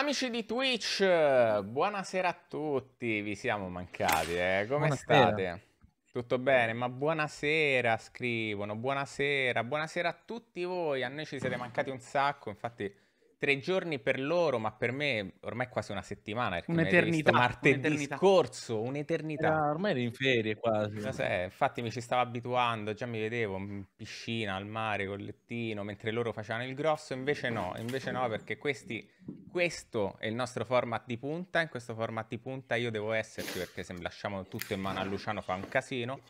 Amici di Twitch, buonasera a tutti, vi siamo mancati, eh? come buonasera. state? Tutto bene, ma buonasera scrivono, buonasera, buonasera a tutti voi, a noi ci siete mancati un sacco, infatti tre giorni per loro, ma per me ormai è quasi una settimana. Un'eternità. Martedì un'eternità. scorso, un'eternità. Era ormai eri in ferie quasi. So cioè, se, infatti mi ci stavo abituando, già mi vedevo in piscina, al mare, col lettino, mentre loro facevano il grosso, invece no, invece no, perché questi, questo è il nostro format di punta, in questo format di punta io devo esserci perché se lasciamo tutto in mano a Luciano fa un casino.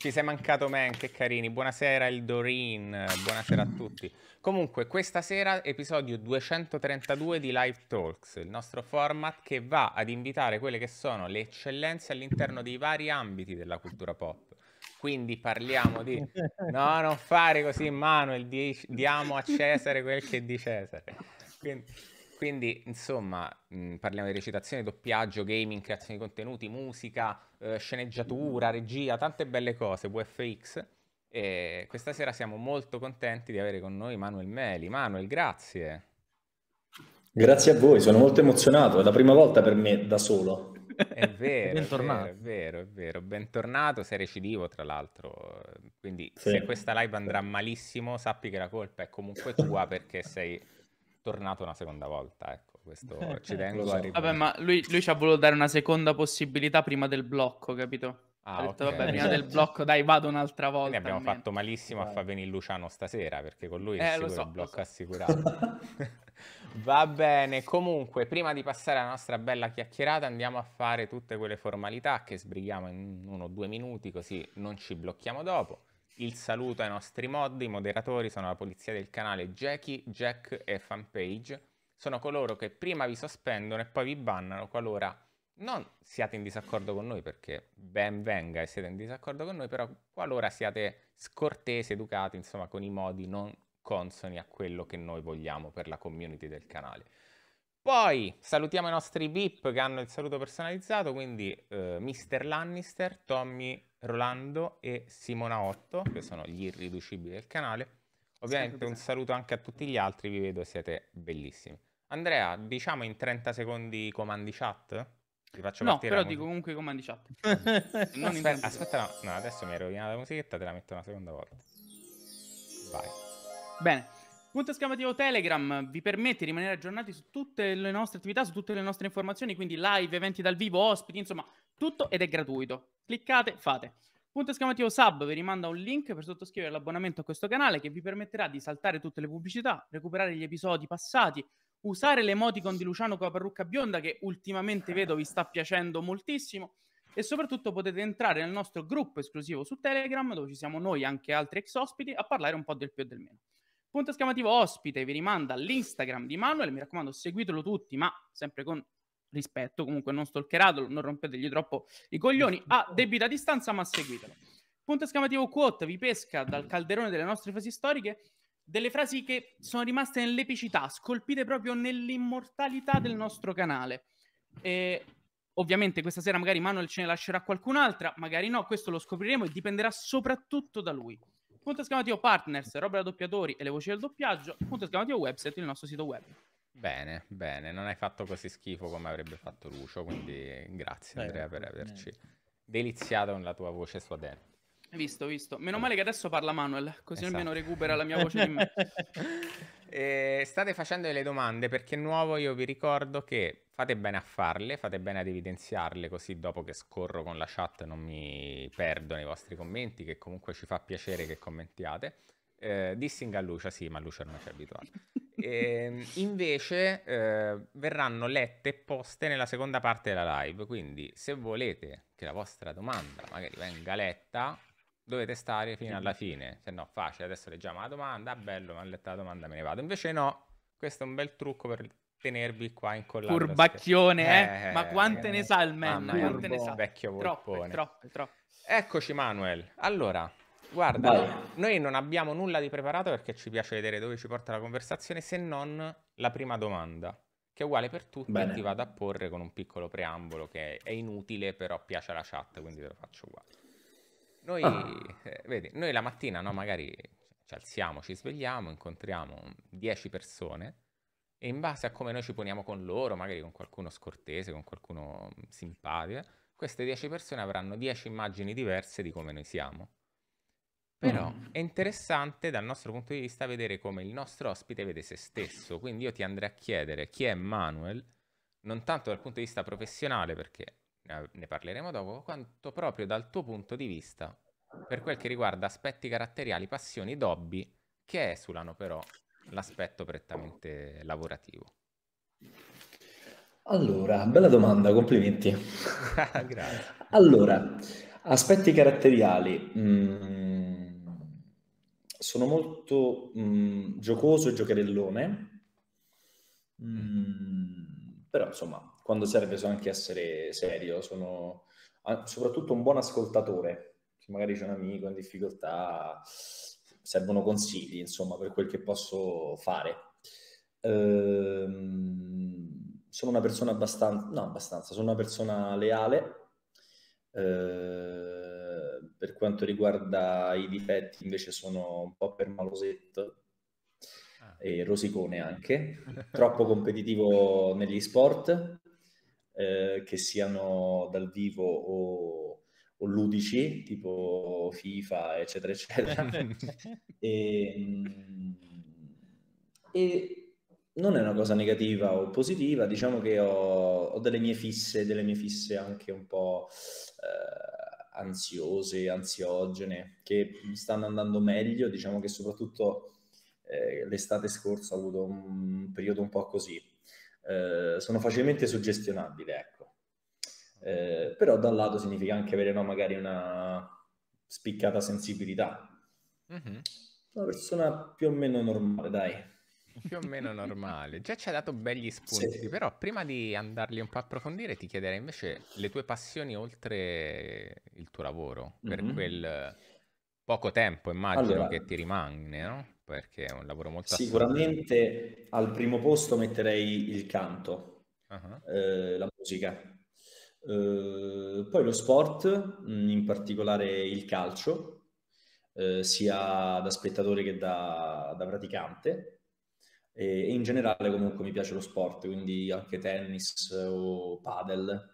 Ci sei mancato, man, che carini. Buonasera Eldorin, buonasera a tutti. Comunque, questa sera episodio 232 di Live Talks, il nostro format che va ad invitare quelle che sono le eccellenze all'interno dei vari ambiti della cultura pop. Quindi parliamo di... No, non fare così, Manuel, di... diamo a Cesare quel che è di Cesare. Quindi quindi, insomma, mh, parliamo di recitazione, doppiaggio, gaming, creazione di contenuti, musica, eh, sceneggiatura, regia, tante belle cose, VFX. E questa sera siamo molto contenti di avere con noi Manuel Meli. Manuel, grazie. Grazie a voi, sono molto emozionato, è la prima volta per me da solo. È vero, bentornato. È vero, è vero, è vero. Bentornato, sei recidivo tra l'altro. Quindi sì. se questa live andrà malissimo, sappi che la colpa è comunque tua perché sei tornato una seconda volta, ecco, questo eh, ci certo, tengo a ripetere. Vabbè, ma lui, lui, ci ha voluto dare una seconda possibilità prima del blocco, capito? Ah, ha detto, okay. vabbè, prima esatto. del blocco, dai, vado un'altra volta. Quindi abbiamo fatto malissimo a far venire Luciano stasera, perché con lui è eh, sicuro so, il blocco so. assicurato. Va bene, comunque, prima di passare alla nostra bella chiacchierata, andiamo a fare tutte quelle formalità che sbrighiamo in uno o due minuti, così non ci blocchiamo dopo. Il saluto ai nostri mod, i moderatori sono la polizia del canale Jackie, Jack e Fanpage. Sono coloro che prima vi sospendono e poi vi bannano qualora non siate in disaccordo con noi, perché ben venga e siete in disaccordo con noi, però qualora siate scortesi, educati, insomma, con i modi non consoni a quello che noi vogliamo per la community del canale. Poi salutiamo i nostri VIP che hanno il saluto personalizzato, quindi eh, Mr. Lannister, Tommy Rolando e Simona 8, che sono gli irriducibili del canale. Ovviamente un saluto anche a tutti gli altri, vi vedo, siete bellissimi. Andrea, diciamo in 30 secondi i comandi chat? Ti faccio no, però dico comunque i comandi chat. aspetta, aspetta no, adesso mi hai rovinato la musichetta, te la metto una seconda volta. Vai. Bene. Punto esclamativo Telegram vi permette di rimanere aggiornati su tutte le nostre attività, su tutte le nostre informazioni, quindi live, eventi dal vivo, ospiti, insomma, tutto ed è gratuito. Cliccate, fate. Punto esclamativo sub vi rimanda un link per sottoscrivere l'abbonamento a questo canale che vi permetterà di saltare tutte le pubblicità, recuperare gli episodi passati, usare le l'emoticon di Luciano con la parrucca bionda che ultimamente vedo vi sta piacendo moltissimo e soprattutto potete entrare nel nostro gruppo esclusivo su Telegram dove ci siamo noi e anche altri ex ospiti a parlare un po' del più e del meno. Punto esclamativo ospite vi rimanda all'Instagram di Manuel, mi raccomando seguitelo tutti ma sempre con rispetto, comunque non stalkeratelo, non rompetegli troppo i coglioni, a debita distanza, ma seguitelo. Punto esclamativo quote vi pesca dal calderone delle nostre frasi storiche delle frasi che sono rimaste nell'epicità, scolpite proprio nell'immortalità del nostro canale. E, ovviamente questa sera magari Manuel ce ne lascerà qualcun'altra, magari no, questo lo scopriremo e dipenderà soprattutto da lui. Punto esclamativo partners, Robert Doppiatori e le voci del doppiaggio, punto esclamativo website, il nostro sito web. Bene, bene, non hai fatto così schifo come avrebbe fatto Lucio, quindi grazie eh, Andrea per averci deliziato con la tua voce suadente. Visto, visto. Meno male che adesso parla Manuel, così esatto. almeno recupera la mia voce di me. eh, state facendo delle domande, perché nuovo io vi ricordo che fate bene a farle, fate bene ad evidenziarle, così dopo che scorro con la chat non mi perdo nei vostri commenti, che comunque ci fa piacere che commentiate. Eh, dissing a Lucia, sì, ma Lucia non è abituata. Eh, invece eh, verranno lette e poste nella seconda parte della live, quindi se volete che la vostra domanda magari venga letta, dovete stare fino alla fine, se no facile, adesso leggiamo la domanda, bello, mi ha letto la domanda, me ne vado. Invece no, questo è un bel trucco per tenervi qua incollati. Furbacchione, eh? eh, Ma quante ne sa il man? Quante ne sa? Vecchio volpone. Troppe, troppe, troppe. Eccoci Manuel. Allora, Guarda, Vai. noi non abbiamo nulla di preparato perché ci piace vedere dove ci porta la conversazione, se non la prima domanda, che è uguale per tutti Bene. e ti vado a porre con un piccolo preambolo che è inutile, però piace alla chat, quindi te lo faccio uguale. Noi, ah. eh, vedi, noi la mattina, no, magari ci alziamo, ci svegliamo, incontriamo 10 persone e in base a come noi ci poniamo con loro, magari con qualcuno scortese, con qualcuno simpatico, queste 10 persone avranno 10 immagini diverse di come noi siamo. Però mm. è interessante dal nostro punto di vista vedere come il nostro ospite vede se stesso, quindi io ti andrei a chiedere chi è Manuel, non tanto dal punto di vista professionale, perché ne parleremo dopo, quanto proprio dal tuo punto di vista per quel che riguarda aspetti caratteriali, passioni, hobby, che esulano però l'aspetto prettamente lavorativo. Allora, bella domanda, complimenti. Grazie. Allora, aspetti caratteriali. Mm sono molto mh, mm, giocoso e giocherellone, mh, mm, però insomma, quando serve so anche essere serio, sono soprattutto un buon ascoltatore, se magari c'è un amico in difficoltà, servono consigli, insomma, per quel che posso fare. Ehm, sono una persona abbastanza, no abbastanza, sono una persona leale, Ehm, per quanto riguarda i difetti invece sono un po' permalosetto ah. e rosicone anche, troppo competitivo negli sport, eh, che siano dal vivo o, o, ludici, tipo FIFA, eccetera, eccetera. Ehm, e, e non è una cosa negativa o positiva, diciamo che ho, ho delle mie fisse, delle mie fisse anche un po' eh, ansiose, ansiogene, che stanno andando meglio, diciamo che soprattutto eh, l'estate scorsa ho avuto un periodo un po' così, eh, sono facilmente suggestionabile, ecco. Eh, però dal lato significa anche avere no, magari una spiccata sensibilità. Mm-hmm. Una persona più o meno normale, dai più o meno normale. Già ci ha dato belli spunti, sì. però prima di andarli un po' a approfondire ti chiederei invece le tue passioni oltre il tuo lavoro, per mm-hmm. quel poco tempo immagino allora, che ti rimane, no? Perché è un lavoro molto Sicuramente assurdo. al primo posto metterei il canto, uh-huh. eh, la musica. Eh, poi lo sport, mm, in particolare il calcio, eh, sia da spettatore che da, da praticante e, in generale comunque mi piace lo sport, quindi anche tennis o padel.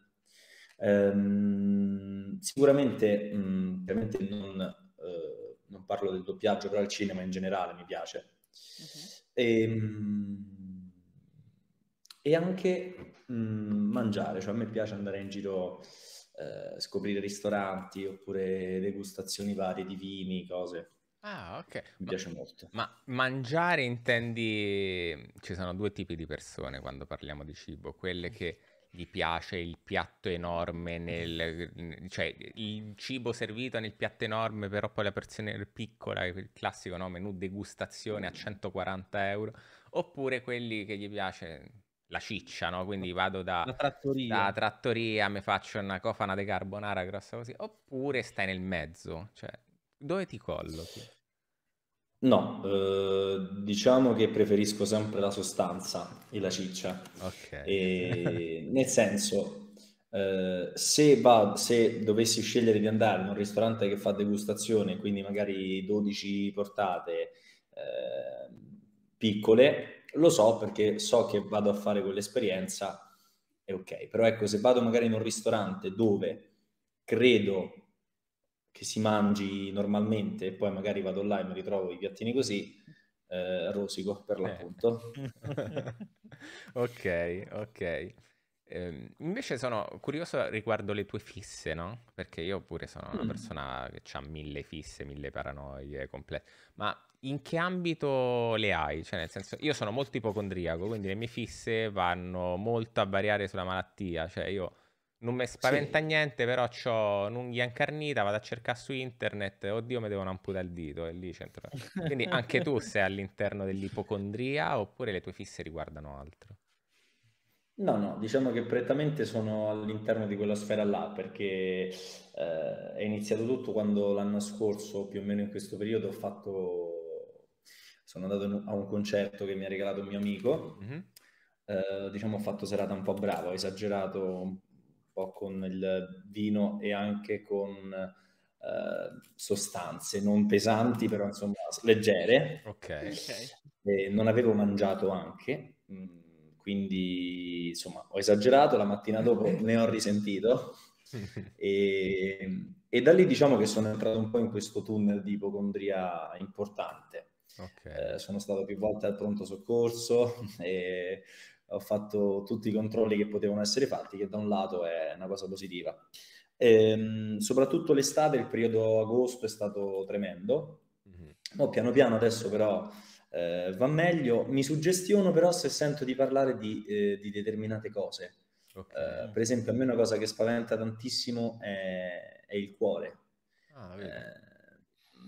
Ehm, sicuramente, mh, mm, ovviamente non, eh, non, parlo del doppiaggio, però il cinema in generale mi piace. Okay. E, ehm, mh, e, anche mh, mm, mangiare, cioè a me piace andare in giro, eh, scoprire ristoranti oppure degustazioni varie di vini, cose. Ah, ok. Mi piace molto. Ma mangiare intendi... Ci sono due tipi di persone quando parliamo di cibo, quelle che gli piace il piatto enorme, nel, cioè il cibo servito nel piatto enorme, però poi la porzione piccola, il classico no? menù degustazione a 140 euro, oppure quelli che gli piace la ciccia, no? quindi vado da la trattoria. da trattoria, mi faccio una cofana di carbonara grossa così, oppure stai nel mezzo, cioè dove ti collochi? No, eh, diciamo che preferisco sempre la sostanza e la ciccia. Ok. E, nel senso, eh, se, va, se dovessi scegliere di andare in un ristorante che fa degustazione, quindi magari 12 portate eh, piccole, lo so perché so che vado a fare quell'esperienza, è ok. Però ecco, se vado magari in un ristorante dove credo che si mangi normalmente e poi magari vado là e mi ritrovo i piattini così, eh, rosico per eh. l'appunto. ok, ok. Eh, invece sono curioso riguardo le tue fisse, no? Perché io pure sono una mm. persona che ha mille fisse, mille paranoie complete. Ma in che ambito le hai? Cioè, nel senso, io sono molto ipocondriaco, quindi le mie fisse vanno molto a variare sulla malattia. Cioè, io non mi spaventa sì. niente, però ho un'unghia incarnita, vado a cercare su internet, oddio mi devono amputare il dito e lì c'entra. Quindi anche tu sei all'interno dell'ipocondria oppure le tue fisse riguardano altro? No, no, diciamo che prettamente sono all'interno di quella sfera là perché eh, è iniziato tutto quando l'anno scorso, più o meno in questo periodo, ho fatto... sono andato a un concerto che mi ha regalato un mio amico. Mm-hmm. Eh, diciamo ho fatto serata un po' brava, ho esagerato un po' con il vino e anche con eh, sostanze non pesanti, però insomma leggere. Ok. E non avevo mangiato anche, mm, quindi insomma ho esagerato, la mattina dopo ne ho risentito. e, e, da lì diciamo che sono entrato un po' in questo tunnel di ipocondria importante. Okay. Eh, sono stato più volte al pronto soccorso e ho fatto tutti i controlli che potevano essere fatti, che da un lato è una cosa positiva. E, ehm, soprattutto l'estate, il periodo agosto è stato tremendo. Mm-hmm. No, piano piano adesso però eh, va meglio. Mi suggestiono però se sento di parlare di, eh, di determinate cose. Okay. Eh, per esempio, a me una cosa che spaventa tantissimo è, è il cuore. Ah, eh,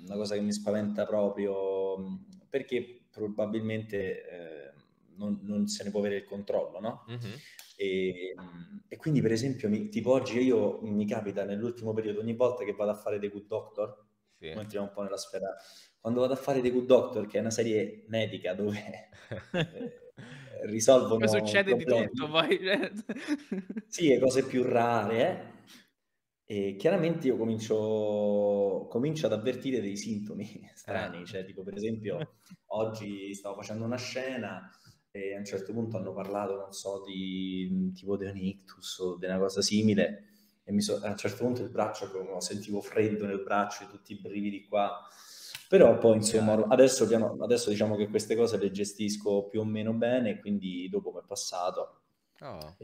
una cosa che mi spaventa proprio mm, perché probabilmente eh, non, non se ne può avere il controllo, no? Mm-hmm. E, ehm, e, quindi, per esempio, mi, tipo oggi io mi capita nell'ultimo periodo, ogni volta che vado a fare The Good Doctor, sì. entriamo un po' nella sfera, quando vado a fare The Good Doctor, che è una serie medica dove eh, risolvono... Come succede problemi. di tutto, poi... sì, cose più rare, eh? E chiaramente io comincio, comincio, ad avvertire dei sintomi strani, eh. cioè tipo per esempio oggi stavo facendo una scena e a un certo punto hanno parlato, non so, di tipo di un ictus o di una cosa simile e mi so, a un certo punto il braccio, come sentivo freddo nel braccio e tutti i brividi qua, però poi insomma adesso, adesso, diciamo che queste cose le gestisco più o meno bene, quindi dopo mi è passato. Oh.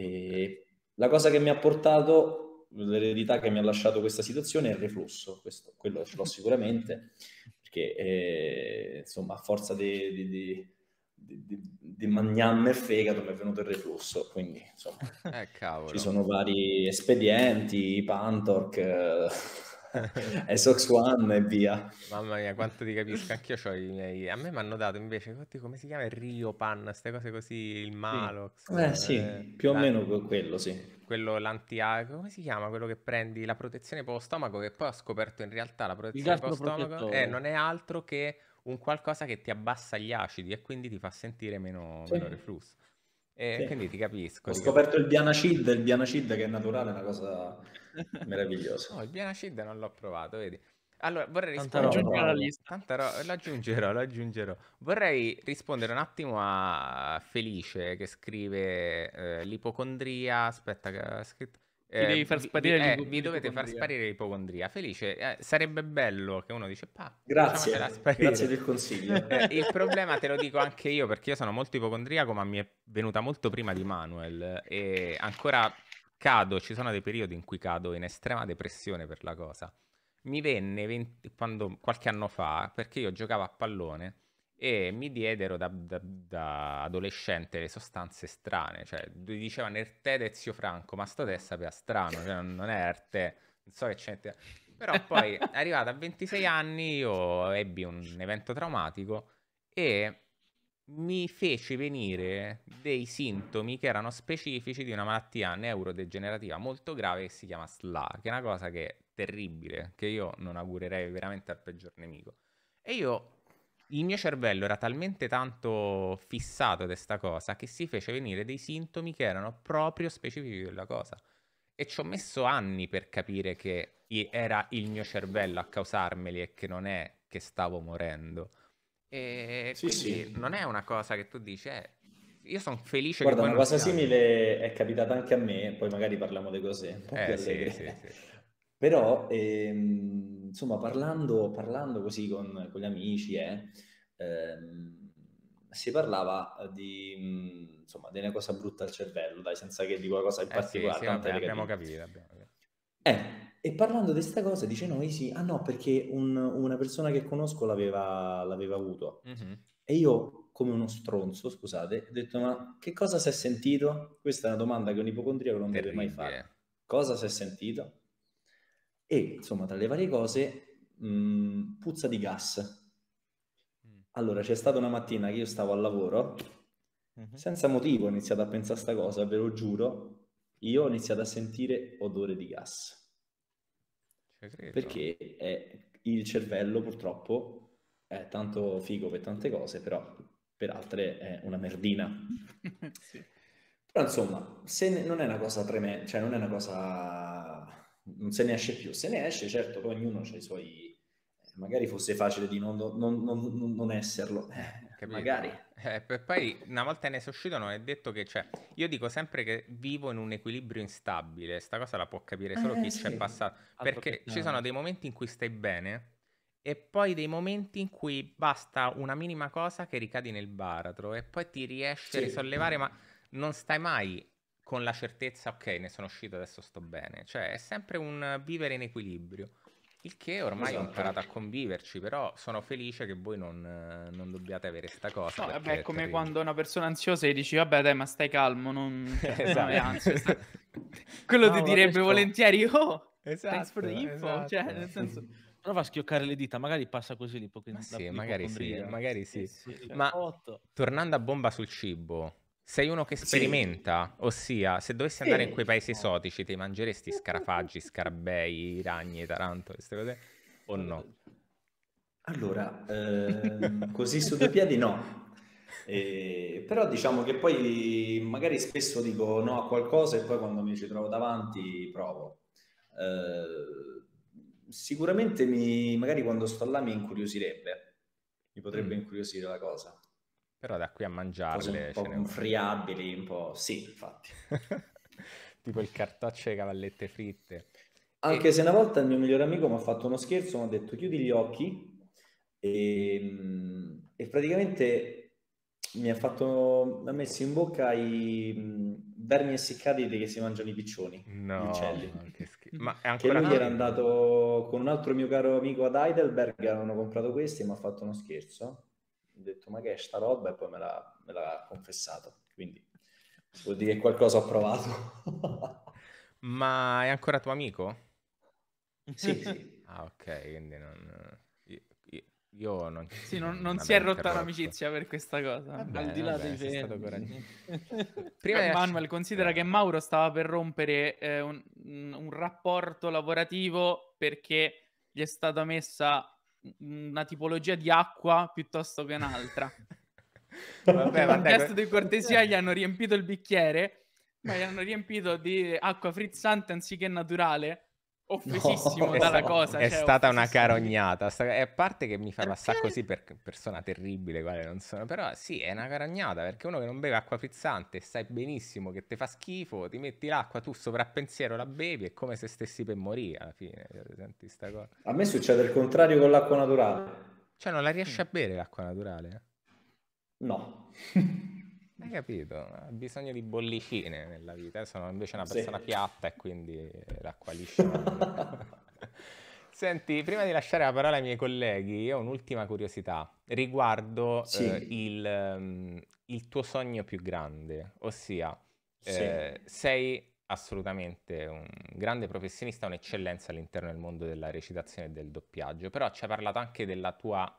la cosa che mi ha portato, l'eredità che mi ha lasciato questa situazione è il reflusso, questo, quello ce l'ho sicuramente, perché eh, insomma a forza di di, di, di magname e fegato mi è venuto il reflusso, quindi insomma eh, ci sono vari espedienti, Pantorc, eh, Sox One e via. Mamma mia, quanto ti capisco, anch'io ho i miei... A me mi hanno dato invece, come si chiama, il Rio Pan, queste cose così, il Malox. Sì. Eh, eh sì, più o meno quello sì. Quello l'anti... come si chiama? Quello che prendi la protezione post-stomaco che poi ho scoperto in realtà la protezione post-stomaco eh, non è altro che un qualcosa che ti abbassa gli acidi e quindi ti fa sentire meno, sì. meno reflusso. E sì. quindi ti capisco. Ho scoperto il Bianacid, il Bianacid che è naturale, è una cosa meravigliosa. No, il Bianacid non l'ho provato, vedi. Allora, vorrei rispondere... alla lista. ro- lo aggiungerò, Vorrei rispondere un attimo a Felice che scrive eh, l'ipocondria, aspetta che ha scritto... Eh, vi devi far sparire eh, vi dovete far sparire l'ipocondria. Felice, eh, sarebbe bello che uno dice, pa, grazie, eh, grazie del consiglio. il problema te lo dico anche io perché io sono molto ipocondriaco, ma mi è venuta molto prima di Manuel e ancora cado, ci sono dei periodi in cui cado in estrema depressione per la cosa. Mi venne 20, quando, qualche anno fa perché io giocavo a pallone e mi diedero da, da, da, adolescente le sostanze strane, cioè lui diceva Nerte de Zio Franco, ma sto te sapeva strano, cioè, non è Erte, non so che c'è... Però poi, arrivato a 26 anni, io ebbi un evento traumatico e mi fece venire dei sintomi che erano specifici di una malattia neurodegenerativa molto grave che si chiama SLA, che è una cosa che è terribile, che io non augurerei veramente al peggior nemico. E io il mio cervello era talmente tanto fissato di sta cosa che si fece venire dei sintomi che erano proprio specifici della cosa. E ci ho messo anni per capire che era il mio cervello a causarmeli e che non è che stavo morendo. E sì, sì. non è una cosa che tu dici, eh, io sono felice Guarda, che una cosa simile è capitata anche a me, poi magari parliamo di cose un po' eh, più sì, sì, sì. Però, ehm, insomma, parlando, parlando, così con, con gli amici, eh, ehm, si parlava di, mm, insomma, di una cosa brutta al cervello, dai, senza che di una cosa in eh particolare. Sì, sì, vabbè, abbiamo capito. Abbiamo capito. Eh, e parlando di questa cosa dice noi sì, ah no, perché un, una persona che conosco l'aveva, l'aveva avuto. Mm-hmm. E io, come uno stronzo, scusate, ho detto ma che cosa si è sentito? Questa è una domanda che un ipocondriaco non Terribile. deve mai fare. Cosa si è sentito? e insomma tra le varie cose mh, mm, puzza di gas. Mm. Allora c'è stata una mattina che io stavo al lavoro, mm-hmm. senza motivo ho iniziato a pensare a sta cosa, ve lo giuro, io ho iniziato a sentire odore di gas. Perché è, il cervello purtroppo è tanto figo per tante cose, però per altre è una merdina. sì. Però insomma, se non è una cosa tremenda, cioè non è una cosa non se ne esce più. Se ne esce, certo, poi ognuno ha i suoi... Eh, magari fosse facile di non, non, non, non esserlo, eh, eh magari. Eh, poi una volta ne sei uscito non è detto che Cioè, io dico sempre che vivo in un equilibrio instabile, sta cosa la può capire solo eh, chi sì. c'è passato, Altro perché ci sono dei momenti in cui stai bene e poi dei momenti in cui basta una minima cosa che ricadi nel baratro e poi ti riesci sì. a risollevare, ma non stai mai con la certezza, ok, ne sono uscito, adesso sto bene. Cioè, è sempre un vivere in equilibrio. Il che ormai esatto. ho imparato a conviverci, però sono felice che voi non, non dobbiate avere sta cosa. No, vabbè, è come terribile. quando una persona ansiosa gli dici, vabbè dai, ma stai calmo, non... Cioè, esatto. non sta... Quello no, ti direbbe volentieri, oh, esatto, esatto. Cioè, nel esatto. senso... Prova a schioccare le dita, magari passa così l'ipocrisia. Ma sì, magari sì, magari sì, sì, sì. Ma 8. tornando a bomba sul cibo, sei uno che sperimenta, sì. ossia se dovessi andare in quei paesi esotici ti mangeresti scarafaggi, scarabei, ragni, taranto, queste cose o no? Allora, ehm, così su due piedi no, eh, però diciamo che poi magari spesso dico no a qualcosa e poi quando mi ci trovo davanti provo. Eh, sicuramente mi, magari quando sto là mi incuriosirebbe, mi potrebbe mm. incuriosire la cosa. Però da qui a mangiarle... Sono un po' friabili, un po'... Sì, infatti. tipo il cartaccio e cavallette fritte. Anche e... se una volta il mio migliore amico mi ha fatto uno scherzo, mi ha detto chiudi gli occhi e, ehm, e praticamente mi ha, fatto... mi ha messo in bocca i mm, vermi essiccati che si mangiano i piccioni, no, gli uccelli. che schif- Ma è ancora che lui era andato con un altro mio caro amico ad Heidelberg, avevano comprato questi e mi ha fatto uno scherzo ho detto ma che è sta roba e poi me l'ha, me l'ha confessato, quindi vuol dire che qualcosa ho provato. ma è ancora tuo amico? Sì, sì. Ah ok, quindi non... Io, non... Sì, non, non si è rotta l'amicizia per questa cosa. Vabbè, eh al di là vabbè, dei verbi. Prima Manuel, considera che Mauro stava per rompere eh, un, un rapporto lavorativo perché gli è stata messa una tipologia di acqua piuttosto che un'altra. Vabbè, un cioè, gesto di cortesia gli hanno riempito il bicchiere, ma gli hanno riempito di acqua frizzante anziché naturale offesissimo no, dalla cosa. È cioè, stata una carognata. E a parte che mi fa passare così per persona terribile, quale non sono. Però sì, è una carognata perché uno che non beve acqua frizzante sai benissimo che ti fa schifo, ti metti l'acqua, tu sovrappensiero la bevi, è come se stessi per morire alla fine. Senti sta cosa. A me succede il contrario con l'acqua naturale. Cioè non la riesci mm. a bere l'acqua naturale? No. Hai capito? Ha bisogno di bollicine nella vita. Eh, sono invece una persona sì. piatta e quindi l'acqua liscia. Senti, prima di lasciare la parola ai miei colleghi, io ho un'ultima curiosità riguardo sì. eh, il, mm, il, tuo sogno più grande, ossia eh, sei assolutamente un grande professionista, un'eccellenza all'interno del mondo della recitazione e del doppiaggio, però ci hai parlato anche della tua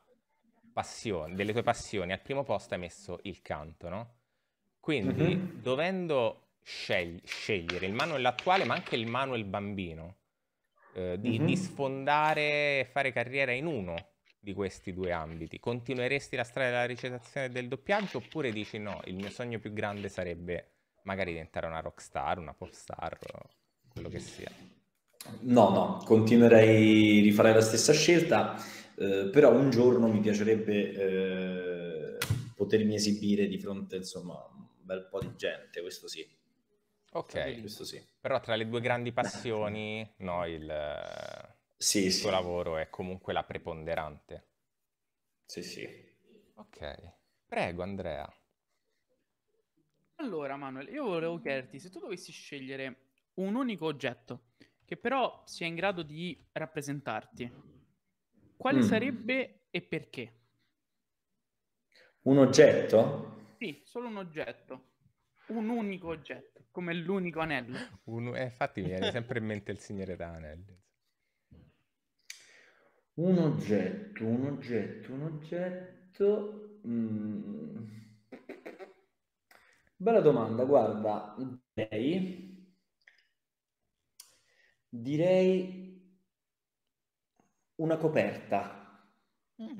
passione, delle tue passioni, al primo posto hai messo il canto, no? Quindi, mm-hmm. dovendo scegli- scegliere il Manuel attuale, ma anche il Manuel bambino, eh, di, mm-hmm. di sfondare e fare carriera in uno di questi due ambiti, continueresti la strada della recitazione e del doppiaggio oppure dici no, il mio sogno più grande sarebbe magari diventare una rockstar, una pop star, quello che sia? No, no, continuerei, rifarei la stessa scelta, eh, però un giorno mi piacerebbe eh, potermi esibire di fronte, insomma, bel po' di gente, questo sì. Ok, questo sì. però tra le due grandi passioni, no, il, sì, il sì. tuo lavoro è comunque la preponderante. Sì, sì. Ok, prego Andrea. Allora Manuel, io volevo chiederti se tu dovessi scegliere un unico oggetto che però sia in grado di rappresentarti, quale mm. sarebbe e perché? Un oggetto? solo un oggetto. Un unico oggetto, come l'unico anello. Un... Eh, infatti mi viene sempre in mente il Signore da Anelli. Un oggetto, un oggetto, un oggetto. Mm. Bella domanda, guarda, direi, direi una coperta. Mm.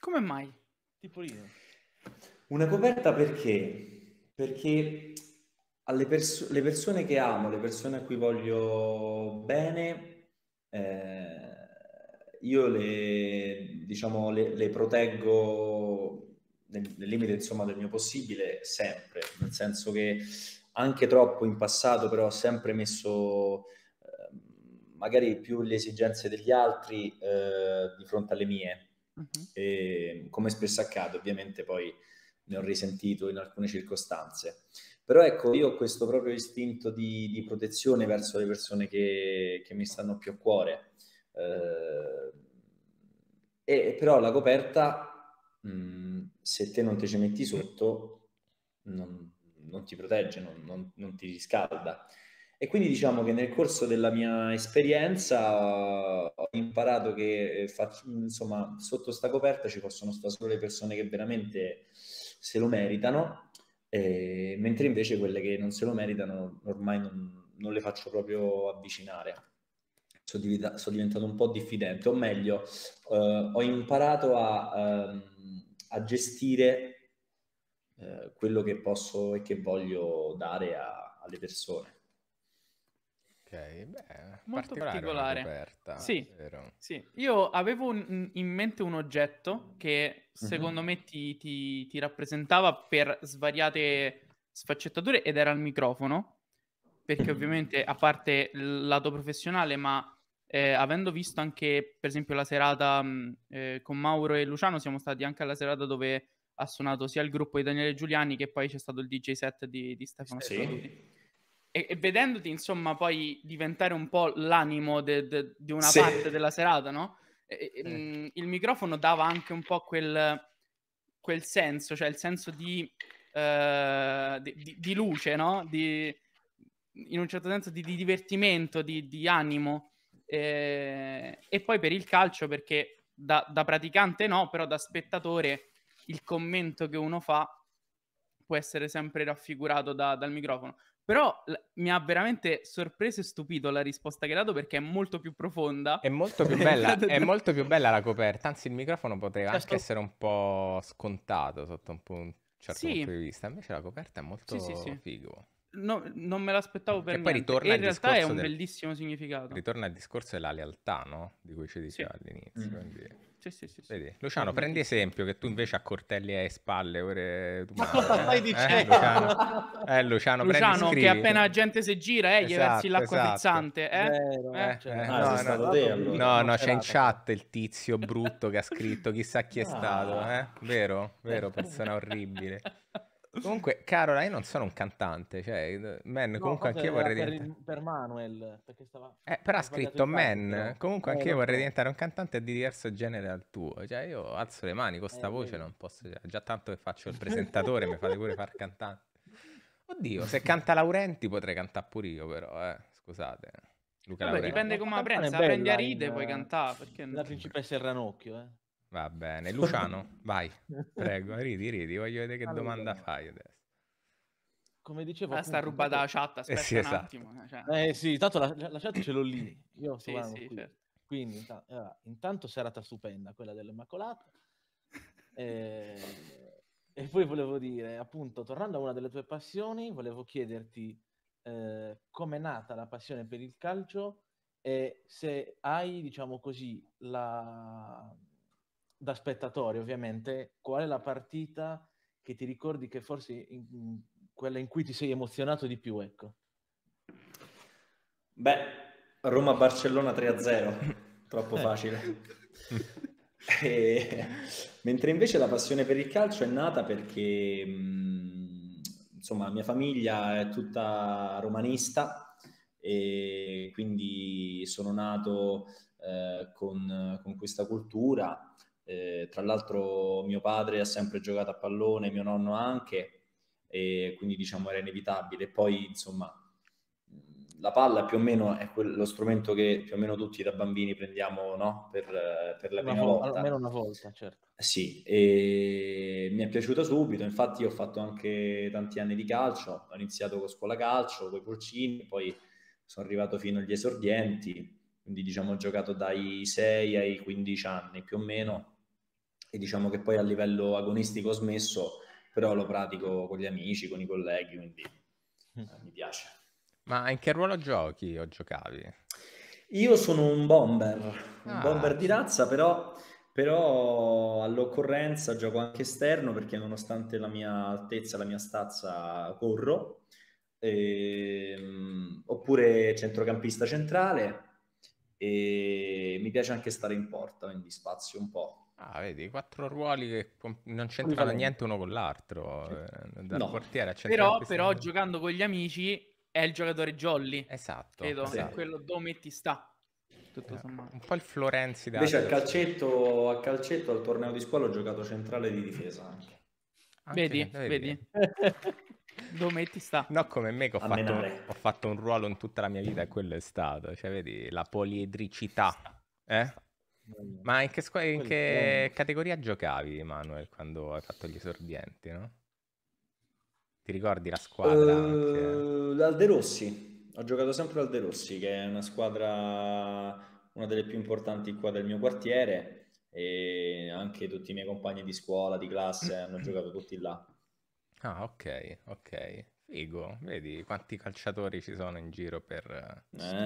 Come mai? Tipo io. Una coperta perché? Perché alle pers- le persone che amo, le persone a cui voglio bene, eh, io le, diciamo, le, le proteggo nel, nel, limite insomma, del mio possibile sempre, nel senso che anche troppo in passato però ho sempre messo eh, magari più le esigenze degli altri eh, di fronte alle mie, uh-huh. e, come spesso accade ovviamente poi ne ho risentito in alcune circostanze. Però ecco, io ho questo proprio istinto di, di protezione verso le persone che, che, mi stanno più a cuore. Eh, e, però la coperta, mh, mm, se te non te ci metti sotto, non, non ti protegge, non, non, non, ti riscalda. E quindi diciamo che nel corso della mia esperienza ho imparato che eh, insomma, sotto sta coperta ci possono stare solo le persone che veramente se lo meritano, eh, mentre invece quelle che non se lo meritano ormai non, non le faccio proprio avvicinare. Sono, divita- sono, diventato un po' diffidente, o meglio, eh, ho imparato a, ehm, a gestire eh, quello che posso e che voglio dare a, alle persone beh, molto particolare. Roberta, sì, sì, io avevo un, in mente un oggetto che mhm. secondo mm-hmm. me ti, ti, ti, rappresentava per svariate sfaccettature ed era il microfono, perché mm. ovviamente a parte il lato professionale, ma eh, avendo visto anche per esempio la serata mm, eh, con Mauro e Luciano, siamo stati anche alla serata dove ha suonato sia il gruppo di Daniele Giuliani che poi c'è stato il DJ set di, di Stefano sì. Statuti e, e, vedendoti insomma poi diventare un po' l'animo di una sì. parte della serata, no? E, eh. mh, mm, il microfono dava anche un po' quel, quel senso, cioè il senso di, uh, di, di, di luce, no? in un certo senso di, divertimento, di, animo. Eh, e poi per il calcio, perché da, da praticante no, però da spettatore il commento che uno fa può essere sempre raffigurato da, dal microfono. Però l- mi ha veramente sorpreso e stupito la risposta che ha dato perché è molto più profonda. È molto più bella, è molto più bella la coperta, anzi il microfono potrebbe certo. anche essere un po' scontato sotto un punto, certo sì. punto di vista, invece la coperta è molto sì, sì, sì. figo. No, non me l'aspettavo per e niente. Poi e in realtà è un del... bellissimo significato. Ritorna al discorso della lealtà, no? Di cui ci diceva all'inizio. Mm. Quindi... Sì, sì, sì, Vedi? Luciano, prendi esempio che tu invece a Cortelli hai spalle. Ore... Tu... Ma cosa stai eh, dicendo? Eh, Luciano, eh, Luciano, Luciano prendi, che appena la gente si gira, eh, gli esatto, versi l'acqua esatto. frizzante. Eh? no, no, c'è in chat il tizio brutto che ha scritto chissà chi è stato. Eh? Vero, vero, persona orribile. Comunque, Carola, io non sono un cantante, cioè, eh, man, no, comunque anche io vorrei diventare... per Manuel, perché stava... Eh, però ha scritto man, però. comunque eh, anche io vorrei diventare un cantante di diverso genere dal tuo, cioè io alzo le mani con questa eh, voce, non posso... Cioè, già tanto che faccio il presentatore, mi fate pure far cantante. Oddio, se canta Laurenti potrei cantare pure io però, eh, scusate. Luca Vabbè, Laurenti. dipende come la prendi, se la prendi a ride in... puoi cantare. Perché... La principessa il Ranocchio, eh. Va bene, Luciano, vai, prego, ridi, ridi, voglio vedere che allora, domanda fai adesso. Come dicevo... Ah, sta rubata la chat, aspetta eh sì, esatto. attimo. Eh, cioè. Eh sì, tanto la, la, chat ce l'ho lì, io sì, sì, qui. certo. Quindi, intanto, allora, intanto serata stupenda, quella dell'Immacolata. E... Eh, e poi volevo dire, appunto, tornando a una delle tue passioni, volevo chiederti eh, com'è nata la passione per il calcio e se hai, diciamo così, la da spettatore ovviamente, qual è la partita che ti ricordi che forse in, quella in cui ti sei emozionato di più, ecco? Beh, Roma-Barcellona 3-0, troppo eh. facile. e... Eh, mentre invece la passione per il calcio è nata perché, mh, mm, insomma, la mia famiglia è tutta romanista e quindi sono nato eh, con, con questa cultura eh, tra l'altro mio padre ha sempre giocato a pallone, mio nonno anche, e quindi diciamo era inevitabile. Poi insomma la palla più o meno è quello strumento che più o meno tutti da bambini prendiamo no? per, per, la una prima volta. Almeno una volta, certo. Eh sì, e mi è piaciuta subito, infatti io ho fatto anche tanti anni di calcio, ho iniziato con scuola calcio, con i pulcini, poi sono arrivato fino agli esordienti, quindi diciamo ho giocato dai 6 ai 15 anni più o meno e diciamo che poi a livello agonistico ho smesso, però lo pratico con gli amici, con i colleghi, quindi mm. eh, mi piace. Ma in che ruolo giochi o giocavi? Io sono un bomber, ah, un bomber di razza, però, però, all'occorrenza gioco anche esterno perché nonostante la mia altezza, la mia stazza, corro. E, ehm, oppure centrocampista centrale e mi piace anche stare in porta, quindi spazio un po' Ah, vedi, quattro ruoli che non c'entrano niente uno con l'altro. Eh, dal no. portiere però, però giocando con gli amici è il giocatore jolly. Esatto. Credo, esatto. è quello dove ti sta. Tutto eh, sommato. Un po' il Florenzi da Invece a calcetto, a calcetto al torneo di scuola ho giocato centrale di difesa anche. anche vedi, vedi. dove ti sta. No, come me che ho fatto, ho fatto, un ruolo in tutta la mia vita e quello è stato. Cioè, vedi, la poliedricità. Eh? Ma in che, scu- in che categoria giocavi, Manuel, quando hai fatto gli esordienti, no? Ti ricordi la squadra? Uh, che... Ehm, L'Alde Rossi, ho giocato sempre l'Alde Rossi, che è una squadra, una delle più importanti qua del mio quartiere e anche tutti i miei compagni di scuola, di classe, hanno giocato tutti là. Ah, ok, ok. Figo, vedi quanti calciatori ci sono in giro per... Eh.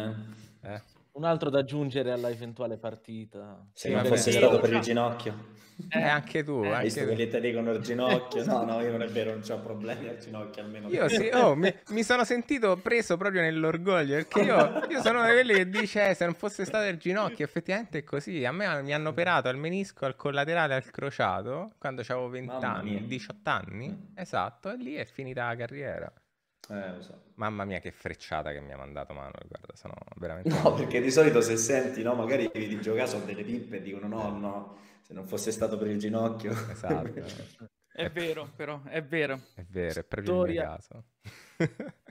eh? Un altro da aggiungere alla eventuale partita. Se non fosse stato per il ginocchio. Eh, anche tu. Eh, anche visto tu. che gli dicono il ginocchio. No, no, io non è vero, non ho problemi al ginocchio almeno. Io sì, oh, mi, mi, sono sentito preso proprio nell'orgoglio, perché io, io sono uno di quelli che dice eh, se non fosse stato il ginocchio, effettivamente è così. A me mi hanno mm. operato al menisco, al collaterale, al crociato, quando avevo 20 anni, 18 mm. anni, esatto, e lì è finita la carriera. Eh, lo so. Mamma mia, che frecciata che mi ha mandato Manuel, guarda, sono veramente... No, perché di solito se senti, no, magari di giocare sono delle pippe e dicono no, no, se non fosse stato per il ginocchio... Esatto. è, eh. vero, però, è vero. È vero, è proprio il caso.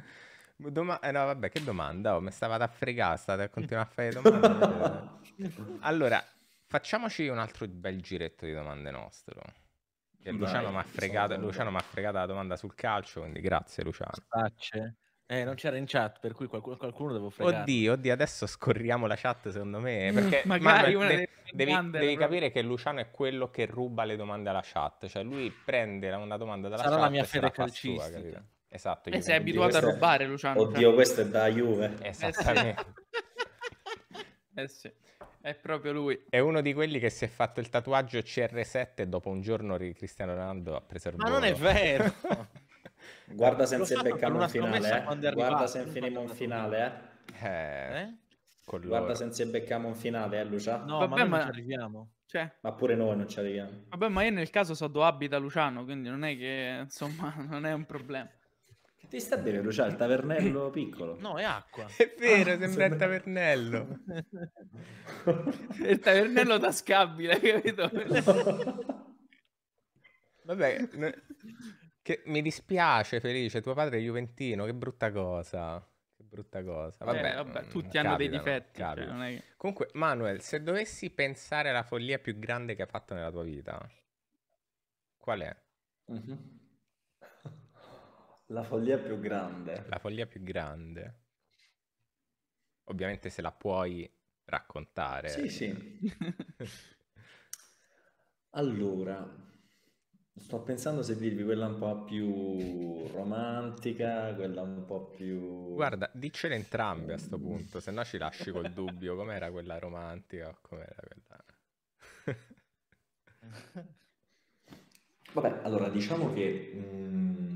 Doma- eh, no, vabbè, che domanda, oh, mi stavate a fregare, state a continuare a fare domande. allora, facciamoci un altro bel giretto di domande nostro. Che Luciano mi ha fregato la domanda sul calcio, quindi grazie Luciano. Facce. Eh, non c'era in chat, per cui qualcuno, qualcuno devo fregare. Oddio, oddio, adesso scorriamo la chat secondo me, mm, perché Magari ma, de- devi, devi capire che Luciano è quello che ruba le domande alla chat, cioè lui prende una domanda dalla Sarà chat la mia fede calcistica. Sua, esatto. E eh, sei abituato a rubare Luciano. Oddio, cioè. questo è da Juve. Esattamente. eh sì. Eh, è proprio lui. È uno di quelli che si è fatto il tatuaggio CR7 dopo un giorno Cristiano Ronaldo ha preso il Ma non è vero! Guarda se non becchiamo un finale, eh. Guarda se finiamo un finale, eh. eh? eh? Guarda se non becchiamo un finale, eh, Lucia. No, Vabbè, ma noi ma... non ci arriviamo. Cioè... Ma pure noi non ci arriviamo. Vabbè, ma io nel caso so dove abita Luciano, quindi non è che, insomma, non è un problema. Ti sta bene Lucia, il tavernello piccolo? No, è acqua. È vero, ah, sembra, sembra il tavernello. il tavernello tascabile, capito? Vabbè, no... che... mi dispiace Felice, tuo padre è Juventino, che brutta cosa. Che brutta cosa. Vabbè, eh, vabbè mm, tutti hanno dei difetti. Cioè, che... Comunque, Manuel, se dovessi pensare alla follia più grande che hai fatto nella tua vita, qual è? Mm-hmm. La follia più grande. La follia più grande. Ovviamente se la puoi raccontare. Sì, sì. allora, sto pensando se dirvi quella un po' più romantica, quella un po' più... Guarda, diccele entrambe a sto mm. punto, se no ci lasci col dubbio com'era quella romantica o com'era quella... Vabbè, allora diciamo che... Mh mm,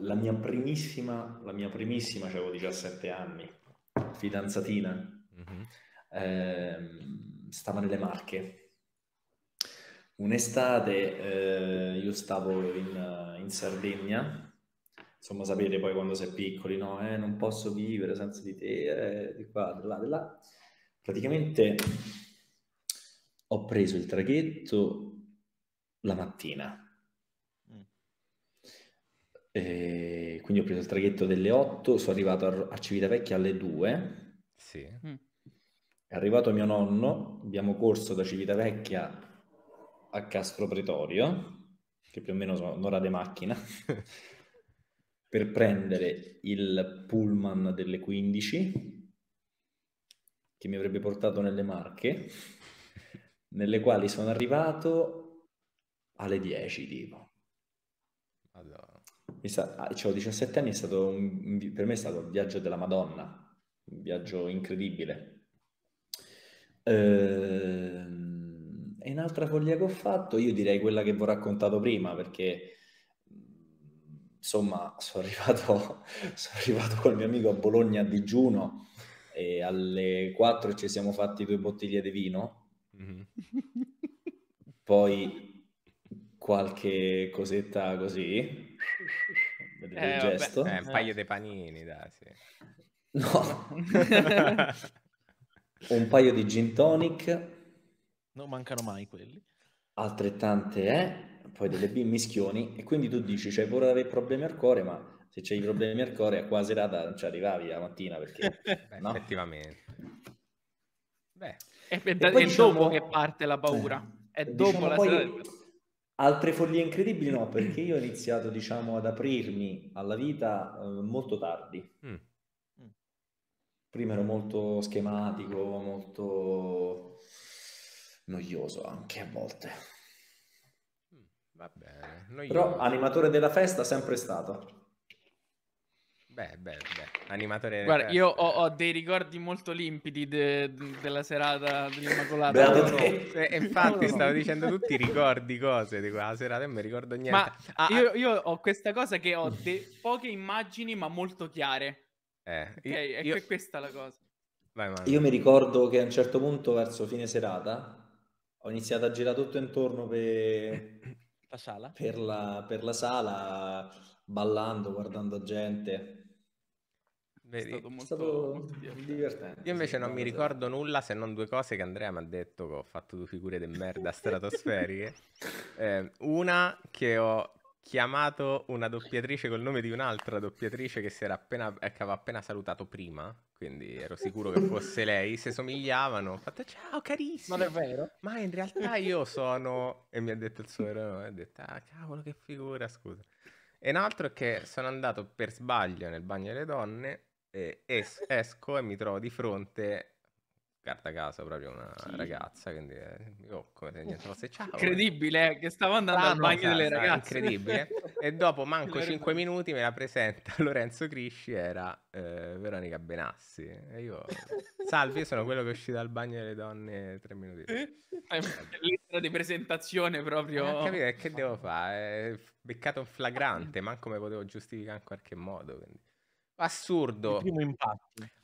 la mia primissima, la mia primissima, avevo 17 anni, fidanzatina, mm-hmm. eh, stava nelle Marche. Un'estate eh, io stavo in, in, Sardegna, insomma sapete poi quando sei piccoli, no? Eh, non posso vivere senza di te, eh, di qua, di là, di là. Praticamente ho preso il traghetto la mattina e eh, quindi ho preso il traghetto delle 8, sono arrivato a Civitavecchia alle 2. Sì. Mm. È arrivato mio nonno, abbiamo corso da Civitavecchia a Castro Pretorio, che più o meno sono un'ora di macchina, per prendere il pullman delle 15 che mi avrebbe portato nelle Marche, nelle quali sono arrivato alle 10 tipo. Allora. Sa- ah, cioè, 17 anni, è stato un, per me è stato il viaggio della Madonna, un viaggio incredibile. Ehm, e un'altra follia che ho fatto, io direi quella che vi ho raccontato prima, perché insomma sono arrivato, sono arrivato col mio amico a Bologna a digiuno e alle 4 ci siamo fatti due bottiglie di vino. Mm-hmm. Poi qualche cosetta così eh, il gesto? Eh, un eh. paio di panini, dai, sì. No. un paio di gin tonic. Non mancano mai quelli. Altrettante, eh? Poi delle B mischioni. E quindi tu dici, cioè, vorrei avere problemi al cuore, ma se c'hai problemi al cuore a quasi serata non ci arrivavi la mattina perché... Beh, no? Effettivamente. Beh. E, e, e, e diciamo... dopo che parte la paura. Eh. È dopo diciamo la poi... serata Altre follie incredibili no, perché io ho iniziato diciamo ad aprirmi alla vita eh, molto tardi. Mm. mm. Prima ero molto schematico, molto noioso anche a volte. Mm. Va bene. Noioso. Però animatore della festa sempre stato. Beh, beh, beh, animatore. Guarda, io ho, ho, dei ricordi molto limpidi de, de, della serata dell'Immacolata. No, no. E infatti no, stavo dicendo tutti i ricordi, cose di quella serata e non mi ricordo niente. Ma ah, io, ah. io, ho questa cosa che ho de- poche immagini ma molto chiare. Eh, okay, io, è questa la cosa. Vai, io mi ricordo che a un certo punto, verso fine serata, ho iniziato a girare tutto intorno per la sala, per la, per la sala ballando, guardando gente. Vedi? È stato molto, stato molto divertente. divertente. Io invece non mi ricordo nulla se non due cose che Andrea mi ha detto che ho fatto due figure di merda stratosferiche. Eh, una che ho chiamato una doppiatrice col nome di un'altra doppiatrice che, si era appena, eh, che aveva appena salutato prima, quindi ero sicuro che fosse lei, se somigliavano, ho fatto ciao carissimo. Non è vero? Ma in realtà io sono... e mi ha detto il suo eroe, e detto ah cavolo che figura, scusa. E un altro è che sono andato per sbaglio nel bagno delle donne e es- esco e mi trovo di fronte carta casa proprio una sì. ragazza quindi eh, io come se niente fosse ciao eh. incredibile eh, che stavo andando ah, al bagno no, delle ragazze incredibile e dopo manco 5 minuti me la presenta Lorenzo Crisci era eh, Veronica Benassi e io salve io sono quello che è uscito dal bagno delle donne 3 minuti eh, lettera di presentazione proprio eh, capire che devo fare beccato un flagrante manco me potevo giustificare in qualche modo quindi Assurdo.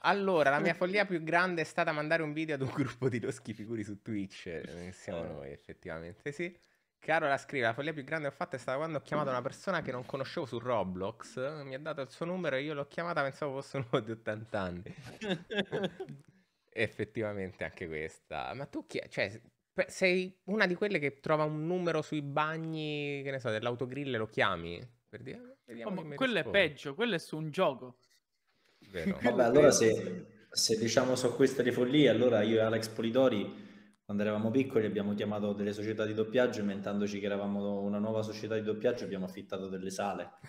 Allora, la mia follia più grande è stata mandare un video ad un gruppo di loschi figuri su Twitch. Eh, siamo eh. noi, effettivamente, sì. caro la scrive, la follia più grande che ho fatto è stata quando ho chiamato una persona che non conoscevo su Roblox, mi ha dato il suo numero e io l'ho chiamata, pensavo fosse uno di 80 anni. effettivamente anche questa. Ma tu chi è? Cioè, sei una di quelle che trova un numero sui bagni, che ne so, dell'autogrill e lo chiami? Per dire oh, ma quello risponde. è peggio, quello è su un gioco. Vero. Vabbè, allora se, se, diciamo su questa di follia, allora io e Alex Polidori quando eravamo piccoli abbiamo chiamato delle società di doppiaggio inventandoci che eravamo una nuova società di doppiaggio abbiamo affittato delle sale.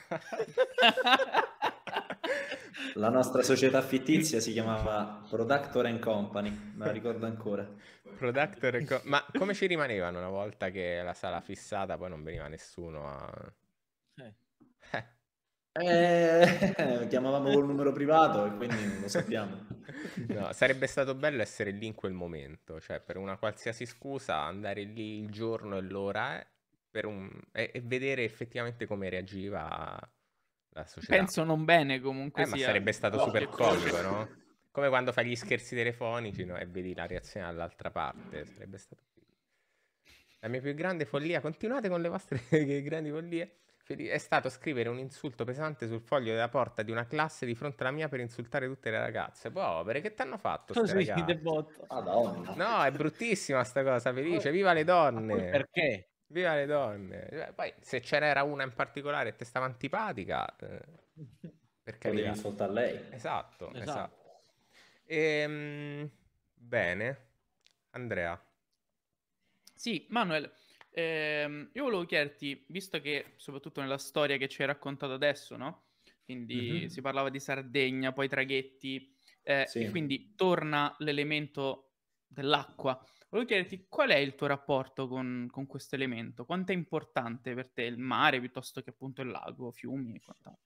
La nostra società fittizia si chiamava Productor and Company, me la ricordo ancora. Productor Co- Ma come ci rimanevano una volta che la sala fissata poi non veniva nessuno a... Eh, chiamavamo col numero privato e quindi non lo sappiamo. No, sarebbe stato bello essere lì in quel momento, cioè per una qualsiasi scusa andare lì il giorno e l'ora eh, un... e, vedere effettivamente come reagiva la società. Penso non bene comunque eh, ma sarebbe stato no, super comico, no? Come quando fai gli scherzi telefonici no? e vedi la reazione dall'altra parte, sarebbe stato... La mia più grande follia, continuate con le vostre grandi follie è stato scrivere un insulto pesante sul foglio della porta di una classe di fronte alla mia per insultare tutte le ragazze. Povere, che ti hanno fatto? No, è bruttissima sta cosa, felice. Viva le donne! Perché? Viva le donne! Eh, poi se ce n'era una in particolare e te stava antipatica, eh, perché devi insultare lei. Esatto, esatto. esatto. Ehm, bene, Andrea. Sì, Manuel. Eh, io volevo chiederti, visto che soprattutto nella storia che ci hai raccontato adesso, no? Quindi mm-hmm. si parlava di Sardegna, poi traghetti, eh, sì. e quindi torna l'elemento dell'acqua. Volevo chiederti qual è il tuo rapporto con, con questo elemento? Quanto è importante per te il mare piuttosto che appunto il lago, fiumi e quant'altro?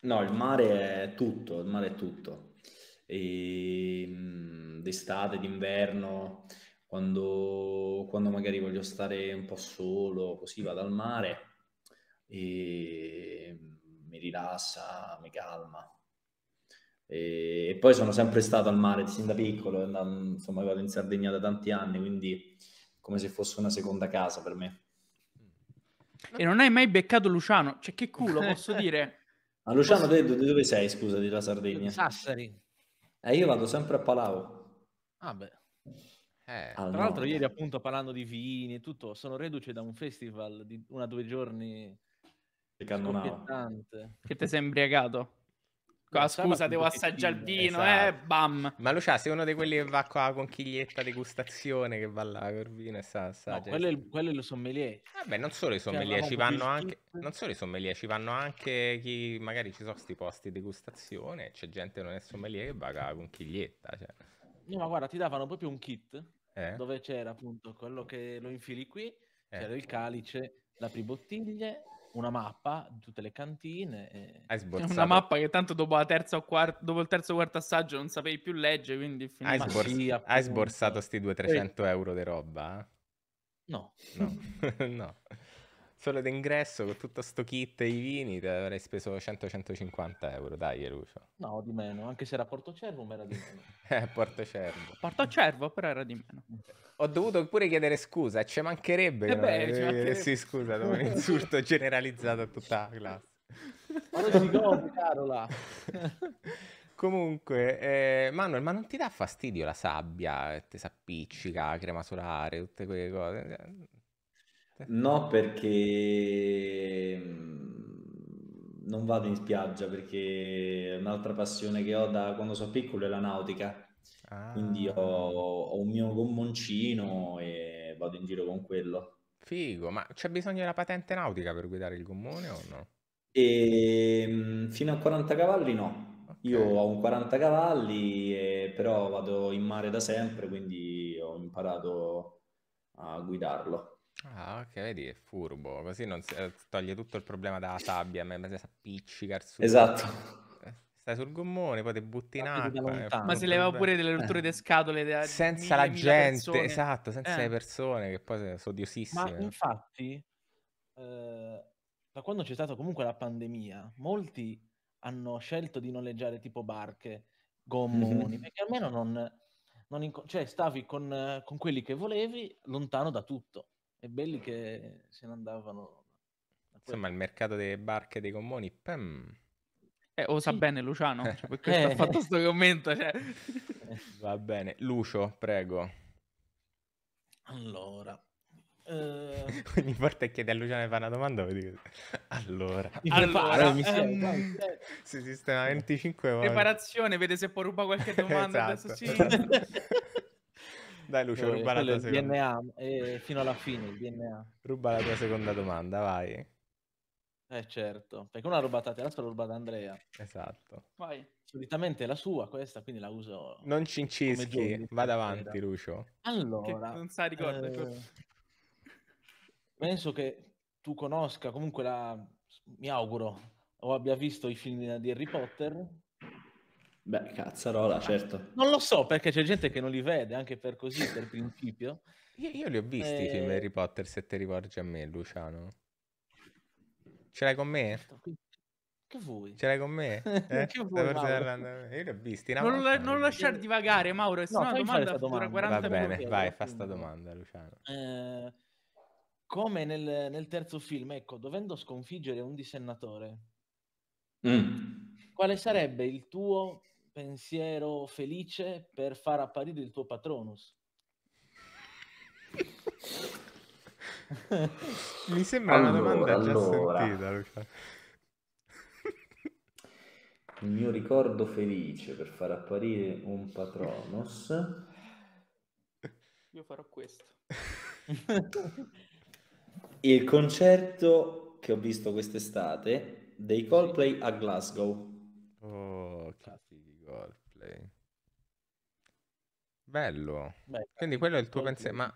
No, il mare è tutto, il mare è tutto. E, ehm, d'estate, d'inverno, quando, quando magari voglio stare un po' solo, così vado al mare e mi rilassa, mi calma. E, poi sono sempre stato al mare sin da piccolo, insomma vado in Sardegna da tanti anni, quindi come se fosse una seconda casa per me. E non hai mai beccato Luciano? Cioè che culo, posso dire? Ma ah, Luciano, posso... dove sei, scusa, di la Sardegna? Sassari. Eh, io vado sempre a Palau. Ah beh. Eh, Tra l'altro ieri appunto parlando di vini e tutto, sono reduce da un festival di una o due giorni che ti sei imbriagato. Ah, scusa, devo assaggiare il vino, eh, esatto. eh, bam. Ma Lucia, sei uno di quelli che va qua a conchiglietta degustazione, che va là col vino e sa assaggiare. No, quello è, lo sommelier. Vabbè, eh non solo i cioè, sommelier, cioè, ci vanno anche... Non solo i sommelier, ci vanno anche chi... Magari ci sono questi posti degustazione, c'è gente che non è sommelier che va a conchiglietta, cioè. No, ma guarda, ti davano proprio un kit eh? dove c'era appunto quello che lo infili qui, eh. c'era il calice, l'apri bottiglie, una mappa di tutte le cantine. E... Hai sborsato. Una mappa che tanto dopo, la terza o quarta, dopo il terzo o quarto assaggio non sapevi più leggere, quindi... Finiva. Hai, sbors- sì, hai sborsato sti 200-300 euro di roba? No. No. no solo d'ingresso con tutto sto kit e i vini te avrei speso 100-150 euro, dai Lucio. No, di meno, anche se era Porto Cervo ma era di meno. eh, Porto Cervo Portocervo. Cervo però era di meno. Ho dovuto pure chiedere scusa, ci mancherebbe. Eh beh, non... ci mancherebbe. Sì, scusa, un insulto generalizzato a tutta la classe. Ora si gode, Carola. Comunque, eh, Manuel, ma non ti dà fastidio la sabbia? Ti s'appiccica, la crema solare, tutte quelle cose? No, perché mm, non vado in spiaggia perché un'altra passione che ho da quando sono piccolo è la nautica. Ah. Quindi ho, ho, un mio gommoncino e vado in giro con quello. Figo, ma c'è bisogno della patente nautica per guidare il gommone o no? E, ehm, fino a 40 cavalli no. Okay. Io ho un 40 cavalli, e, però vado in mare da sempre, quindi ho imparato a guidarlo. Ah, ok, vedi, è furbo. Così non si, eh, toglie tutto il problema dalla sabbia, ma si appiccica il suo... Esatto. Eh, stai sul gommone, poi ti butti in acqua. Eh, ma si leva pure delle rotture eh. di scatole. Da senza mille, la mille gente, persone. esatto, senza le eh. persone, che poi sono odiosissime. Ma infatti, da quando c'è stata comunque la pandemia, molti hanno scelto di noleggiare tipo barche, gommoni, mm-hmm. perché almeno non... non inco- cioè stavi con, con quelli che volevi lontano da tutto e belli che se ne andavano. Insomma, il mercato delle barche dei gommoni, pam. Eh, o sa sì. bene Luciano, cioè, per eh. ha fatto questo commento. Cioè. Eh. Va bene, Lucio, prego. Allora. Eh... Ogni volta che chiede a Luciano di fare una domanda, mi dico... allora, allora mi ehm... si sistema 25 volte. Preparazione, vede se può rubare qualche domanda. esatto. Dai Lucio, eh, ruba la tua seconda. DNA, eh, fino alla fine il DNA. Ruba la tua seconda domanda, vai. Eh certo, perché una rubata a te, l'altra l'ho rubata Andrea. Esatto. Vai. Solitamente è la sua questa, quindi la uso. Non cincischi, vada avanti Lucio. Allora. Che non sa ricorda. Eh... penso che tu conosca comunque la... mi auguro, o abbia visto i film di Harry Potter, Beh, cazzarola, certo. Non lo so perché c'è gente che non li vede anche per così, per principio. Io, io, li ho visti e... i film eh, Harry Potter se ti rivolgi a me, Luciano. Ce l'hai con me? Certo, che vuoi? Ce l'hai con me? Eh? che vuoi, Io li ho visti. No, non, la, non lasciar divagare, Mauro, è no, una domanda, domanda. 40 Va bene, minuti, vai, fa sta domanda, Luciano. Eh, come nel, nel, terzo film, ecco, dovendo sconfiggere un dissennatore, mm. quale sarebbe il tuo pensiero felice per far apparire il tuo patronus. Mi sembra allora, una domanda allora. sentita, Luca. il mio ricordo felice per far apparire un patronus. Io farò questo. il concerto che ho visto quest'estate dei Coldplay a Glasgow. Oh, classico. Coldplay. Bello. Beh, Quindi quello è il tuo pensiero. Ma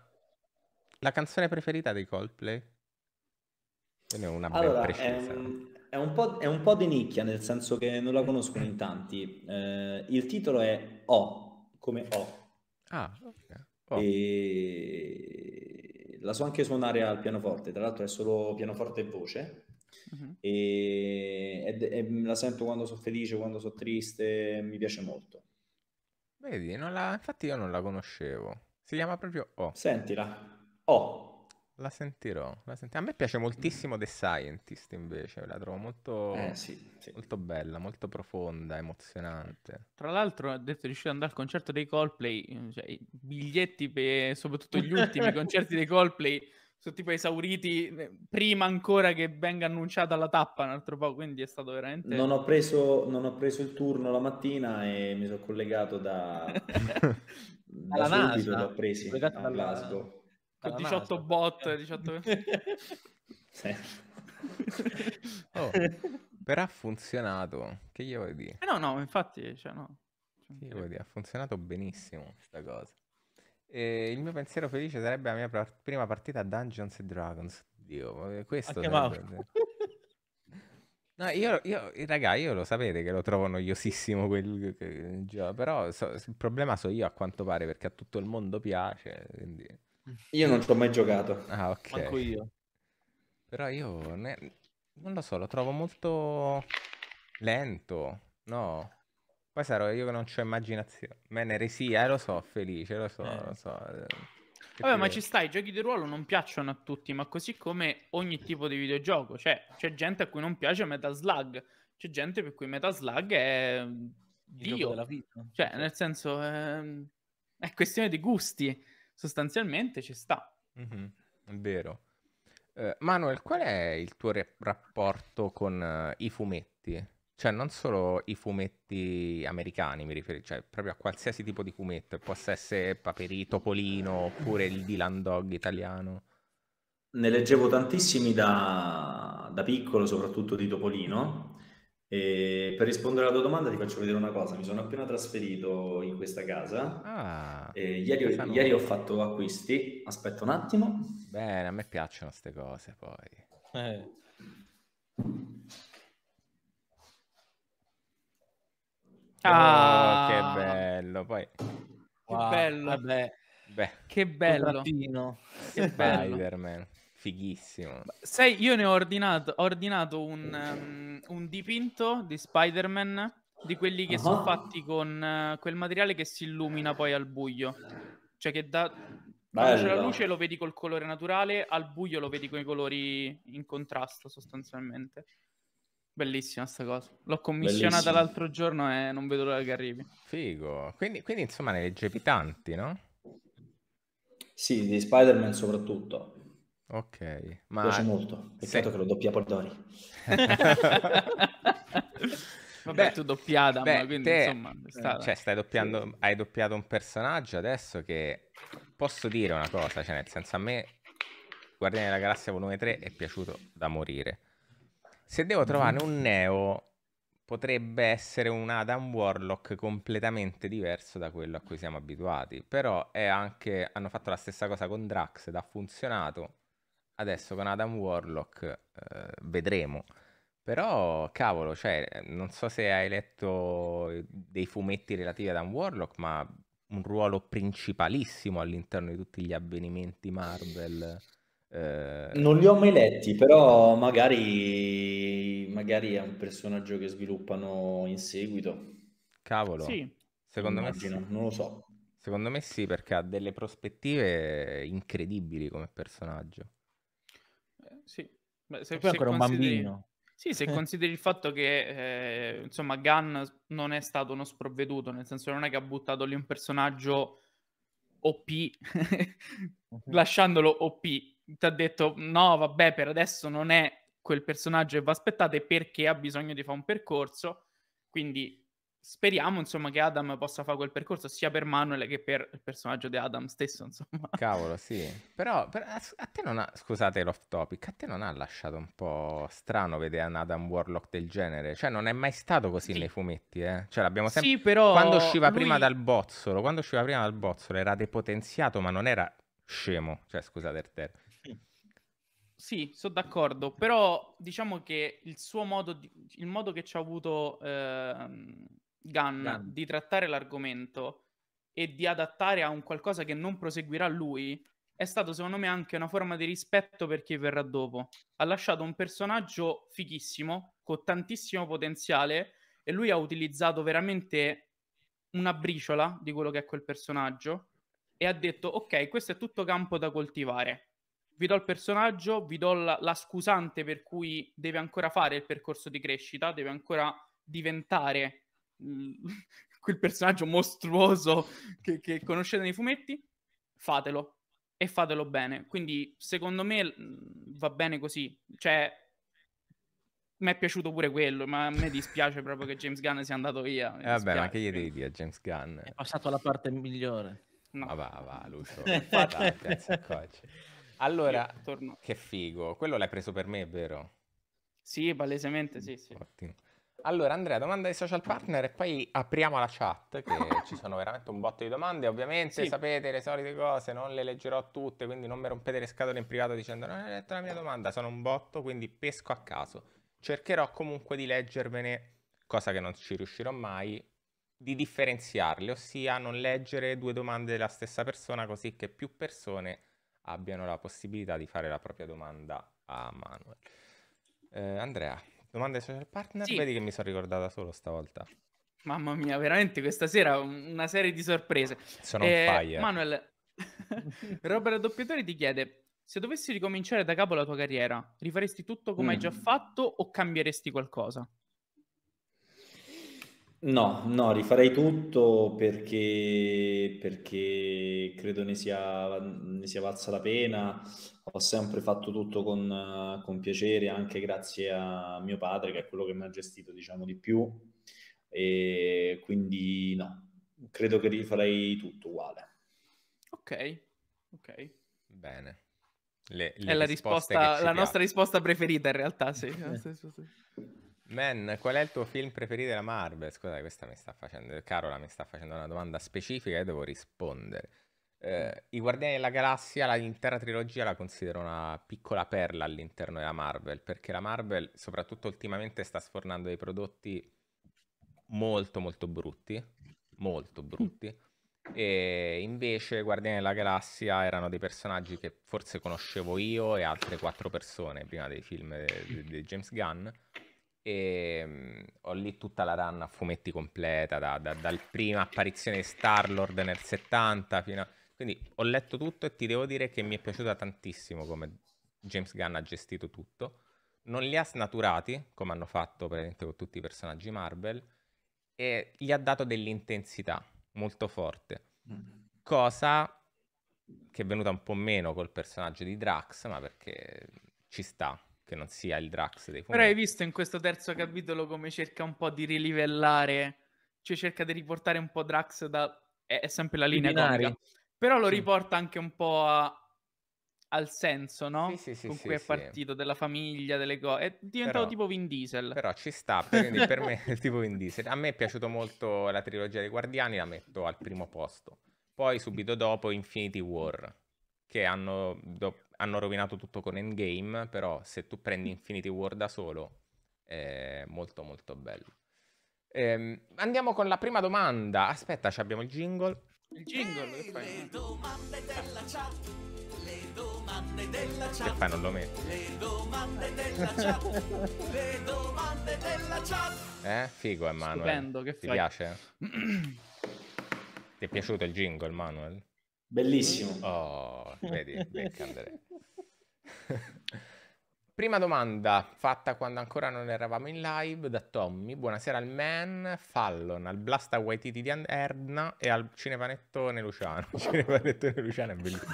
la canzone preferita dei Coldplay? Ce n'è una allora, ben precisa. È un, è, è un, po', di nicchia, nel senso che non la conoscono in tanti. Eh, il titolo è O, come O. Ah, ok. Oh. E... La so anche suonare al pianoforte, tra l'altro è solo pianoforte e voce. Uh-huh. E, ed, e, la sento quando sono felice, quando sono triste, mi piace molto. Vedi, la, infatti io non la conoscevo. Si chiama proprio O. Sentila. O. La sentirò. La sent... A me piace moltissimo The Scientist invece, la trovo molto, eh, sì, sì. molto bella, molto profonda, emozionante. Tra l'altro, ha detto riuscire ad andare al concerto dei Coldplay, cioè, biglietti per soprattutto gli ultimi concerti dei Coldplay sono tipo esauriti eh, prima ancora che venga annunciata la tappa un altro po', quindi è stato veramente... Non ho preso, non ho preso il turno la mattina e mi sono collegato da... da alla subito NASA, l'ho preso, a dalla... Glasgow. Con 18 NASA. bot, 18... sì. oh, però ha funzionato, che gli vuoi dire? Eh no, no, infatti, cioè no. che gli vuoi dire? Ha funzionato benissimo questa cosa. Eh, il mio pensiero felice sarebbe la mia par- prima partita a Dungeons and Dragons. Dio, eh, questo sarebbe... No, io, io, eh, raga, io lo sapete che lo trovo noiosissimo quel gioco, però so, il problema so io a quanto pare perché a tutto il mondo piace. Quindi... Io non ci ho mai giocato. Ah, ok. Manco io. Però io ne... non lo so, lo trovo molto lento, no? Poi sarò io che non ho immaginazione. Bene, resia, eh, lo so, felice, lo so, eh. lo so. Eh. Che Vabbè, ma ci sta, i giochi di ruolo non piacciono a tutti, ma così come ogni tipo di videogioco. Cioè, c'è gente a cui non piace Metal Slug, c'è gente per cui Metal Slug è... Dio. Cioè, nel senso, è... Ehm, è... questione di gusti, sostanzialmente ci sta. Mm-hmm. È vero. Uh, Manuel, qual è il tuo re- rapporto con uh, i fumetti? Cioè, non solo i fumetti americani, mi riferisco, cioè proprio a qualsiasi tipo di fumetto, possa essere Paperi, Topolino oppure il Dylan Dog italiano. Ne leggevo tantissimi da, da piccolo, soprattutto di Topolino. E per rispondere alla tua domanda ti faccio vedere una cosa, mi sono appena trasferito in questa casa, ah, ieri, ieri ho fatto acquisti, aspetta un attimo. Bene, a me piacciono queste cose poi. Eh. Ah, oh, che ah. bello. Poi... Che wow, bello. Vabbè. Beh, che bello. Che bello. Spider-Man. Fighissimo. Sai, io ne ho ordinato, ho ordinato un, um, un, dipinto di Spider-Man, di quelli che uh-huh. sono ah. fatti con uh, quel materiale che si illumina poi al buio. Cioè che da... Quando c'è la luce lo vedi col colore naturale, al buio lo vedi con i colori in contrasto sostanzialmente. Bellissima sta cosa. L'ho commissionata Bellissimo. l'altro giorno e non vedo l'ora che arrivi. Figo. Quindi, quindi insomma ne leggevi tanti, no? Sì, di Spider-Man soprattutto. Ok. Ma... Mi piace molto. Peccato Se... che lo doppia Polidori. Vabbè, beh, tu doppiata, Adam, beh, quindi te, insomma... Eh, Stata... Cioè, stai doppiando, sì. hai doppiato un personaggio adesso che... Posso dire una cosa, cioè nel senso a me Guardiani della Galassia volume 3 è piaciuto da morire se devo mhm. trovare un neo, potrebbe essere un Adam Warlock completamente diverso da quello a cui siamo abituati. Però è anche, hanno fatto la stessa cosa con Drax ed ha funzionato. Adesso con Adam Warlock eh, vedremo. Però, cavolo, cioè, non so se hai letto dei fumetti relativi ad Adam Warlock, ma un ruolo principalissimo all'interno di tutti gli avvenimenti Marvel. Eh, non li ho mai letti, però magari, magari è un personaggio che sviluppano in seguito. Cavolo, sì. secondo Immagino, me sì. non lo so. Secondo me sì, perché ha delle prospettive incredibili come personaggio. Eh, sì, Beh, se, se ancora consideri... un bambino. Sì, se eh. consideri il fatto che eh, insomma Gunn non è stato uno sprovveduto, nel senso non è che ha buttato lì un personaggio OP, mhm. lasciandolo OP, ti ha detto no, vabbè, per adesso non è quel personaggio che va aspettate perché ha bisogno di fare un percorso. Quindi speriamo, insomma, che Adam possa fare quel percorso sia per Manuel che per il personaggio di Adam stesso, insomma. Cavolo, sì. Però per, a te non ha, scusate l'off topic, a te non ha lasciato un po' strano vedere un Adam Warlock del genere? Cioè non è mai stato così sì. nei fumetti, eh? Cioè l'abbiamo sempre... Sì, però... Quando usciva lui... prima dal bozzolo, quando usciva prima dal bozzolo era depotenziato ma non era scemo, cioè scusate il termine. Sì, sono d'accordo, però diciamo che il suo modo, di, il modo che ci ha avuto eh, Gunn, Gunn di trattare l'argomento e di adattare a un qualcosa che non proseguirà lui è stato secondo me anche una forma di rispetto per chi verrà dopo. Ha lasciato un personaggio fighissimo, con tantissimo potenziale e lui ha utilizzato veramente una briciola di quello che è quel personaggio e ha detto ok, questo è tutto campo da coltivare vi do il personaggio, vi do la, la, scusante per cui deve ancora fare il percorso di crescita, deve ancora diventare mm, quel personaggio mostruoso che, che conoscete nei fumetti, fatelo e fatelo bene. Quindi secondo me mm, va bene così, cioè mi è piaciuto pure quello, ma a me dispiace proprio che James Gunn sia andato via. Eh vabbè, ma che gli devi dire a James Gunn? È passato alla parte migliore. No. Ma ah, va, va, Lucio. Infatti, allora, torno... che figo. Quello l'hai preso per me, vero? Sì, palesemente, sì, sì. Ottimo. Allora, Andrea, domanda ai social partner e poi apriamo la chat, che ci sono veramente un botto di domande. Ovviamente sì. sapete le solite cose, non le leggerò tutte, quindi non mi rompete le scatole in privato dicendo non hai letto la mia domanda, sono un botto, quindi pesco a caso. Cercherò comunque di leggervene, cosa che non ci riuscirò mai, di differenziarle, ossia non leggere due domande della stessa persona così che più persone abbiano la possibilità di fare la propria domanda a Manuel. Eh, Andrea, domanda ai social partner? Sì. Vedi che mi sono ricordata solo stavolta. Mamma mia, veramente questa sera una serie di sorprese. Sono eh, un fire. Manuel, Robert Doppiatore ti chiede, se dovessi ricominciare da capo la tua carriera, rifaresti tutto come mm. hai già fatto o cambieresti qualcosa? No, no, rifarei tutto perché, perché credo ne sia, ne sia valsa la pena. Ho sempre fatto tutto con, con, piacere, anche grazie a mio padre, che è quello che mi ha gestito, diciamo, di più. E quindi no, credo che rifarei tutto uguale. Ok, ok. Bene. Le, le è la, risposta, la nostra risposta preferita in realtà, sì. Ah, Man, qual è il tuo film preferito della Marvel? Scusa, questa mi sta facendo. Carola mi sta facendo una domanda specifica e devo rispondere. Eh, I Guardiani della Galassia, l'intera trilogia la considero una piccola perla all'interno della Marvel, perché la Marvel, soprattutto ultimamente, sta sfornando dei prodotti molto molto brutti, molto brutti. E invece Guardiani della Galassia erano dei personaggi che forse conoscevo io e altre quattro persone prima dei film eh, di de- de- James Gunn e ehm, ho lì tutta la run a fumetti completa, da, da, dal prima apparizione di Star-Lord nel 70 fino a... Quindi ho letto tutto e ti devo dire che mi è piaciuta tantissimo come James Gunn ha gestito tutto. Non li ha snaturati, come hanno fatto praticamente con tutti i personaggi Marvel, e gli ha dato dell'intensità molto forte. Mm. Cosa che è venuta un po' meno col personaggio di Drax, ma perché ci sta, che non sia il Drax dei fumetti. Però hai visto in questo terzo capitolo come cerca un po' di rilivellare, cioè cerca di riportare un po' Drax da... è, sempre la linea comica, però lo sì. riporta anche un po' a... al senso, no? Sì, sì, sì, Con sì, cui sì, è partito, della famiglia, delle cose. È diventato però, tipo Vin Diesel. Però ci sta, quindi per me è tipo Vin Diesel. A me è piaciuto molto la trilogia dei Guardiani, la metto al primo posto. Poi subito dopo Infinity War, che hanno Dopo hanno rovinato tutto con Endgame, però se tu prendi mm. Infinity War da solo è molto molto bello. Ehm, andiamo con la prima domanda. Aspetta, abbiamo il jingle. Il jingle, hey, fai? Le domande della chat. Le domande della chat. Che fai, non lo metto? Le domande della chat. le domande della chat. Eh, figo, Emanuel. Stupendo, che fai? Ti piace? Ti è piaciuto il jingle, Emanuel? Bellissimo. Mm. Oh, vedi, Prima domanda fatta quando ancora non eravamo in live da Tommy. Buonasera al Man, Fallon, al Blasta Waititi di Erna e al Cinepanettone Luciano. Cinepanettone Luciano è bellissimo.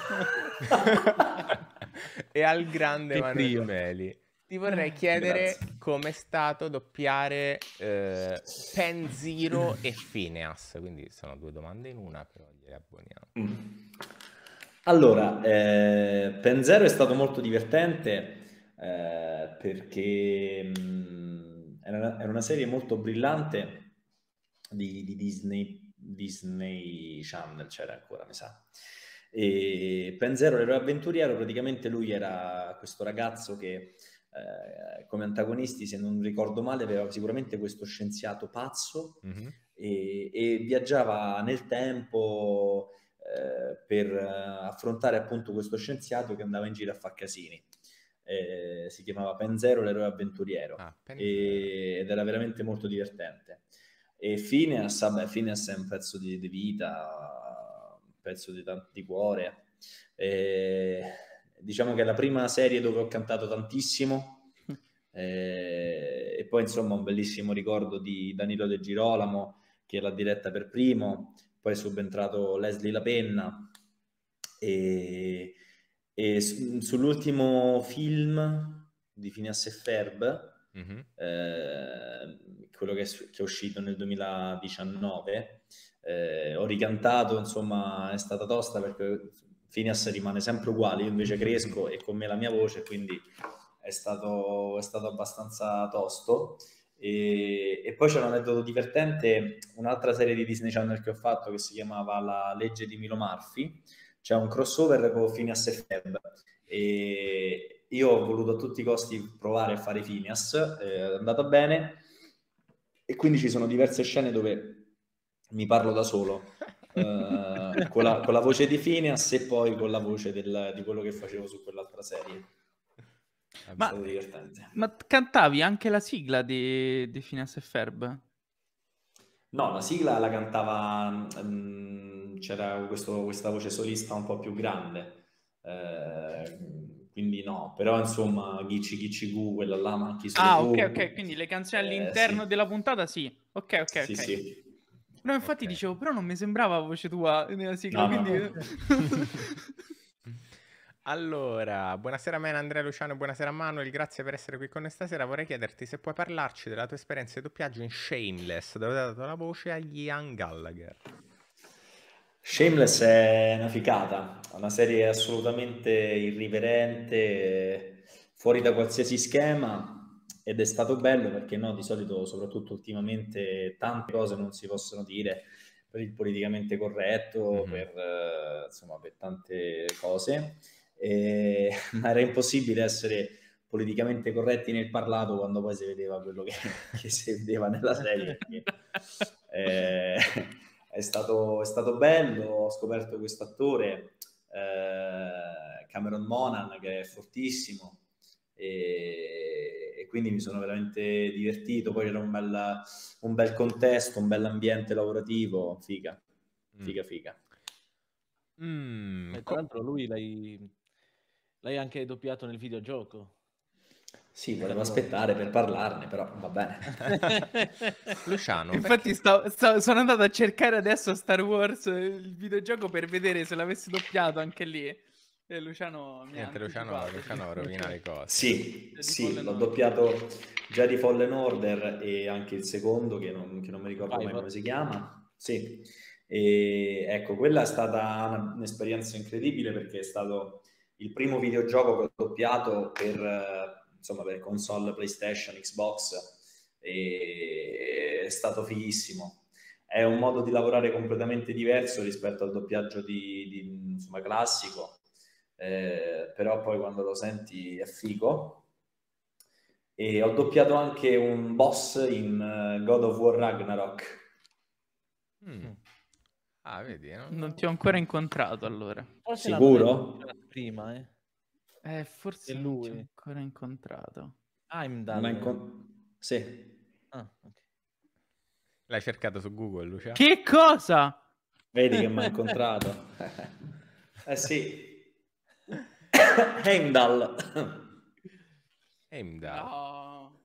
e al grande che Manuel Meli. Ti vorrei chiedere come è stato doppiare eh, Penziro e Phineas. Quindi sono due domande in una, però gliele abboniamo. Mm. Allora, eh, Penzero è stato molto divertente eh, perché mh, mm, era, una, era, una, serie molto brillante di, di Disney, Disney, Channel, c'era ancora, mi sa. E Penzero, l'eroe avventuriero, praticamente lui era questo ragazzo che eh, come antagonisti, se non ricordo male, aveva sicuramente questo scienziato pazzo mm-hmm. e, e viaggiava nel tempo eh, per eh, affrontare appunto questo scienziato che andava in giro a fare casini. Eh, si chiamava Penzero l'eroe avventuriero ah, e, ed era veramente molto divertente. E Phineas, vabbè, Phineas è un pezzo di, di vita, un pezzo di, tanti cuore. Eh, diciamo che è la prima serie dove ho cantato tantissimo eh, e poi insomma un bellissimo ricordo di Danilo De Girolamo che l'ha diretta per primo poi è subentrato Leslie Lapenna e, e sull'ultimo film di Phineas e Ferb mm-hmm. eh, quello che è, che è, uscito nel 2019 eh, ho ricantato insomma è stata tosta perché Phineas rimane sempre uguale io invece cresco e con me la mia voce quindi è stato, è stato abbastanza tosto e, e, poi c'è un aneddoto divertente, un'altra serie di Disney Channel che ho fatto che si chiamava La legge di Milo Murphy, c'è un crossover con Phineas e Feb e io ho voluto a tutti i costi provare a fare Phineas, eh, è andata bene e quindi ci sono diverse scene dove mi parlo da solo. eh, con, la, con, la, voce di Phineas e poi con la voce del, di quello che facevo su quell'altra serie è ma, divertente. Ma cantavi anche la sigla di, di Finas e Ferb? No, la sigla la cantava, um, c'era questo, questa voce solista un po' più grande, eh, quindi no, però insomma Ghici Ghici Gu, quella là, ma chi sono Ah, ok, ok, quindi le canzoni eh, all'interno eh, sì. della puntata sì, ok, ok, sì, ok. Sì. No, infatti okay. dicevo, però non mi sembrava voce tua nella sigla, no, quindi... No, no. Allora, buonasera a me, Andrea Luciano, buonasera a Manuel, grazie per essere qui con noi stasera. Vorrei chiederti se puoi parlarci della tua esperienza di doppiaggio in Shameless, dove hai dato la voce a Ian Gallagher. Shameless è una ficata, è una serie assolutamente irriverente, fuori da qualsiasi schema ed è stato bello perché no, di solito, soprattutto ultimamente, tante cose non si possono dire per il politicamente corretto, mm-hmm. per, eh, insomma, per tante cose eh, ma era impossibile essere politicamente corretti nel parlato quando poi si vedeva quello che, che si vedeva nella serie. eh, è, stato, è, stato, bello, ho scoperto questo attore, eh, Cameron Monan, che è fortissimo. E, e, quindi mi sono veramente divertito. Poi era un bel, un bel contesto, un bel ambiente lavorativo, figa, mm. figa, mm. figa. Mm, tra l'altro lui l'hai L'hai anche doppiato nel videogioco. Sì, volevo aspettare per parlarne, però va bene. Luciano. Infatti sto, sto, sono andato a cercare adesso Star Wars, il videogioco, per vedere se l'avessi doppiato anche lì. E Luciano mi Niente, Luciano, Luciano rovina le cose. Sì, sì l'ho doppiato già di Fallen Order e anche il secondo, che non, che non mi ricordo Vai, mai va. come si chiama. Sì, e ecco, quella è stata un'esperienza incredibile perché è stato il primo videogioco che ho doppiato per, eh, insomma, per console PlayStation, Xbox, è stato fighissimo. È un modo di lavorare completamente diverso rispetto al doppiaggio di, di, insomma, classico, eh, però poi quando lo senti è figo. E ho doppiato anche un boss in eh, God of War Ragnarok. Mm. mm. Ah, vedi, no? non ti ho ancora incontrato allora. Forse Sicuro? prima, eh? Eh, forse e lui. non l'ho ancora incontrato. Heimdall. Ah, ma incon- sì. Ah, okay. L'hai cercato su Google, Lucia? Che cosa? Vedi che mi ha incontrato. eh sì. Heimdall. Heimdall. No.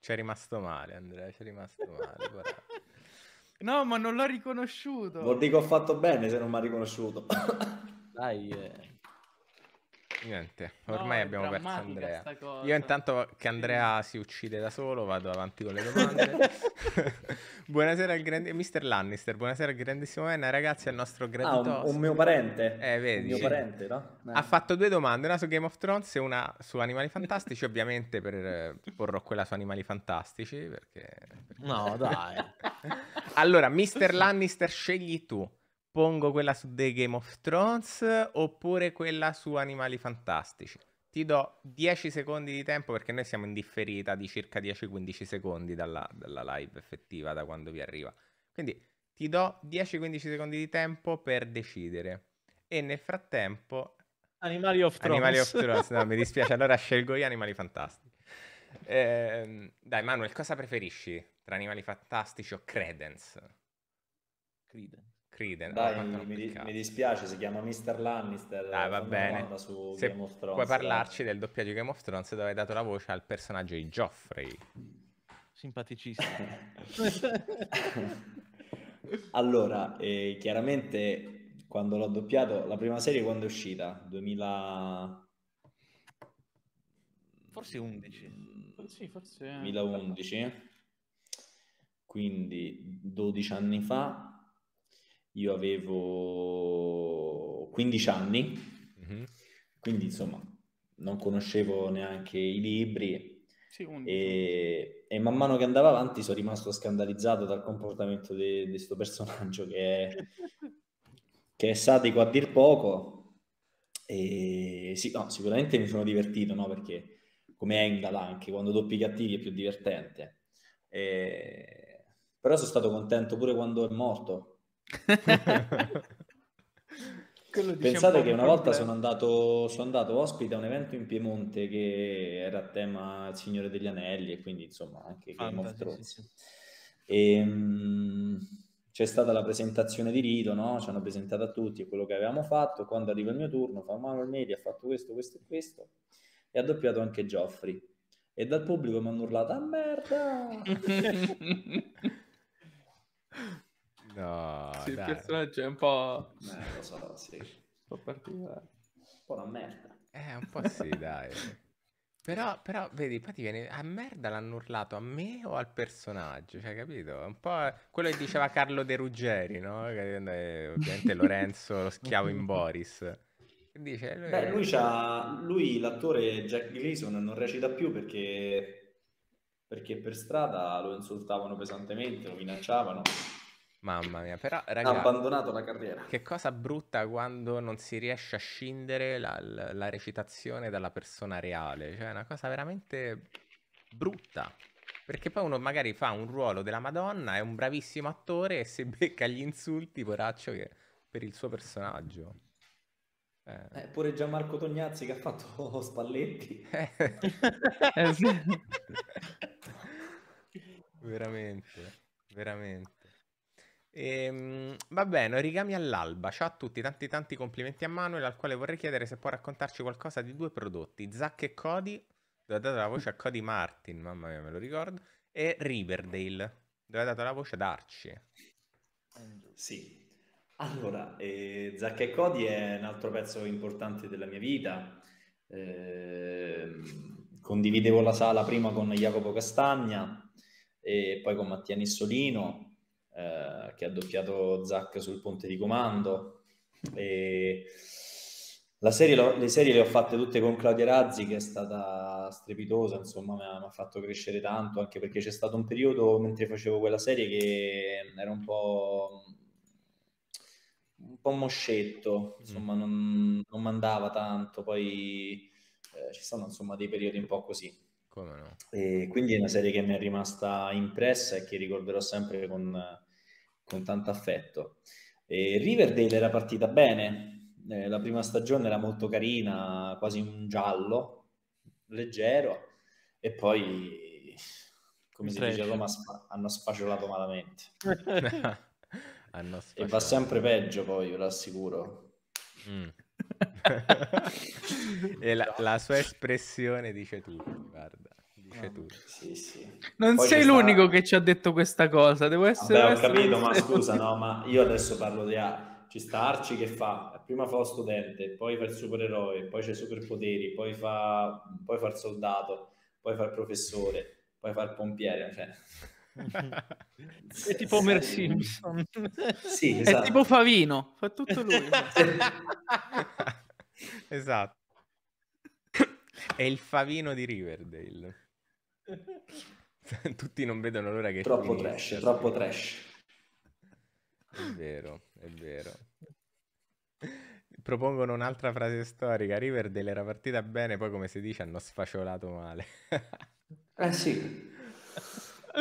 C'è rimasto male, Andrea, c'è rimasto male. Guarda. No, ma non l'ho riconosciuto. Vuol dire che ho fatto bene se non mi ha riconosciuto. Dai. Eh. Niente, ormai no, abbiamo perso Andrea. Io intanto che Andrea si uccide da solo vado avanti con le domande. buonasera al grande Mister Lannister, buonasera al grandissimo Enna, ragazzi, al nostro gradito. Ah, un, un, mio parente. Eh, vedi. Sì. Parente, no? eh. Ha fatto due domande, una su Game of Thrones e una su Animali Fantastici, ovviamente per eh, porrò quella su Animali Fantastici perché... perché... No, dai. allora, Mister Lannister, scegli tu pongo quella su The Game of Thrones oppure quella su Animali Fantastici. Ti do 10 secondi di tempo perché noi siamo in differita di circa 10-15 secondi dalla, dalla live effettiva, da quando vi arriva. Quindi ti do 10-15 secondi di tempo per decidere. E nel frattempo... Animali of Thrones. Animali of Thrones, no, mi dispiace, allora scelgo io Animali Fantastici. Eh, dai, Manuel, cosa preferisci tra Animali Fantastici o Credence? Credence. Criden. Dai, mi, mi, dispiace, si chiama Mr. Lannister. Dai, va bene. Se Thrones, puoi parlarci eh. del doppiaggio di Game of Thrones dove hai dato la voce al personaggio di Geoffrey. Simpaticissimo. allora, eh, chiaramente quando l'ho doppiato, la prima serie quando è uscita? 2000... Forse 11. Sì, forse... 2011. Quindi 12 anni fa io avevo 15 anni, mm-hmm. quindi insomma non conoscevo neanche i libri sì, e, e, man mano che andava avanti sono rimasto scandalizzato dal comportamento di questo personaggio che è, che è sadico a dir poco. E sì, no, sicuramente mi sono divertito, no? Perché come Engala anche, quando doppi cattivi è più divertente. E... Però sono stato contento pure quando è morto, Pensate che una volta sono andato, sono andato, ospite a un evento in Piemonte che era a tema Il Signore degli Anelli e quindi insomma anche Game of Thrones. E, um, c'è stata la presentazione di Rito, no? ci hanno presentato a tutti quello che avevamo fatto, quando arriva il mio turno fa al media, ha fatto questo, questo e questo e ha doppiato anche Geoffrey e dal pubblico mi hanno urlato a ah, merda No, sì, dai. il personaggio è un po'... Eh, lo so, sì. Un po' particolare. Un po' una merda. Eh, un po' sì, dai. Però, però, vedi, infatti viene a merda l'hanno urlato a me o al personaggio, cioè, capito? Un po' quello che diceva Carlo De Ruggeri, no? Che, eh, ovviamente Lorenzo, lo schiavo in Boris. Dice, lui... Beh, lui, lui l'attore Jack Gleason non recita più perché, perché per strada lo insultavano pesantemente, lo minacciavano Mamma mia, però raga, ha abbandonato la carriera. Che cosa brutta quando non si riesce a scindere la, la recitazione dalla persona reale, cioè è una cosa veramente brutta. Perché poi uno magari fa un ruolo della Madonna, è un bravissimo attore e se becca gli insulti, poraccio, che per il suo personaggio. Eh. Eh, pure Gianmarco Tognazzi che ha fatto Spalletti. Eh. veramente, veramente. Ehm, va bene, origami all'alba. Ciao a tutti, tanti tanti complimenti a Manuel, al quale vorrei chiedere se può raccontarci qualcosa di due prodotti, Zack e Cody, dove ha dato la voce a Cody Martin, mamma mia me lo ricordo, e Riverdale, dove ha dato la voce ad Archie. Sì. Allora, eh, Zack e Cody è un altro pezzo importante della mia vita. Eh, condividevo la sala prima con Jacopo Castagna e poi con Mattia Nissolino eh, che ha doppiato Zack sul ponte di comando. E serie le serie le ho fatte tutte con Claudia Razzi, che è stata strepitosa, insomma, mi ha, mi ha, fatto crescere tanto, anche perché c'è stato un periodo mentre facevo quella serie che era un po'. Un po' moscetto, insomma, mm. non, non mandava tanto, poi eh, ci sono insomma dei periodi un po' così come no? E quindi è una serie che mi è rimasta impressa e che ricorderò sempre con, con tanto affetto. E Riverdale era partita bene, eh, la prima stagione era molto carina, quasi un giallo, leggero, e poi, come si dice a Roma, spa- hanno spaciolato malamente. hanno spaciolato. E va sempre peggio poi, ve lo assicuro. Mm. e la, la, sua espressione dice tutto, guarda. Dice ah, tutto. Sì, sì. Non Poi sei l'unico sta... che ci ha detto questa cosa, devo essere... Vabbè, ho capito, ma scusa, no, ma io adesso parlo di... ci sta Arci che fa prima fa lo studente, poi fa il supereroe, poi c'è i superpoteri, poi fa, poi fa il soldato, poi fa il professore, poi fa il pompiere. Cioè... È tipo Homer Simpson. Sì, esatto. È tipo Favino, fa tutto lui. Esatto. È il favino di Riverdale. Tutti non vedono l'ora che... Troppo finisce, trash, troppo trash. È vero, è vero. Propongono un'altra frase storica. Riverdale era partita bene, poi come si dice hanno sfacciolato male. eh sì.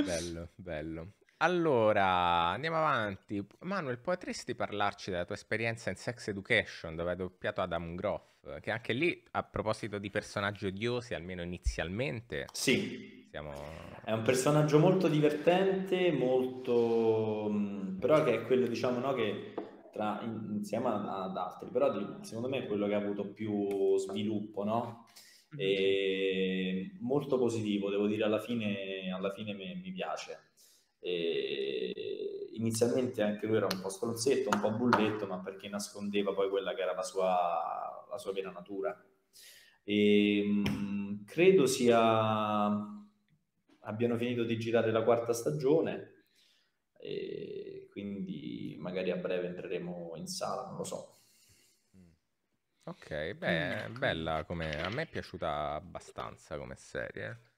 Bello, bello. Allora, andiamo avanti. Manuel, potresti parlarci della tua esperienza in Sex Education, dove hai doppiato Adam Groff, che anche lì, a proposito di personaggi odiosi, almeno inizialmente... Sì. Siamo... È un personaggio molto divertente, molto... Mm, però che è quello, diciamo, no, che tra... insieme ad altri, però secondo me è quello che ha avuto più sviluppo, no? Mhm. E... Molto positivo, devo dire, alla fine, alla fine mi piace e inizialmente anche lui era un po' stronzetto, un po' bulletto, ma perché nascondeva poi quella che era la sua, la sua vera natura. E, ehm, mh, credo sia abbiano finito di girare la quarta stagione e quindi magari a breve entreremo in sala, non lo so. Ok, beh, mm, ecco. bella come a me è piaciuta abbastanza come serie.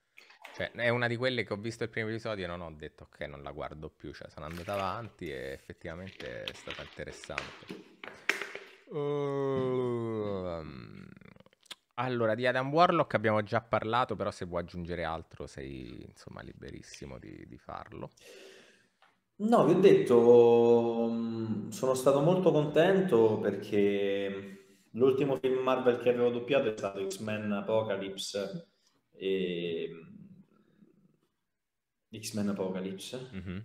Cioè, è una di quelle che ho visto il primo episodio e non ho detto ok, non la guardo più, cioè sono andata avanti e effettivamente è stata interessante. Uh, allora, di Adam Warlock abbiamo già parlato, però se vuoi aggiungere altro sei insomma liberissimo di, di farlo. No, vi ho detto, sono stato molto contento perché l'ultimo film Marvel che avevo doppiato è stato X-Men Apocalypse e X-Men Apocalypse. Mm-hmm.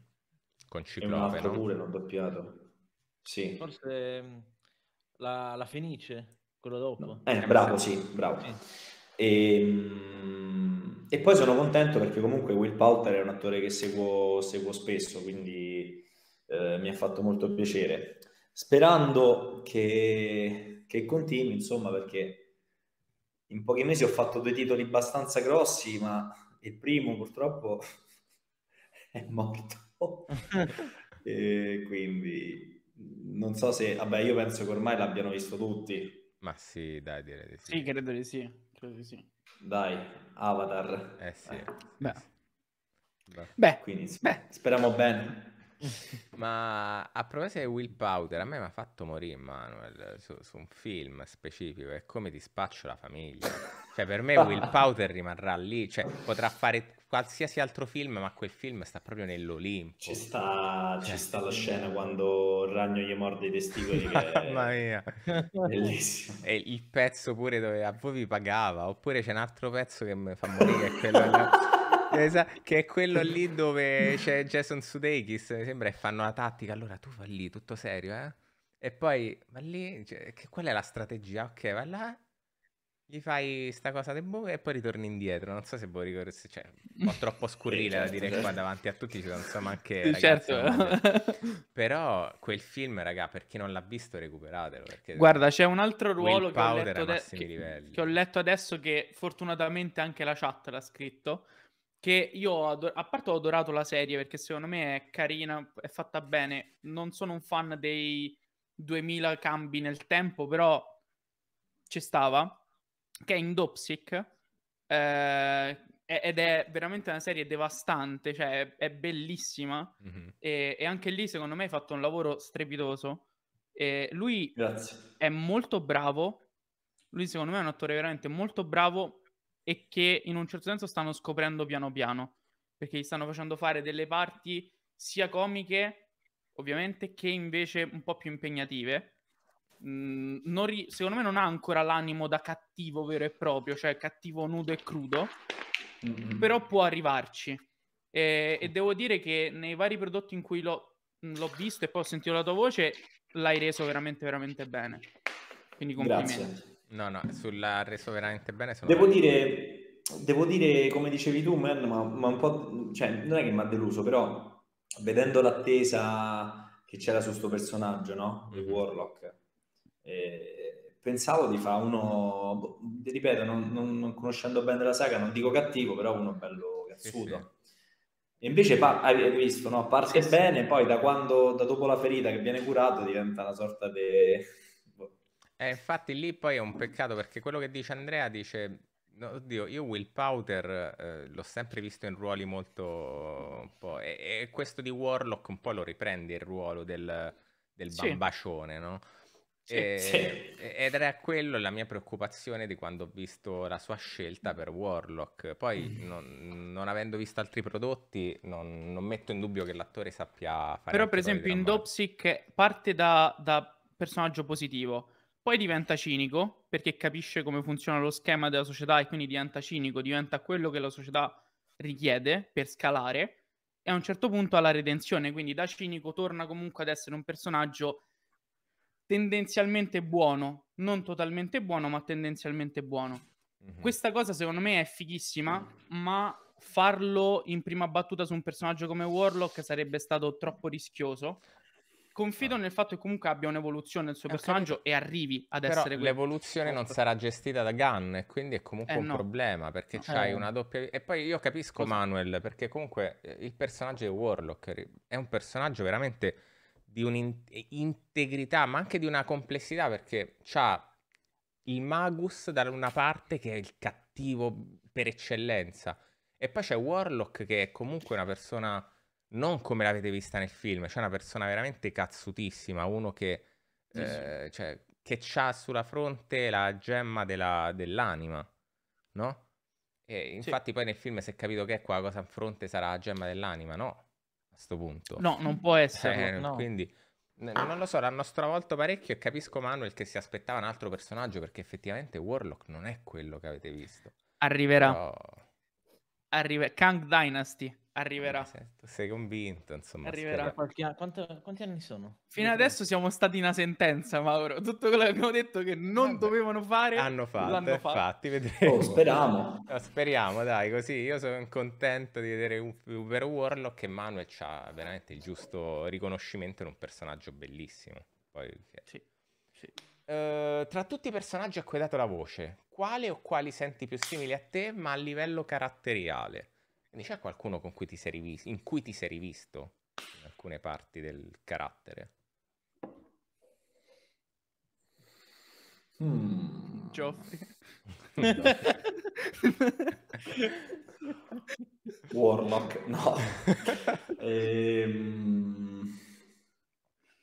Con Ciclope, no? pure l'ho doppiato. Sì. Forse mm, la, la Fenice, quello dopo. No. Eh, bravo, sì, bravo. Sì. E, ehm, e, poi sono contento perché comunque Will Powter è un attore che seguo, seguo spesso, quindi eh, mi ha fatto molto piacere. Sperando che, che continui, insomma, perché in pochi mesi ho fatto due titoli abbastanza grossi, ma il primo purtroppo è morto. e quindi non so se, vabbè, io penso che ormai l'abbiano visto tutti. Ma sì, dai, direi di sì. Sì, credo di sì. Credo di sì. Dai, Avatar. Eh sì. Eh. Beh. Beh. Quindi, beh. speriamo bene. Ma a proposito di Will Powder, a me mi ha fatto morire Manuel eh, su, su, un film specifico, è come dispaccio la famiglia. Cioè, per me Will Powder rimarrà lì, cioè, potrà fare qualsiasi altro film, ma quel film sta proprio nell'Olimpo. Ci sta, cioè, ci sta la scena quando il ragno gli morde i testicoli. Mamma mia, bellissimo. E il pezzo pure dove a voi vi pagava, oppure c'è un altro pezzo che mi fa morire, che è quello. Esa- che è quello lì dove c'è Jason Sudeikis, mi sembra, e fanno la tattica. Allora tu vai lì, tutto serio, eh? E poi, va lì, cioè, che, qual è la strategia? Ok, va là, gli fai sta cosa del buco e poi ritorni indietro. Non so se vuoi ricordate, cioè, un po' troppo scurrile certo, da dire certo. qua davanti a tutti, ci sono insomma anche ragazzi, certo. Però quel film, raga, per chi non l'ha visto recuperatelo. Guarda, c'è un altro ruolo che ho, ade- che, che ho letto adesso che fortunatamente anche la chat l'ha scritto, che io ador- a parte ho adorato la serie perché secondo me è carina, è fatta bene. Non sono un fan dei 2000 cambi nel tempo, però ci stava. Che è in Dopsic eh, ed è veramente una serie devastante, cioè è bellissima. Mm-hmm. E, e, anche lì, secondo me, hai fatto un lavoro strepitoso. E lui Grazie. è molto bravo. Lui, secondo me, è un attore veramente molto bravo e che in un certo senso stanno scoprendo piano piano, perché gli stanno facendo fare delle parti sia comiche, ovviamente, che invece un po' più impegnative. Mm, ri- secondo me non ha ancora l'animo da cattivo vero e proprio, cioè cattivo nudo e crudo, mm-hmm. però può arrivarci. E-, e, devo dire che nei vari prodotti in cui l'ho, l'ho visto e poi ho sentito la tua voce, l'hai reso veramente, veramente bene. Quindi complimenti. Grazie. No, no, sulla reso veramente bene. Sono devo, dire, devo dire, come dicevi tu, man, ma, ma un po'... Cioè, non è che mi ha deluso, però vedendo l'attesa che c'era su questo personaggio, no? Il mm-hmm. Warlock. Eh, pensavo di fare uno... Boh, ripeto, non, non, non, conoscendo bene la saga, non dico cattivo, però uno bello cazzuto. Sì, sì. E invece hai visto, no? Parte sì, bene, poi da quando, da dopo la ferita che viene curato diventa una sorta di... Eh, infatti lì poi è un peccato perché quello che dice Andrea dice... No, oddio, io Will Powder eh, l'ho sempre visto in ruoli molto... E, e, questo di Warlock un po' lo riprende il ruolo del, del sì. no? Sì, e, sì. Ed era quello la mia preoccupazione di quando ho visto la sua scelta per Warlock. Poi, mm. non, non avendo visto altri prodotti, non, non, metto in dubbio che l'attore sappia fare. Però, per esempio, in Dopsic parte da, da personaggio positivo poi diventa cinico perché capisce come funziona lo schema della società e quindi diventa cinico, diventa quello che la società richiede per scalare e a un certo punto ha la redenzione, quindi da cinico torna comunque ad essere un personaggio tendenzialmente buono, non totalmente buono, ma tendenzialmente buono. Mm-hmm. Questa cosa secondo me è fighissima, ma farlo in prima battuta su un personaggio come Warlock sarebbe stato troppo rischioso. Confido ah. nel fatto che comunque abbia un'evoluzione del suo personaggio e arrivi ad Però essere quello. L'evoluzione non sarà gestita da Gunn, e quindi è comunque eh, un no. problema perché no. c'hai eh. una doppia. E poi io capisco Cosa? Manuel perché comunque eh, il personaggio di Warlock è un personaggio veramente di un'integrità, eh, ma anche di una complessità perché c'ha il Magus da una parte che è il cattivo per eccellenza, e poi c'è Warlock che è comunque una persona non come l'avete vista nel film, c'è una persona veramente cazzutissima, uno che, sì, eh, sì. Cioè, che ha sulla fronte la gemma della, dell'anima, no? E infatti sì. poi nel film si è capito che qua cosa a fronte sarà la gemma dell'anima, no? A questo punto. No, non può eh, essere. Eh, no. Quindi n- non lo so, l'hanno stravolto parecchio e capisco Manuel che si aspettava un altro personaggio perché effettivamente Warlock non è quello che avete visto. Arriverà. Però... Arrive- Kang Dynasty. Arriverà. Eh, certo, sei, convinto, insomma. Arriverà. Quanto, quanti anni sono? Fino adesso siamo stati in una sentenza, Mauro. Tutto quello che abbiamo detto che non Vabbè. dovevano fare, hanno fatto. L'hanno infatti, vedremo. Oh, speriamo. No, eh, speriamo, dai, così. Io sono contento di vedere Uber Warlock e Manuel ha veramente il giusto riconoscimento in un personaggio bellissimo. Poi... Eh. Sì, sì. Uh, tra tutti i personaggi a cui hai dato la voce, quale o quali senti più simili a te, ma a livello caratteriale? Quindi c'è qualcuno con cui ti sei rivisto, in cui ti sei rivisto in alcune parti del carattere? Mm. Geoffrey. Warlock, no. ehm...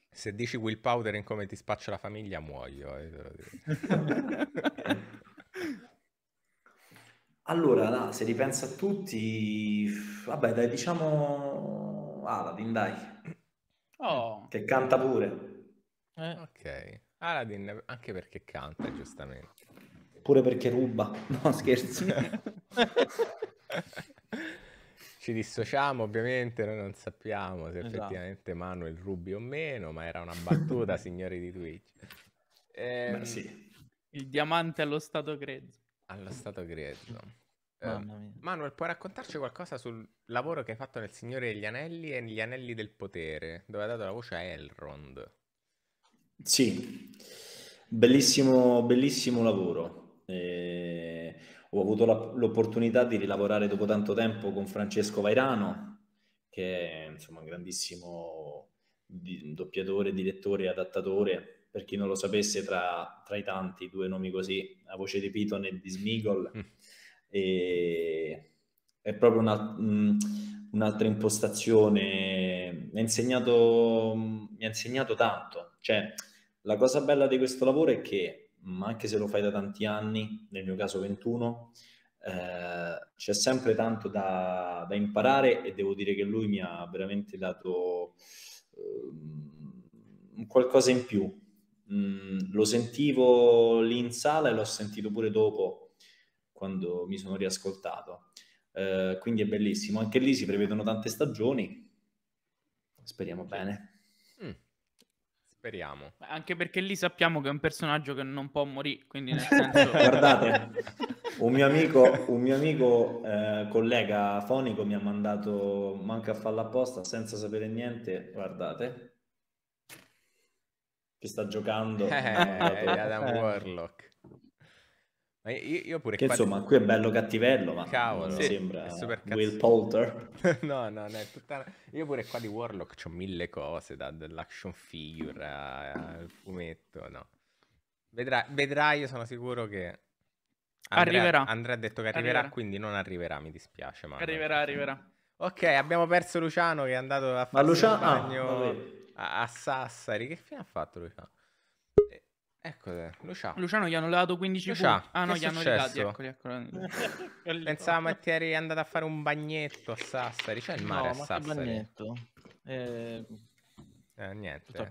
Se dici Will Powder in come ti spaccio la famiglia, muoio. Eh, Allora, là, se li a tutti, vabbè, dai, diciamo Aladdin, dai. Oh. Che canta pure. Eh. Ok, Aladdin anche perché canta, giustamente. Pure perché ruba. No, scherzi. Ci dissociamo, ovviamente, noi non sappiamo se esatto. effettivamente Manuel rubi o meno, ma era una battuta, signori di Twitch. Ehm, sì. Il diamante allo stato grezzo. Allo stato greggio. Eh, Manuel, puoi raccontarci qualcosa sul lavoro che hai fatto nel Signore degli Anelli e negli Anelli del Potere, dove ha dato la voce a Elrond? Sì, bellissimo, bellissimo lavoro. Eh, ho avuto la, l'opportunità di rilavorare dopo tanto tempo con Francesco Vairano, che è insomma, un grandissimo doppiatore, direttore e adattatore per chi non lo sapesse, tra, tra i tanti due nomi così, la voce di Piton e di Smigol, mm. e, è proprio una, mh, mm, un'altra impostazione, mi ha insegnato, mi ha insegnato tanto, cioè la cosa bella di questo lavoro è che, mm, anche se lo fai da tanti anni, nel mio caso 21, eh, c'è sempre tanto da, da, imparare e devo dire che lui mi ha veramente dato eh, qualcosa in più. Mm, lo sentivo lì in sala e l'ho sentito pure dopo quando mi sono riascoltato. Eh, quindi è bellissimo. Anche lì si prevedono tante stagioni. Speriamo bene. Mm. Speriamo. Anche perché lì sappiamo che è un personaggio che non può morire, quindi nel senso... Guardate, un mio amico, un mio amico eh, collega fonico mi ha mandato, manca a farla apposta, senza sapere niente, guardate, che sta giocando. Eh, eh Adam eh. Warlock. Ma io, io pure... Che, insomma, parte... qui è bello cattivello, ma Cavolo, sì, sembra Will Poulter. no, no, no, tutta... Io pure qua di Warlock c'ho mille cose, da, dall'action figure al eh, fumetto, no. Vedrai, vedrai, io sono sicuro che... Andrea, arriverà. Andrea ha detto che arriverà, arriverà, quindi non arriverà, mi dispiace. Ma arriverà, arriverà. Ok, abbiamo perso Luciano che è andato a fare Luciano... il ah, bagno. Ah, a, Sassari. Che fine ha fatto Luciano? Eh, eccolo, eh, Luciano. Luciano gli hanno levato 15 Luciano, punti. Ah no, gli hanno regalati, eccoli, eccoli. Pensavo che eri andato a fare un bagnetto a Sassari. C'è il mare no, a Sassari? bagnetto. Eh eh, niente. Tutta,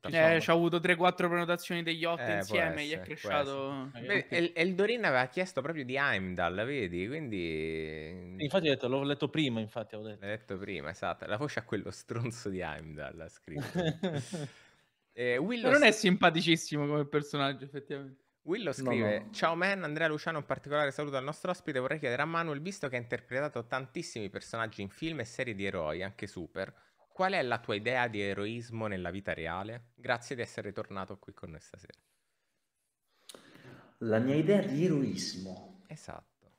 tutta eh, ci ho avuto 3-4 prenotazioni degli 8 eh, insieme, gli è cresciuto. Eh, Beh, El- Eldorin aveva chiesto proprio di Heimdall, vedi? Quindi... Infatti detto, l'ho letto prima, infatti ho detto. L'ho letto prima, esatto. La voce a quello stronzo di Heimdall ha scritto. eh, Willow... Non è simpaticissimo come personaggio, effettivamente. Willow scrive: no, no. Ciao man, Andrea Luciano, un particolare saluto al nostro ospite. Vorrei chiedere a Manuel, visto che ha interpretato tantissimi personaggi in film e serie di eroi, anche super, Qual è la tua idea di eroismo nella vita reale? Grazie di essere tornato qui con noi stasera. La mia idea di eroismo. Esatto.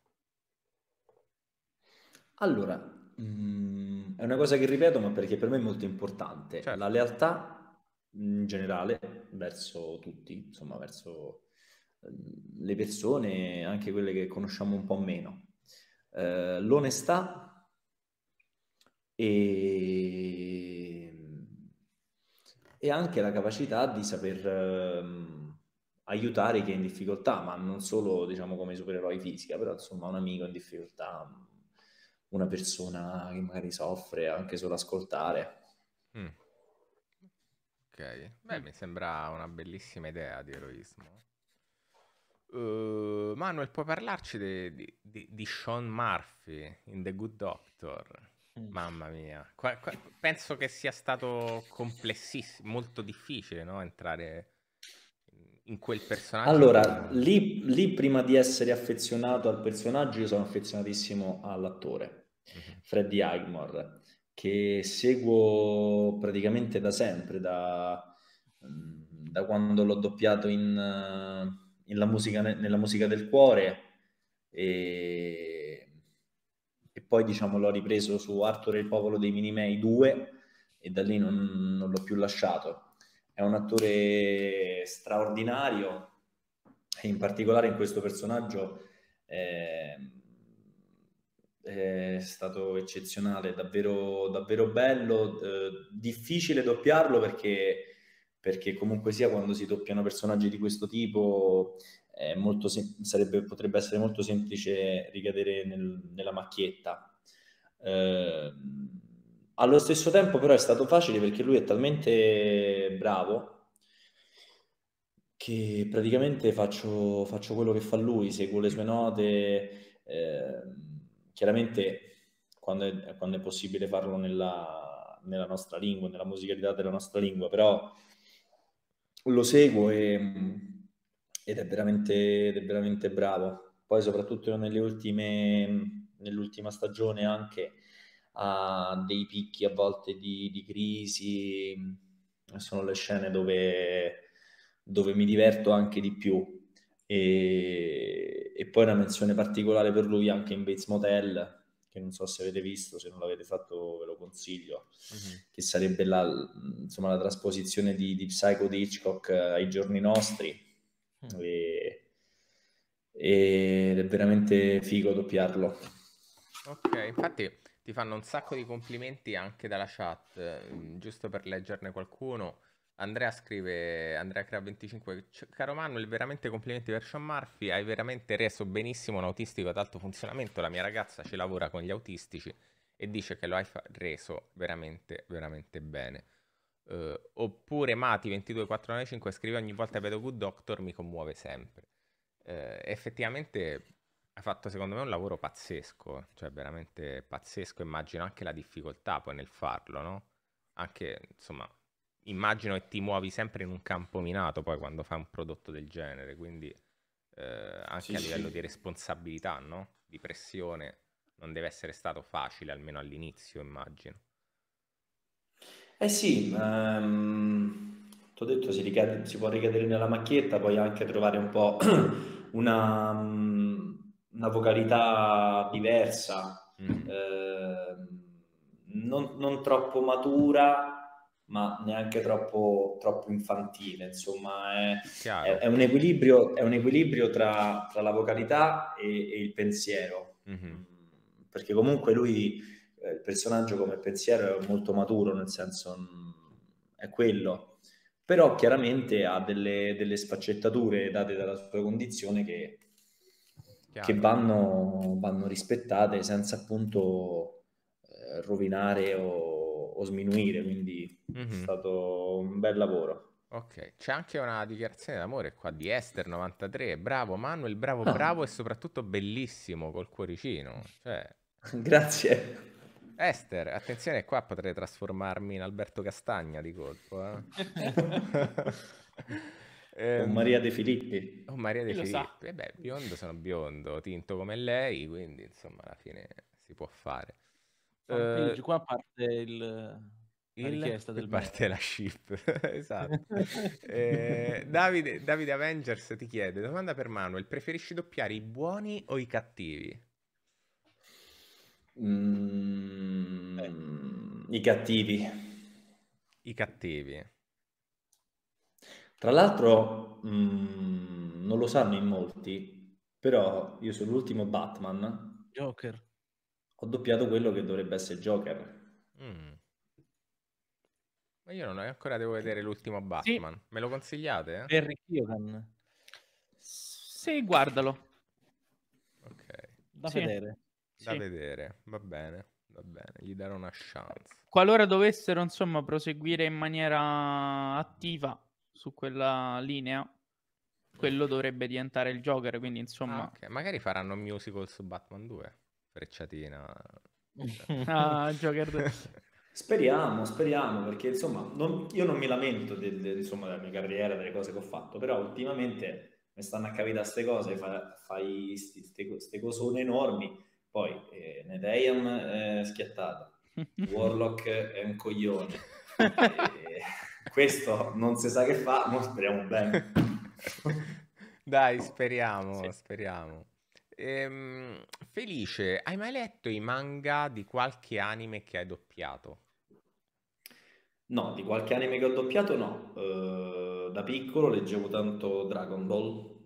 Allora, mh, mm, è una cosa che ripeto, ma perché per me è molto importante. Certo. La lealtà in generale verso tutti, insomma, verso mm, le persone, anche quelle che conosciamo un po' meno. Eh, l'onestà e, ehm, e anche la capacità di saper um, aiutare chi è in difficoltà, ma non solo diciamo come supereroi fisica, però insomma un amico in difficoltà, una persona che magari soffre, anche solo ascoltare. Mm. Ok, beh, mm. mi sembra una bellissima idea di eroismo. Uh, Manuel, puoi parlarci di, di Sean Murphy in The Good Doctor? Mm. Mamma mia, qua, qua, penso che sia stato complessissimo, molto difficile no? entrare in quel personaggio. Allora, lì, lì, prima di essere affezionato al personaggio, io sono affezionatissimo all'attore mm-hmm. Freddy Aigmore, che seguo praticamente da sempre, da, mm, da quando l'ho doppiato in, eh, in musica, nella musica del cuore. E poi diciamo l'ho ripreso su Arthur e il popolo dei Minimei 2 e da lì non, non l'ho più lasciato. È un attore straordinario e in particolare in questo personaggio è, ehm, è stato eccezionale, davvero, davvero bello, eh, difficile doppiarlo perché perché comunque sia quando si doppiano personaggi di questo tipo sem- sarebbe, potrebbe essere molto semplice ricadere nel, nella macchietta. Eh, allo stesso tempo però è stato facile perché lui è talmente bravo che praticamente faccio, faccio quello che fa lui, seguo le sue note, eh, chiaramente quando è, quando è, possibile farlo nella, nella nostra lingua, nella musicalità della nostra lingua, però lo seguo e ed è veramente, ed è veramente bravo. Poi soprattutto nelle ultime, nell'ultima stagione anche ha dei picchi a volte di, di crisi, sono le scene dove, dove, mi diverto anche di più. E, e, poi una menzione particolare per lui anche in Bates Motel, che non so se avete visto, se non l'avete fatto ve lo consiglio, mm-hmm. che sarebbe la, insomma, la trasposizione di, di Psycho di Hitchcock eh, ai giorni nostri Mm. E, ed è veramente figo doppiarlo. Ok, infatti ti fanno un sacco di complimenti anche dalla chat, mm, giusto per leggerne qualcuno. Andrea scrive, Andrea Crea 25, caro Manuel, veramente complimenti per Sean Murphy, hai veramente reso benissimo un autistico ad alto funzionamento, la mia ragazza ci lavora con gli autistici e dice che lo hai reso veramente, veramente bene. Uh, oppure Mati 22495 scrive ogni volta che vedo Good Doctor mi commuove sempre. Uh, effettivamente ha fatto secondo me un lavoro pazzesco, cioè veramente pazzesco, immagino anche la difficoltà poi nel farlo, no? Anche insomma, immagino che ti muovi sempre in un campo minato poi quando fai un prodotto del genere, quindi uh, anche sì, a livello sì. di responsabilità, no? Di pressione, non deve essere stato facile almeno all'inizio, immagino. Eh sì, ehm, ti ho detto si, ricade, si, può ricadere nella macchietta, poi anche trovare un po' una, mm, una vocalità diversa, mm. eh, non, non, troppo matura, ma neanche troppo, troppo infantile, insomma è, è, è, un equilibrio, è, un equilibrio, tra, tra la vocalità e, e il pensiero, mm-hmm. perché comunque lui eh, il personaggio come pensiero è molto maturo, nel senso mm, è quello, però chiaramente ha delle, delle sfaccettature date dalla sua condizione che, che vanno, vanno, rispettate senza appunto eh, rovinare o, o, sminuire, quindi mm-hmm. è mhm. stato un bel lavoro. Ok, c'è anche una dichiarazione d'amore qua di Esther 93, bravo Manuel, bravo, ah. bravo ah. e soprattutto bellissimo col cuoricino. Cioè... Grazie. Esther, attenzione, qua potrei trasformarmi in Alberto Castagna di colpo. Eh? eh, o Maria De Filippi. O Maria De Chi Filippi. Eh beh, biondo sono biondo, tinto come lei, quindi insomma alla fine si può fare. Uh, qua parte il, la richiesta del parte la ship esatto eh, Davide, Davide Avengers ti chiede domanda per Manuel preferisci doppiare i buoni o i cattivi? Mm, eh. I cattivi. I cattivi. Tra l'altro, mm, non lo sanno in molti, però io sono l'ultimo Batman. Joker. Ho doppiato quello che dovrebbe essere Joker. Mm. Ma io non ho ancora devo vedere l'ultimo Batman. Sì. Me lo consigliate? Eh? Harry Keoghan. Sì, guardalo. Ok. Da sì. vedere. Da vedere, va bene, va bene, gli darò una chance. Qualora dovessero, insomma, proseguire in maniera attiva su quella linea, quello dovrebbe diventare il Joker, quindi insomma... Ah, okay. Magari faranno musical su Batman 2, frecciatina... ah, Joker 2. Speriamo, speriamo, perché insomma, non, io non mi lamento del, del, insomma, della mia carriera, delle cose che ho fatto, però ultimamente mi stanno a capitare queste cose, fai queste cosone enormi poi eh, Nedeian eh, schiattata, Warlock è un coglione. Eh, questo non si sa che fa, ma speriamo bene. Dai, oh, speriamo, sì. speriamo. Ehm, Felice, hai mai letto i manga di qualche anime che hai doppiato? No, di qualche anime che ho doppiato no. Uh, da piccolo leggevo tanto Dragon Ball,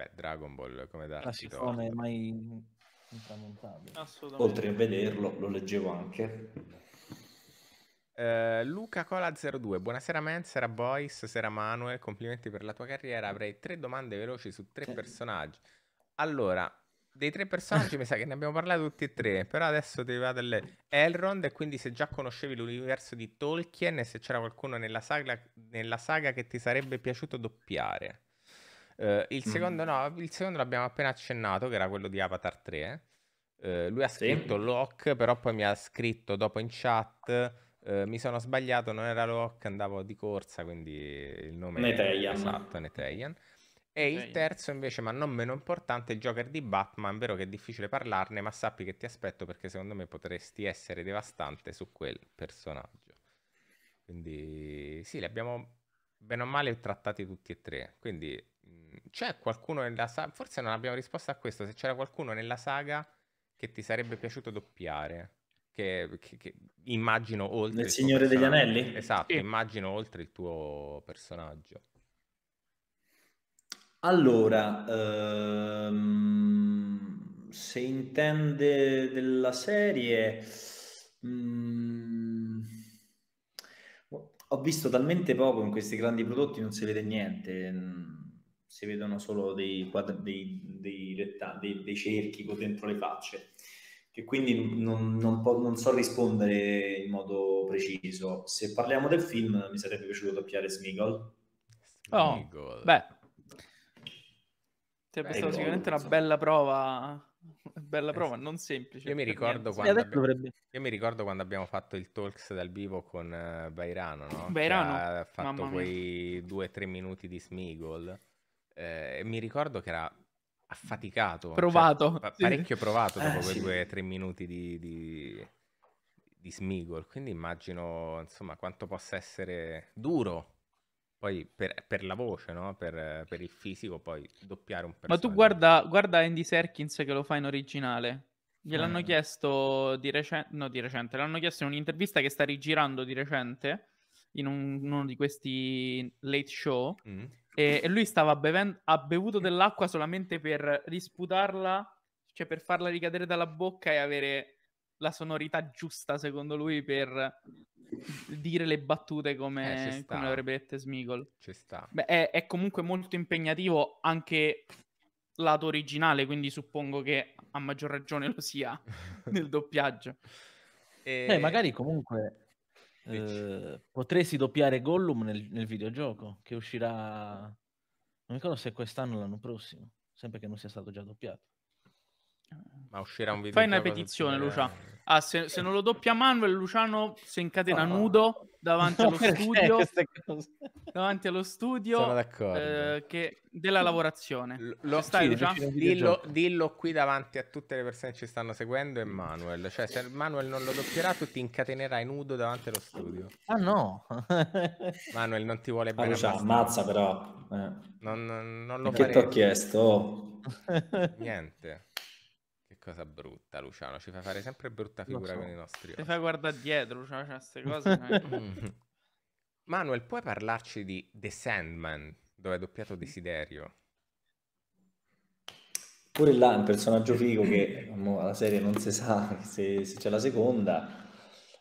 Beh, Dragon Ball come da... La sifone è mai intramontabile. Oltre a vederlo, lo leggevo anche. Uh, Luca Cola 02, buonasera men, sera boys, sera Manuel, complimenti per la tua carriera, avrei tre domande veloci su tre personaggi. Allora, dei tre personaggi mi sa che ne abbiamo parlato tutti e tre, però adesso ti vado a Elrond e quindi se già conoscevi l'universo di Tolkien e se c'era qualcuno nella saga, nella saga che ti sarebbe piaciuto doppiare. Uh, il, mm. secondo, no, il secondo l'abbiamo appena accennato, che era quello di Avatar 3. Uh, eh, lui ha scritto sì. Locke, però poi mi ha scritto dopo in chat. Uh, mi sono sbagliato, non era Locke, andavo di corsa, quindi il nome Neteian. è esatto, Neteian. E il terzo invece, ma non meno importante, il Joker di Batman, vero che è difficile parlarne, ma sappi che ti aspetto perché secondo me potresti essere devastante su quel personaggio. Quindi sì, li abbiamo bene o male trattati tutti e tre, quindi c'è qualcuno nella saga, forse non abbiamo risposto a questo, se c'era qualcuno nella saga che ti sarebbe piaciuto doppiare, che, che, che immagino oltre... Il Signore degli Anelli? Esatto, sì. immagino oltre il tuo personaggio. Allora, ehm, se intende della serie... Mm, ho visto talmente poco in questi grandi prodotti, non si vede niente si vedono solo dei, quadri, dei, dei, rettangoli, dei cerchi dentro le facce, che quindi non, non, può, non, so rispondere in modo preciso. Se parliamo del film, mi sarebbe piaciuto doppiare Smigol. Oh, beh, cioè, ti è stata sicuramente una bella prova Bella prova, non semplice. Io mi, ricordo quando abbiamo, dovrebbe... io mi ricordo quando abbiamo fatto il talks dal vivo con eh, Bairano, no? Bairano ha fatto quei due o tre minuti di Smigol eh, mi ricordo che era affaticato. Cioè, provato. Cioè, pa- parecchio sì. provato dopo eh, quei sì. due o tre minuti di, di, di Smigol. Quindi immagino, insomma, quanto possa essere duro. Poi per, per la voce, no? per, per, il fisico, poi doppiare un personaggio. Ma tu guarda, guarda Andy Serkins che lo fa in originale. Gliel'hanno mm. chiesto di recente, no di recente, l'hanno chiesto in un'intervista che sta rigirando di recente in un, uno di questi late show mm. e, e, lui stava bevendo, ha bevuto dell'acqua solamente per risputarla, cioè per farla ricadere dalla bocca e avere la sonorità giusta secondo lui per dire le battute eh, come, eh, come avrebbe detto Smigol. Ci sta. Beh, è, è comunque molto impegnativo anche lato originale, quindi suppongo che a maggior ragione lo sia nel doppiaggio. E... Eh, eh, magari comunque Ehm, potresti doppiare Gollum nel, nel, videogioco che uscirà, non mi ricordo se quest'anno o l'anno prossimo, sempre che non sia stato già doppiato. Ma uscirà un video. Fai una petizione, Lucia. Ah, se, se, non lo doppia Manuel, Luciano si incatena ah, no. nudo davanti allo studio. Davanti allo studio eh, che, della lavorazione. L- lo, stai, sì, dillo, dillo, qui davanti a tutte le persone che ci stanno seguendo e Manuel. Cioè, se Manuel non lo doppierà, tu ti incatenerai nudo davanti allo studio. Ah no! Manuel non ti vuole ah, bene. Ah, ammazza però. Eh. Non, non, non lo Che ti ho chiesto? Niente cosa brutta, Luciano. Ci fa fare sempre brutta figura so. con i nostri occhi. Ti fai guardare dietro, Luciano, c'è queste cose. Manuel, puoi parlarci di The Sandman, dove è doppiato Desiderio? Pure là un personaggio figo che la serie non si sa se, se c'è la seconda,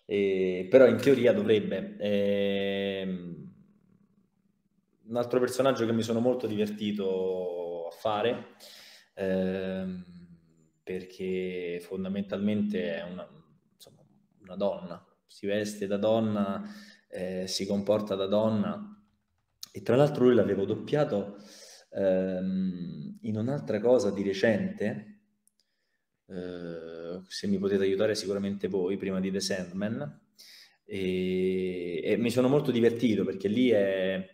eh, però in teoria dovrebbe. Eh, un altro personaggio che mi sono molto divertito a fare. Eh, perché fondamentalmente è una, insomma, una donna, si veste da donna, eh, si comporta da donna e tra l'altro lui l'avevo doppiato ehm, in un'altra cosa di recente, eh, se mi potete aiutare sicuramente voi, prima di The Sandman, e, e mi sono molto divertito perché lì è,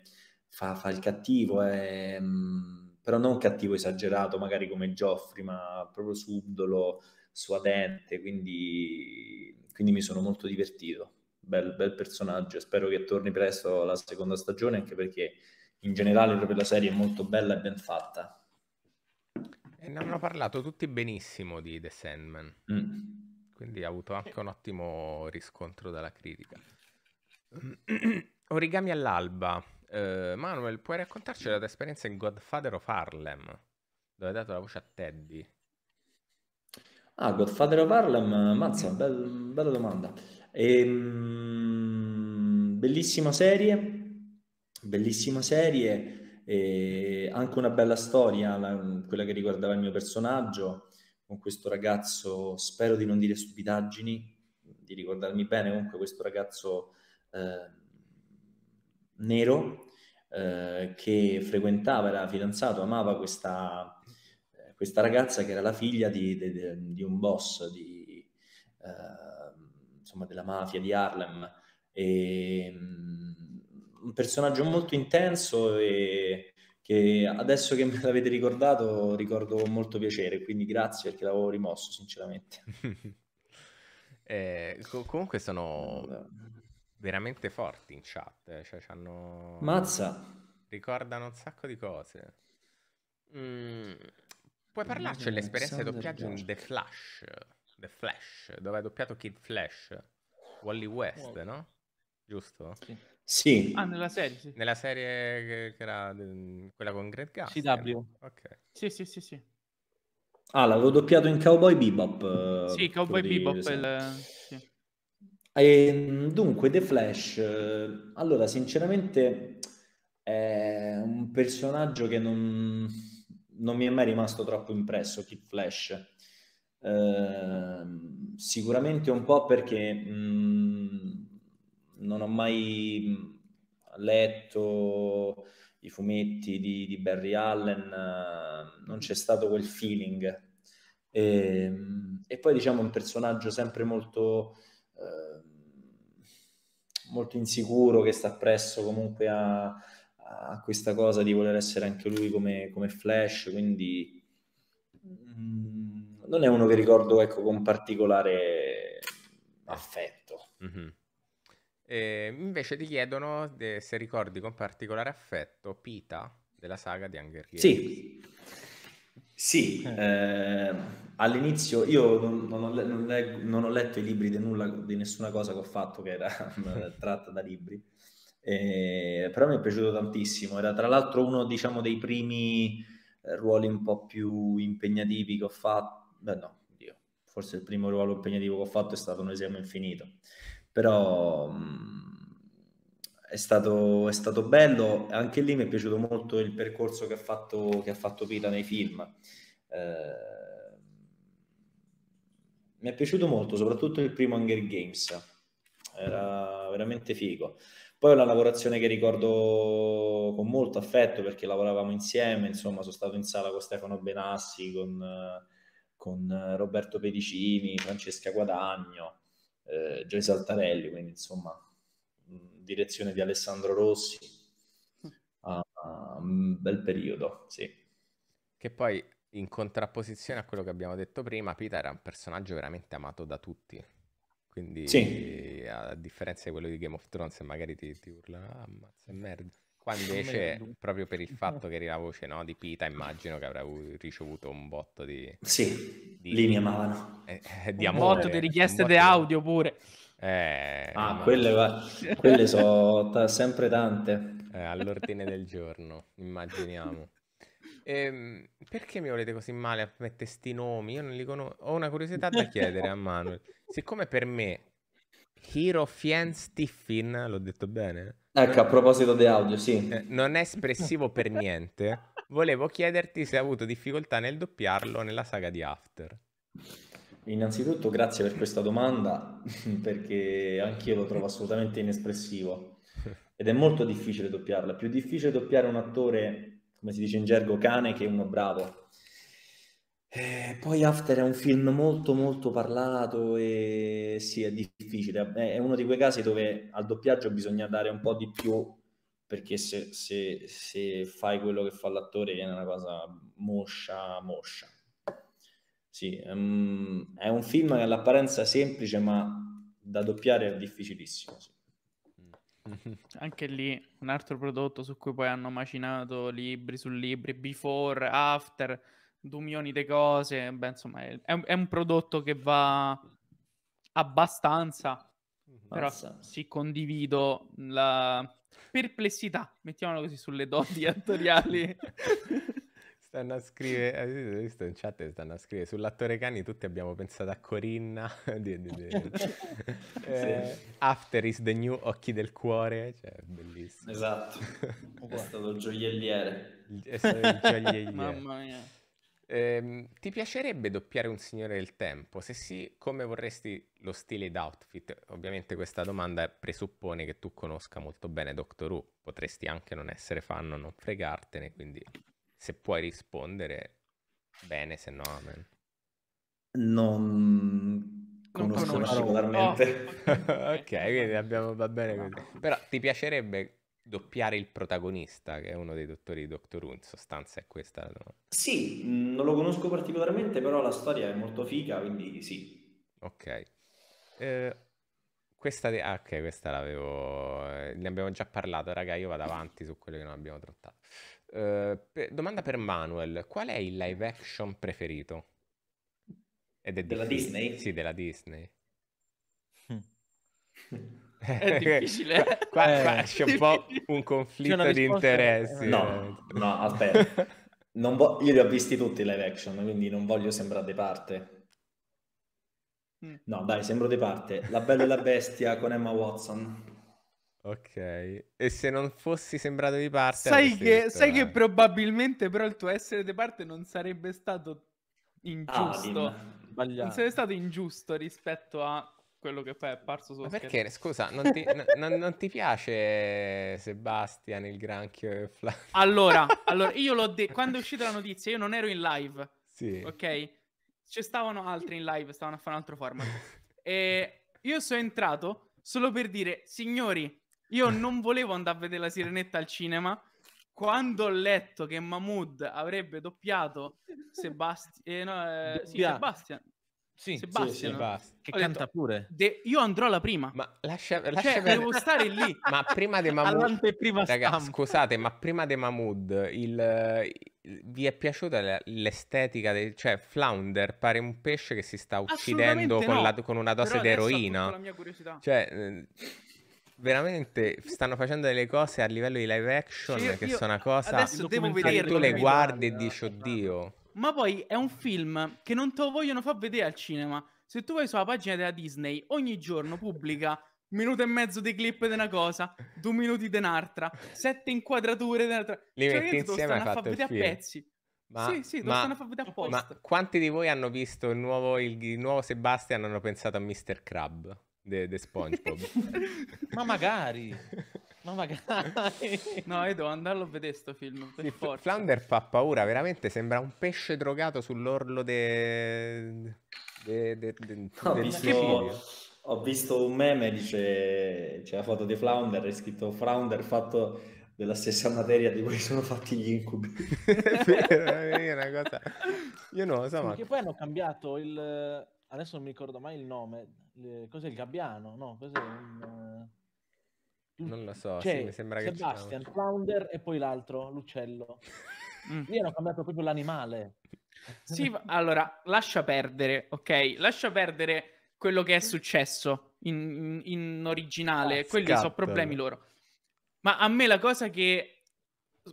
fa, fa, il cattivo, è... Mh, mm, però non cattivo esagerato, magari come Geoffrey, ma proprio subdolo, suadente, quindi, quindi mi sono molto divertito. Bel, bel, personaggio, spero che torni presto la seconda stagione, anche perché in generale proprio la serie è molto bella e ben fatta. E ne hanno parlato tutti benissimo di The Sandman, mm. quindi ha avuto anche un ottimo riscontro dalla critica. Origami all'alba Uh, Manuel, puoi raccontarci la tua esperienza in Godfather of Harlem, dove hai dato la voce a Teddy? Ah, Godfather of Harlem, mazza, bel, bella domanda. Ehm, bellissima serie, bellissima serie, e anche una bella storia, la, quella che riguardava il mio personaggio, con questo ragazzo, spero di non dire stupidaggini, di ricordarmi bene, comunque questo ragazzo... Eh, nero eh, che frequentava, era fidanzato, amava questa, questa ragazza che era la figlia di, di, di un boss di, eh, insomma, della mafia di Harlem. E, mm, un personaggio molto intenso e che adesso che me l'avete ricordato ricordo con molto piacere, quindi grazie perché l'avevo rimosso sinceramente. eh, co- comunque sono veramente forti in chat. Eh, cioè, c'hanno... Mazza! Ricordano un sacco di cose. Mm. Puoi mm, parlarci dell'esperienza di doppiaggio in The Flash? The Flash, dove hai doppiato Kid Flash? Wally West, wow. no? Giusto? Sì. sì. Ah, nella serie, sì. Nella serie che, che era mm, quella con Greg Gas. CW. Ok. Sì, sì, sì, sì. Ah, l'avevo doppiato in Cowboy Bebop. Eh, sì, Cowboy Bebop. Di... Il... Sì. E, dunque, The Flash, eh, allora sinceramente è un personaggio che non, non mi è mai rimasto troppo impresso, Kid Flash. Eh, sicuramente un po' perché mh, mm, non ho mai mm, letto i fumetti di, di Barry Allen, eh, non c'è stato quel feeling. E, ehm, e, poi diciamo un personaggio sempre molto... Eh, molto insicuro che sta presso comunque a, a questa cosa di voler essere anche lui come, come Flash, quindi mm, non è uno che ricordo ecco, con particolare affetto. Mm-hmm. E invece ti chiedono se ricordi con particolare affetto Pita della saga di Hunger Games. Sì, sì, eh, ehm, all'inizio io non, non, ho, non, leggo, non, ho, letto i libri di, nulla, di nessuna cosa che ho fatto che era tratta da libri, eh, però mi è piaciuto tantissimo, era tra l'altro uno diciamo, dei primi eh, ruoli un po' più impegnativi che ho fatto, beh no, oddio, forse il primo ruolo impegnativo che ho fatto è stato un esame infinito, però... Mh, mm, è stato, è stato, bello. Anche lì mi è piaciuto molto il percorso che ha fatto, che ha fatto Pita nei film. Eh, mi è piaciuto molto, soprattutto il primo Hunger Games, era veramente figo. Poi una lavorazione che ricordo con molto affetto perché lavoravamo insieme, insomma sono stato in sala con Stefano Benassi, con, con Roberto Pedicini, Francesca Guadagno, eh, Gioia Saltarelli, quindi insomma direzione di Alessandro Rossi, uh, un bel periodo, sì. Che poi in contrapposizione a quello che abbiamo detto prima, Pita era un personaggio veramente amato da tutti. Quindi sì. a differenza di quello di Game of Thrones, magari ti, ti urla, ah, ammazza ah, e merda. Qua invece, proprio per il fatto che era la voce no, di Pita, immagino che avrà ricevuto un botto di... Sì, di, mi amavano. Eh, eh, di un amore. botto di richieste di audio pure. Eh, ah, ma... quelle, va... quelle sono ta- sempre tante. Eh, all'ordine del giorno, immaginiamo. E, ehm, perché mi volete così male a mettere sti nomi? Io non li conosco. Ho una curiosità da chiedere a Manuel. Siccome per me Hero Fien Stiffin, l'ho detto bene? Ecco, a proposito di audio, sì. Eh, non è espressivo per niente. Volevo chiederti se hai avuto difficoltà nel doppiarlo nella saga di After. Innanzitutto grazie per questa domanda perché anch'io lo trovo assolutamente inespressivo ed è molto difficile doppiarla, più difficile doppiare un attore, come si dice in gergo, cane che uno bravo. E eh, poi After è un film molto molto parlato e sì, è difficile, è uno di quei casi dove al doppiaggio bisogna dare un po' di più perché se, se, se fai quello che fa l'attore viene una cosa moscia, moscia sì, um, è un film che all'apparenza semplice, ma da doppiare è difficilissimo. Sì. Anche lì un altro prodotto su cui poi hanno macinato libri su libri, before, after, due milioni di cose. Beh, insomma, è, è, un prodotto che va abbastanza, mm-hmm. però Massa. sì, condivido la perplessità, mettiamolo così, sulle doti attoriali. Stanno a scrivere, eh, avete visto in chat stanno a scrivere sull'attore Cani tutti abbiamo pensato a Corinna, di, di, di. Eh, After is the new Occhi del Cuore, cioè bellissimo. Esatto, è stato il gioielliere. È stato il gioielliere. Mamma mia. Eh, ti piacerebbe doppiare un signore del tempo? Se sì, come vorresti lo stile d'outfit? Ovviamente questa domanda presuppone che tu conosca molto bene Doctor Who, potresti anche non essere fan o non fregartene, quindi se puoi rispondere bene, se no amen. Non conosco particolarmente. No. ok, quindi abbiamo, va bene così. Però ti piacerebbe doppiare il protagonista, che è uno dei dottori di Doctor Who, in sostanza è questa la domanda. Sì, mm, non lo conosco particolarmente, però la storia è molto figa, quindi sì. Ok. Eh, questa, de- ah, okay, questa l'avevo... Eh, ne abbiamo già parlato, raga, io vado avanti su quello che non abbiamo trattato. Eh, per, domanda per Manuel, qual è il live action preferito? Ed è della difficile. Disney? Sì, della Disney. Hm. è difficile. qua, qua, qua eh. c'è un po' un conflitto di interessi. No, no, aspetta. vo- io li ho visti tutti i live action, quindi non voglio sembrare di parte. Hm. No, dai, sembro di parte. La Bella e la Bestia con Emma Watson. Ok, e se non fossi sembrato di parte... Sai, che, detto, sai eh. che probabilmente però il tuo essere di parte non sarebbe stato ingiusto. Ah, non sarebbe stato ingiusto rispetto a quello che poi è apparso solo. Ma perché, scusa, non ti, non, non ti, piace Sebastian il granchio? allora, allora, io l'ho detto, quando è uscita la notizia io non ero in live, sì. ok? Ci stavano altri in live, stavano a fare un altro format. E io sono entrato solo per dire, signori, io non volevo andare a vedere la sirenetta al cinema. Quando ho letto che Mahmood avrebbe doppiato Sebasti- eh, no, eh, sì, Sebastian, sì, Sebastian, sì, Sebastian. che ho canta detto, pure. De- io andrò alla prima. Ma lascia, cioè, lascia cioè, devo stare lì. Ma prima di Mahmood, raga, scusate, ma prima di Mahmood, il, il, vi è piaciuta l'estetica del cioè Flounder pare un pesce che si sta uccidendo con, no. la, con, una dose di eroina. Cioè, eh, veramente stanno facendo delle cose a livello di live action cioè, che io, sono una cosa adesso devo vederlo, tu le guardi e dici oddio ma poi è un film che non te lo vogliono far vedere al cinema se tu vai sulla pagina della Disney ogni giorno pubblica minuto e mezzo di clip di una cosa, due minuti di un'altra, sette inquadrature di un'altra. Li cioè, metti insieme a far vedere a pezzi. Ma, sì, sì, ma, a vedere Ma quanti di voi hanno visto il nuovo, il, il nuovo Sebastian e hanno pensato a Mr. Crab? di SpongeBob. ma magari, ma magari. No, io devo andarlo a vedere sto film, per sì, forza. Flounder fa paura, veramente, sembra un pesce drogato sull'orlo de... De, de, de, no, visto, ho visto un meme, dice, c'è la foto di Flounder, è scritto Flounder fatto della stessa materia di cui sono fatti gli incubi. è vero, è una cosa... Io non lo so, Perché ma... poi hanno cambiato il... adesso non mi ricordo mai il nome cos'è il gabbiano? No, cos'è un... Eh, non lo so, cioè, sì, mi sembra che Sebastian, Flounder e poi l'altro, l'uccello. Mm. Lì hanno cambiato proprio l'animale. Sì, allora, lascia perdere, ok? Lascia perdere quello che è successo in, in originale. Ah, Quelli scattano. sono problemi loro. Ma a me la cosa che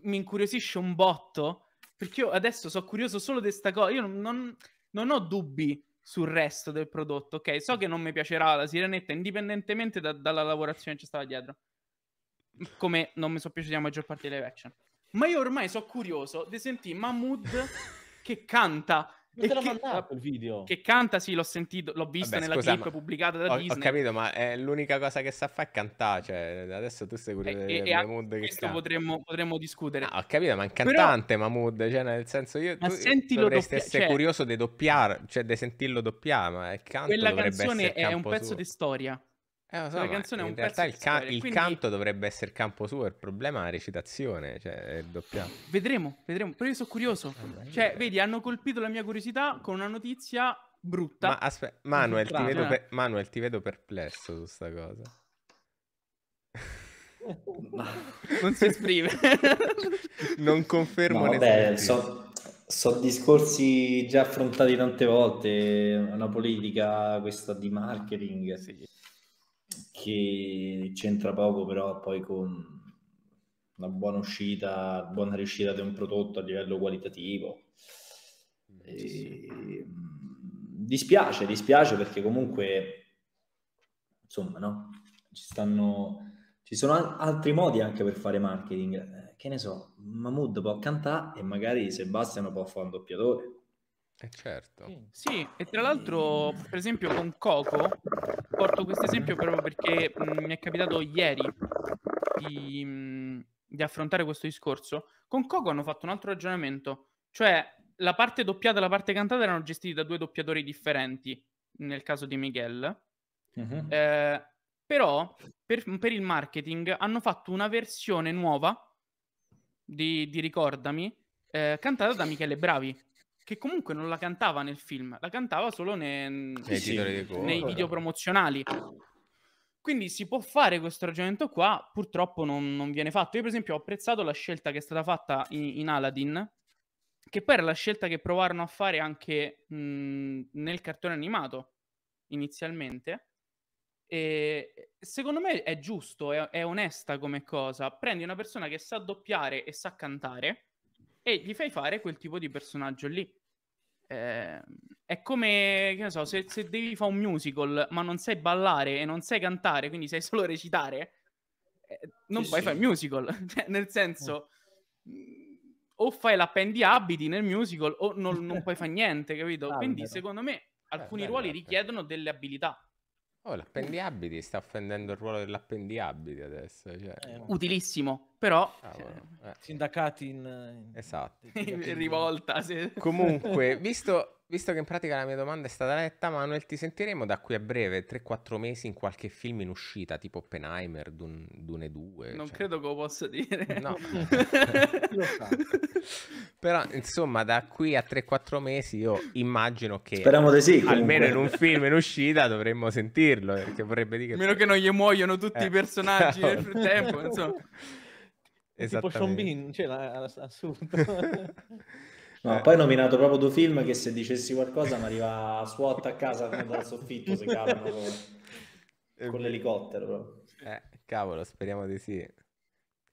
mi incuriosisce un botto, perché io adesso sono curioso solo di questa cosa, io non, non ho dubbi sul resto del prodotto. Ok, so che non mi piacerà la sirenetta, indipendentemente da, dalla lavorazione che ci stava dietro. Come non mi sono piaciuta la maggior parte delle action. Ma io ormai sono curioso di sentire Mahmood che canta non te l'ho mandato il video. Che canta, sì, l'ho sentito, l'ho visto Vabbè, nella scusa, clip pubblicata da ho, Disney. Ho capito, ma è l'unica cosa che sa fare è cantare, cioè adesso tu sei curioso eh, di Mahmood che canta. Potremmo, potremmo discutere. Ah, ho capito, ma è un cantante Però... Mahmood, cioè nel senso io ma tu, dovresti doppia... essere cioè... curioso di doppiare, cioè di sentirlo doppiare, ma è canto Quella canzone è un pezzo di storia. Eh, so, la canzone è un pezzo il, ca- il quindi... canto dovrebbe essere campo suo, il problema è la recitazione, cioè il doppiato. Vedremo, vedremo, però io sono curioso. Eh, cioè, vedi, hanno colpito la mia curiosità con una notizia brutta. Ma aspe- Manuel, ti vedo per- Manuel, ti vedo perplesso su questa cosa. non si esprime. non confermo no, vabbè, so, so discorsi già affrontati tante volte, una politica questa di marketing. Sì che c'entra poco però poi con una buona uscita, buona riuscita di un prodotto a livello qualitativo. Mm, e... Ehm, dispiace, dispiace perché comunque, insomma, no? Ci, stanno... Ci sono al- altri modi anche per fare marketing. Eh, che ne so, Mahmood può cantare e magari Sebastiano può fare un doppiatore. Eh certo. Sì. e tra l'altro, per esempio, con Coco, porto questo esempio proprio perché mh, mi è capitato ieri di, mh, di affrontare questo discorso. Con Coco hanno fatto un altro ragionamento, cioè la parte doppiata e la parte cantata erano gestiti da due doppiatori differenti, nel caso di Miguel. Uh-huh. Eh, però per, per, il marketing hanno fatto una versione nuova di, di Ricordami eh, cantata da Michele Bravi che comunque non la cantava nel film, la cantava solo ne... sì, sì, nei video promozionali. Quindi si può fare questo ragionamento qua, purtroppo non, non, viene fatto. Io per esempio ho apprezzato la scelta che è stata fatta in, in Aladdin, che poi era la scelta che provarono a fare anche mh, nel cartone animato inizialmente. E secondo me è giusto, è, è onesta come cosa. Prendi una persona che sa doppiare e sa cantare e gli fai fare quel tipo di personaggio lì. Eh, è come, che so, se, se devi fare un musical ma non sai ballare e non sai cantare, quindi sai solo recitare, eh, non sì, puoi sì. fare il musical. cioè, nel senso, mm. o fai l'appendi abiti nel musical o non, non puoi fare niente, capito? Ah, quindi secondo me eh, alcuni ruoli eh, richiedono delle abilità. Oh, l'appendiabiti sta offendendo il ruolo dell'appendiabiti adesso. Cioè... Eh, utilissimo, però... Ah, eh. Sindacati in... Esatto. in rivolta. Se... Comunque, visto Visto che in pratica la mia domanda è stata letta, Manuel, ti sentiremo da qui a breve, 3-4 mesi in qualche film in uscita, tipo Oppenheimer, Dune, Dune 2. Non cioè... credo che lo possa dire. No. Però, insomma, da qui a 3-4 mesi io immagino che... Speriamo di sì, comunque. Almeno in un film in uscita dovremmo sentirlo, perché eh, vorrebbe dire... A meno che non gli muoiono tutti eh. i personaggi nel frattempo, insomma. Tipo Sean Bean, cioè, assurdo. No, eh. poi ho nominato proprio due film che se dicessi qualcosa mi arriva a SWAT a casa dal soffitto se calmo con, l'elicottero. Eh, cavolo, speriamo di sì.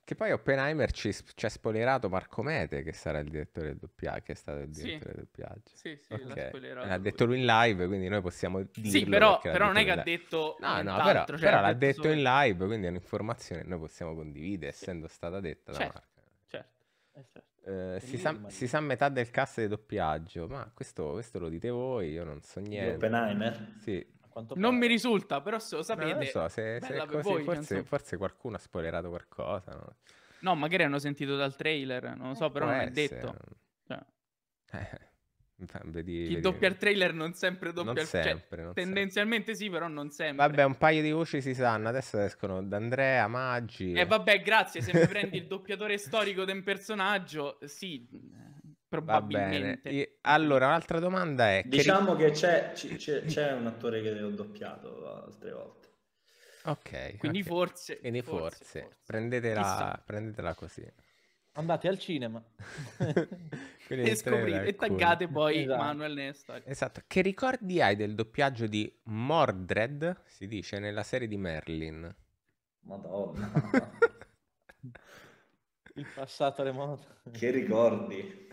Che poi Oppenheimer ci, ci ha spoilerato Marco Mete, che sarà il direttore del doppiaggio, che è stato il direttore sì. del doppiaggio. Sì, sì, okay. l'ha, l'ha detto lui in live, quindi noi possiamo dirlo. Sì, però, però non è che ha detto No, no, però, cioè però l'ha detto solo... in live, quindi è un'informazione che noi possiamo condividere, essendo stata detta certo. da Marco. Certo, eh, certo. Eh, si, sa, si, sa, metà del cast di doppiaggio, ma questo, questo, lo dite voi, io non so niente. Oppenheimer? Sì. Non mi risulta, però se lo sapete... No, so, se, se così, voi, forse, forse, qualcuno ha spoilerato qualcosa. No? no? magari hanno sentito dal trailer, non lo so, eh, però Può non essere. è detto. Cioè. Eh. Vedi, Chi vedi. doppia il trailer non sempre doppia non il cioè, sempre, cioè, Tendenzialmente sempre. sì, però non sempre. Vabbè, un paio di voci si sanno. Adesso escono D'Andrea, Maggi. Eh, e eh, vabbè, grazie. Se mi prendi il doppiatore storico di un personaggio, sì, eh, probabilmente. Allora, un'altra domanda è... Diciamo che, c'è, c'è, c'è un attore che ho doppiato altre volte. Ok. Quindi okay. forse... Quindi forse, forse, forse. Prendetela, prendetela così. Andate al cinema e, scoprite, e taggate poi esatto. Manuel Nestor. Esatto. Che ricordi hai del doppiaggio di Mordred, si dice, nella serie di Merlin? Madonna. Il passato remoto. Che ricordi?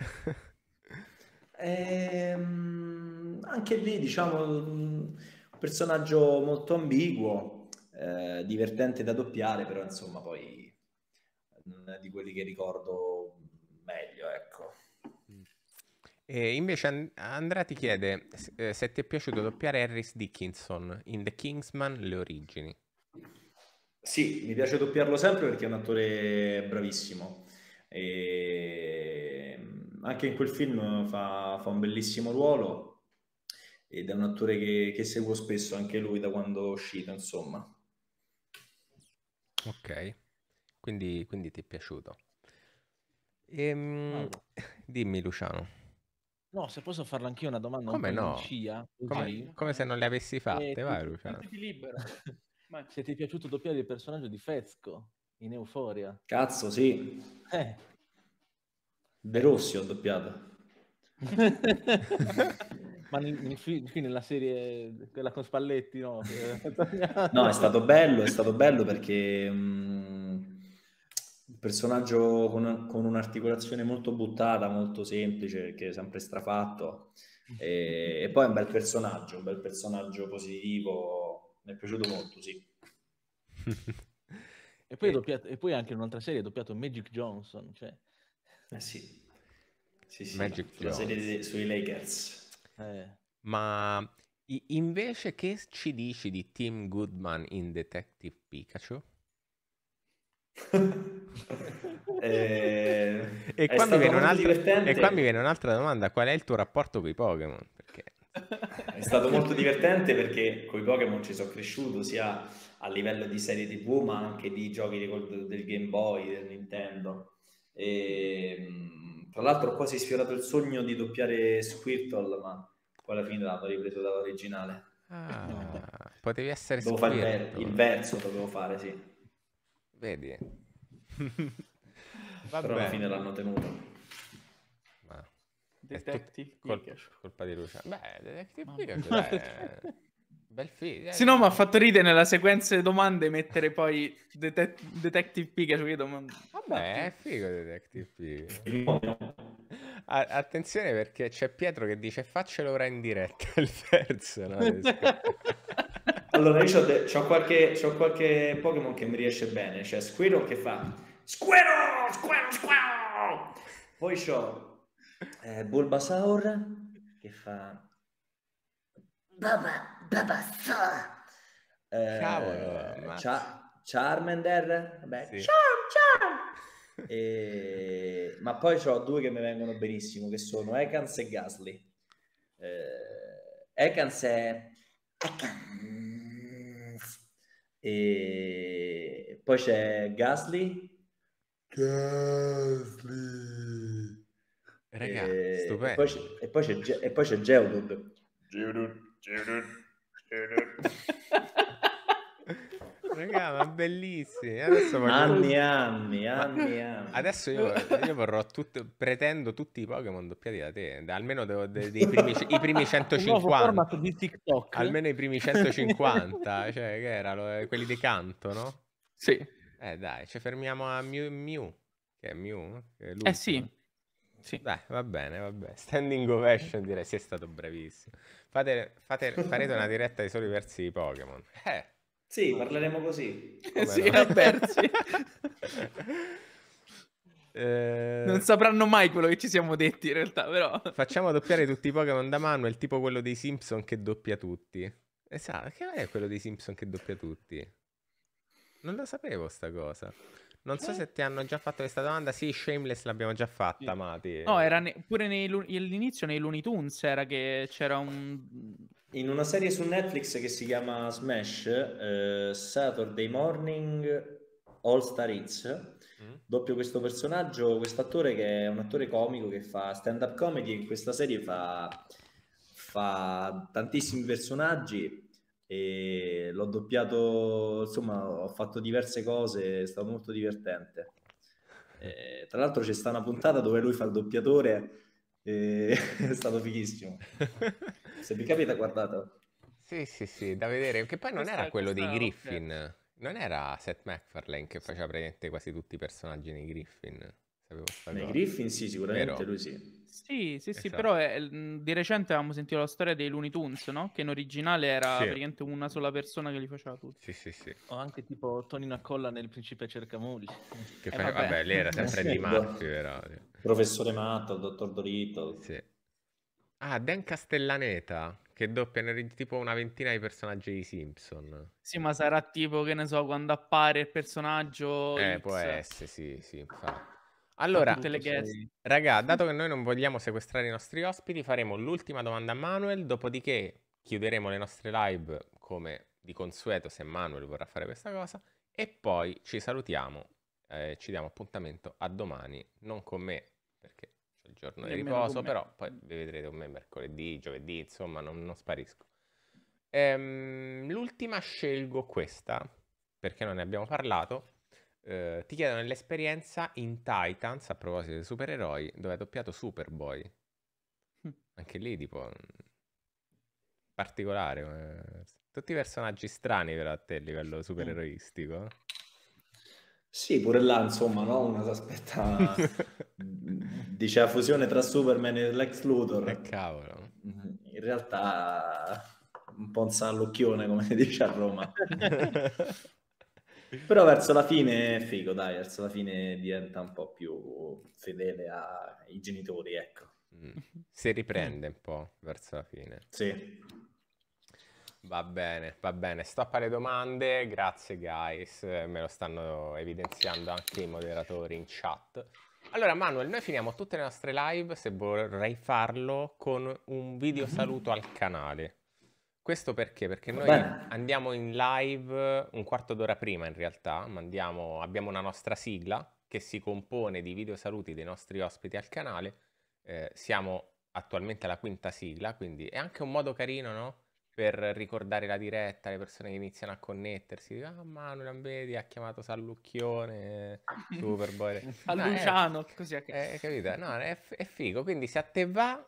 ehm, anche lì, diciamo, un personaggio molto ambiguo, eh, divertente da doppiare, però insomma poi Mm, di quelli che ricordo meglio, ecco. Mm. E invece Andrea ti chiede eh, se ti è piaciuto doppiare Harris Dickinson in The Kingsman Le origini. Sì, mi piace doppiarlo sempre perché è un attore bravissimo. E mm, anche in quel film fa, fa un bellissimo ruolo ed è un attore che, che seguo spesso anche lui da quando è uscito, insomma. Ok. Quindi, quindi ti è piaciuto. Ehm, dimmi Luciano. No, se posso farla anch'io una domanda come un no? Cia, come, come, se non le avessi eh, fatte, eh, vai Luciano. se ti è piaciuto doppiare il personaggio di Fezco in Euforia. Cazzo, sì. Eh. De Rossi ho doppiato. Ma nel, nella serie, quella con Spalletti, no? no, è stato bello, è stato bello perché... Mh mm, personaggio con, con un'articolazione molto buttata, molto semplice, che è sempre strafatto. E, e, poi è un bel personaggio, un bel personaggio positivo, mi è piaciuto molto, sì. e, poi e... Eh. Doppiato, e, poi anche in un'altra serie ha doppiato Magic Johnson, cioè... Eh sì, sì, sì Magic Johnson. serie di, sui Lakers. Eh. Ma invece che ci dici di Tim Goodman in Detective Pikachu? Eh, e... E, qua un'altra... e, qua mi viene un'altra domanda, qual è il tuo rapporto con i Pokémon? Perché... È stato molto divertente perché con i Pokémon ci sono cresciuto sia a livello di serie TV ma anche di giochi del Game Boy, del Nintendo. E, ehm, tra l'altro ho quasi sfiorato il sogno di doppiare Squirtle, ma poi alla fine l'avevo ripreso dall'originale. Ah, potevi essere Squirtle. il verso dovevo fare, sì. Vedi? Vabbè. Però alla fine l'hanno tenuto. Ma... Detective Col... Colpa di Lucia. Beh, Detective Pikachu, è... Bel figlio. Eh. Sì, no, ma ha fatto ridere nella sequenza di domande mettere poi det- Detective Pikachu. Io domando... Vabbè, è figo Detective Pikachu. attenzione perché c'è Pietro che dice faccelo ora in diretta il verso. No? Allora io ho de- qualche, qualche, Pokémon che mi riesce bene, C'è cioè Squirrel che fa Squirrel, Squirrel, Squirrel! Poi ho eh, Bulbasaur che fa Baba, Baba Sa! Eh, Cavolo, ma... Char- Charmander? Vabbè, sì. Charm, Charm! E... ma poi ho due che mi vengono benissimo che sono Ekans e Gasly eh... Ekans è Ekans e poi c'è Gasly. Gasly. Raga, e... E poi c'è, e Geodude. Geodude, Geodude, Geodug. Raga, ma bellissimi. Adesso anni, anni, anni, anni, Adesso io, io vorrò tutto, pretendo tutti i Pokémon doppiati da te, almeno de, de, dei primi, i primi 150. di TikTok. Almeno i primi 150, cioè che erano eh, quelli di canto, no? Sì. Eh dai, ci fermiamo a Mew, Mew che è Mew. Che è eh sì. Sì. Dai, va bene, va bene. Standing ovation direi, sì, è stato bravissimo. Fate, fate, farete una diretta di soli versi di Pokémon. Eh. Sì, parleremo così. sì, no? persi. Eh, non sapranno mai quello che ci siamo detti in realtà, però. Facciamo doppiare tutti i Pokémon da mano, è tipo quello dei Simpson che doppia tutti. Esatto, che è quello dei Simpson che doppia tutti? Non lo sapevo sta cosa. Non so eh? se ti hanno già fatto questa domanda. Sì, Shameless l'abbiamo già fatta, sì. Mati. No, era ne- pure nei, all'inizio nei Looney Tunes era che c'era un in una serie su Netflix che si chiama Smash, eh, Saturday Morning All Star Hits, mm. doppio questo personaggio, questo attore che è un attore comico che fa stand-up comedy in questa serie fa, fa tantissimi personaggi e l'ho doppiato, insomma ho fatto diverse cose, è stato molto divertente. E, eh, tra l'altro c'è stata una puntata dove lui fa il doppiatore, e... è stato fighissimo. Se vi capita, guardate. Sì, sì, sì, da vedere. Che poi non questa, era quello dei Griffin. È... Non era Seth MacFarlane che faceva praticamente quasi tutti i personaggi nei Griffin. Nei Griffin sì, sicuramente Vero. lui sì. Sì, sì, sì esatto. però è, eh, mm, di recente avevamo sentito la storia dei Looney Tunes, no? Che in originale era sì. praticamente una sola persona che li faceva tutti. Sì, sì, sì o anche tipo Tony Nacolla nel Principe Cercamugli. Che eh, fa... vabbè. vabbè, lei era sempre di Murphy, però. Professore Matto, il Dottor Dorito. Sì. Ah, Dan Castellaneta, che doppia ne- tipo una ventina di personaggi di Simpson. Sì, ma sarà tipo, che ne so, quando appare il personaggio... Eh, X. può essere, sì, sì, infatti. Allora, su... Eh, raga, dato che noi non vogliamo sequestrare i nostri ospiti, faremo l'ultima domanda a Manuel, dopodiché chiuderemo le nostre live come di consueto se Manuel vorrà fare questa cosa e poi ci salutiamo, eh, ci diamo appuntamento a domani, non con me perché il giorno di riposo, però poi vi vedrete con me mercoledì, giovedì, insomma, non, non sparisco. Ehm, l'ultima scelgo questa, perché non ne abbiamo parlato. Eh, ti chiedono l'esperienza in Titans, a proposito dei supereroi, dove ha doppiato Superboy. Hm. Anche lì, tipo, mm, particolare. Eh. Tutti personaggi strani, però, a te, a livello supereroistico. Sì, pure là, insomma, no? Una si aspetta, dice, la fusione tra Superman e Lex Luthor. Eh, cavolo. Mm-hmm. In realtà, un po' un sallocchione, come dice a Roma. Però verso la fine, figo, dai, verso la fine diventa un po' più fedele ai genitori, ecco. Mm. Si riprende un po' verso la fine. Sì. Va bene, va bene. Stop alle domande, grazie guys, me lo stanno evidenziando anche i moderatori in chat. Allora Manuel, noi finiamo tutte le nostre live, se vorrei farlo, con un video mhm. saluto al canale. Questo perché? Perché noi andiamo in live un quarto d'ora prima in realtà, mandiamo, abbiamo una nostra sigla che si compone di video saluti dei nostri ospiti al canale, eh, siamo attualmente alla quinta sigla, quindi è anche un modo carino, no? per ricordare la diretta, le persone che iniziano a connettersi, dico, ah non vedi, ha chiamato Sallucchione, Superboy. a eh, no, Luciano, è, così è che... Eh, capito? No, è, è, figo, quindi se a te va,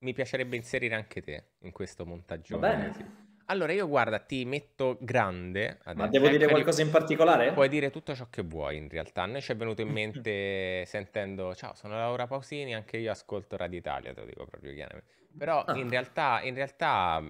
mi piacerebbe inserire anche te in questo montaggio. Sì. Allora io guarda, ti metto grande. Adesso. Ma devo eh, dire cioè, qualcosa in particolare? Puoi dire tutto ciò che vuoi in realtà. A noi ci è venuto in mente sentendo, ciao, sono Laura Pausini, anche io ascolto Radio Italia, te lo dico proprio chiaramente. Però ah. in realtà, in realtà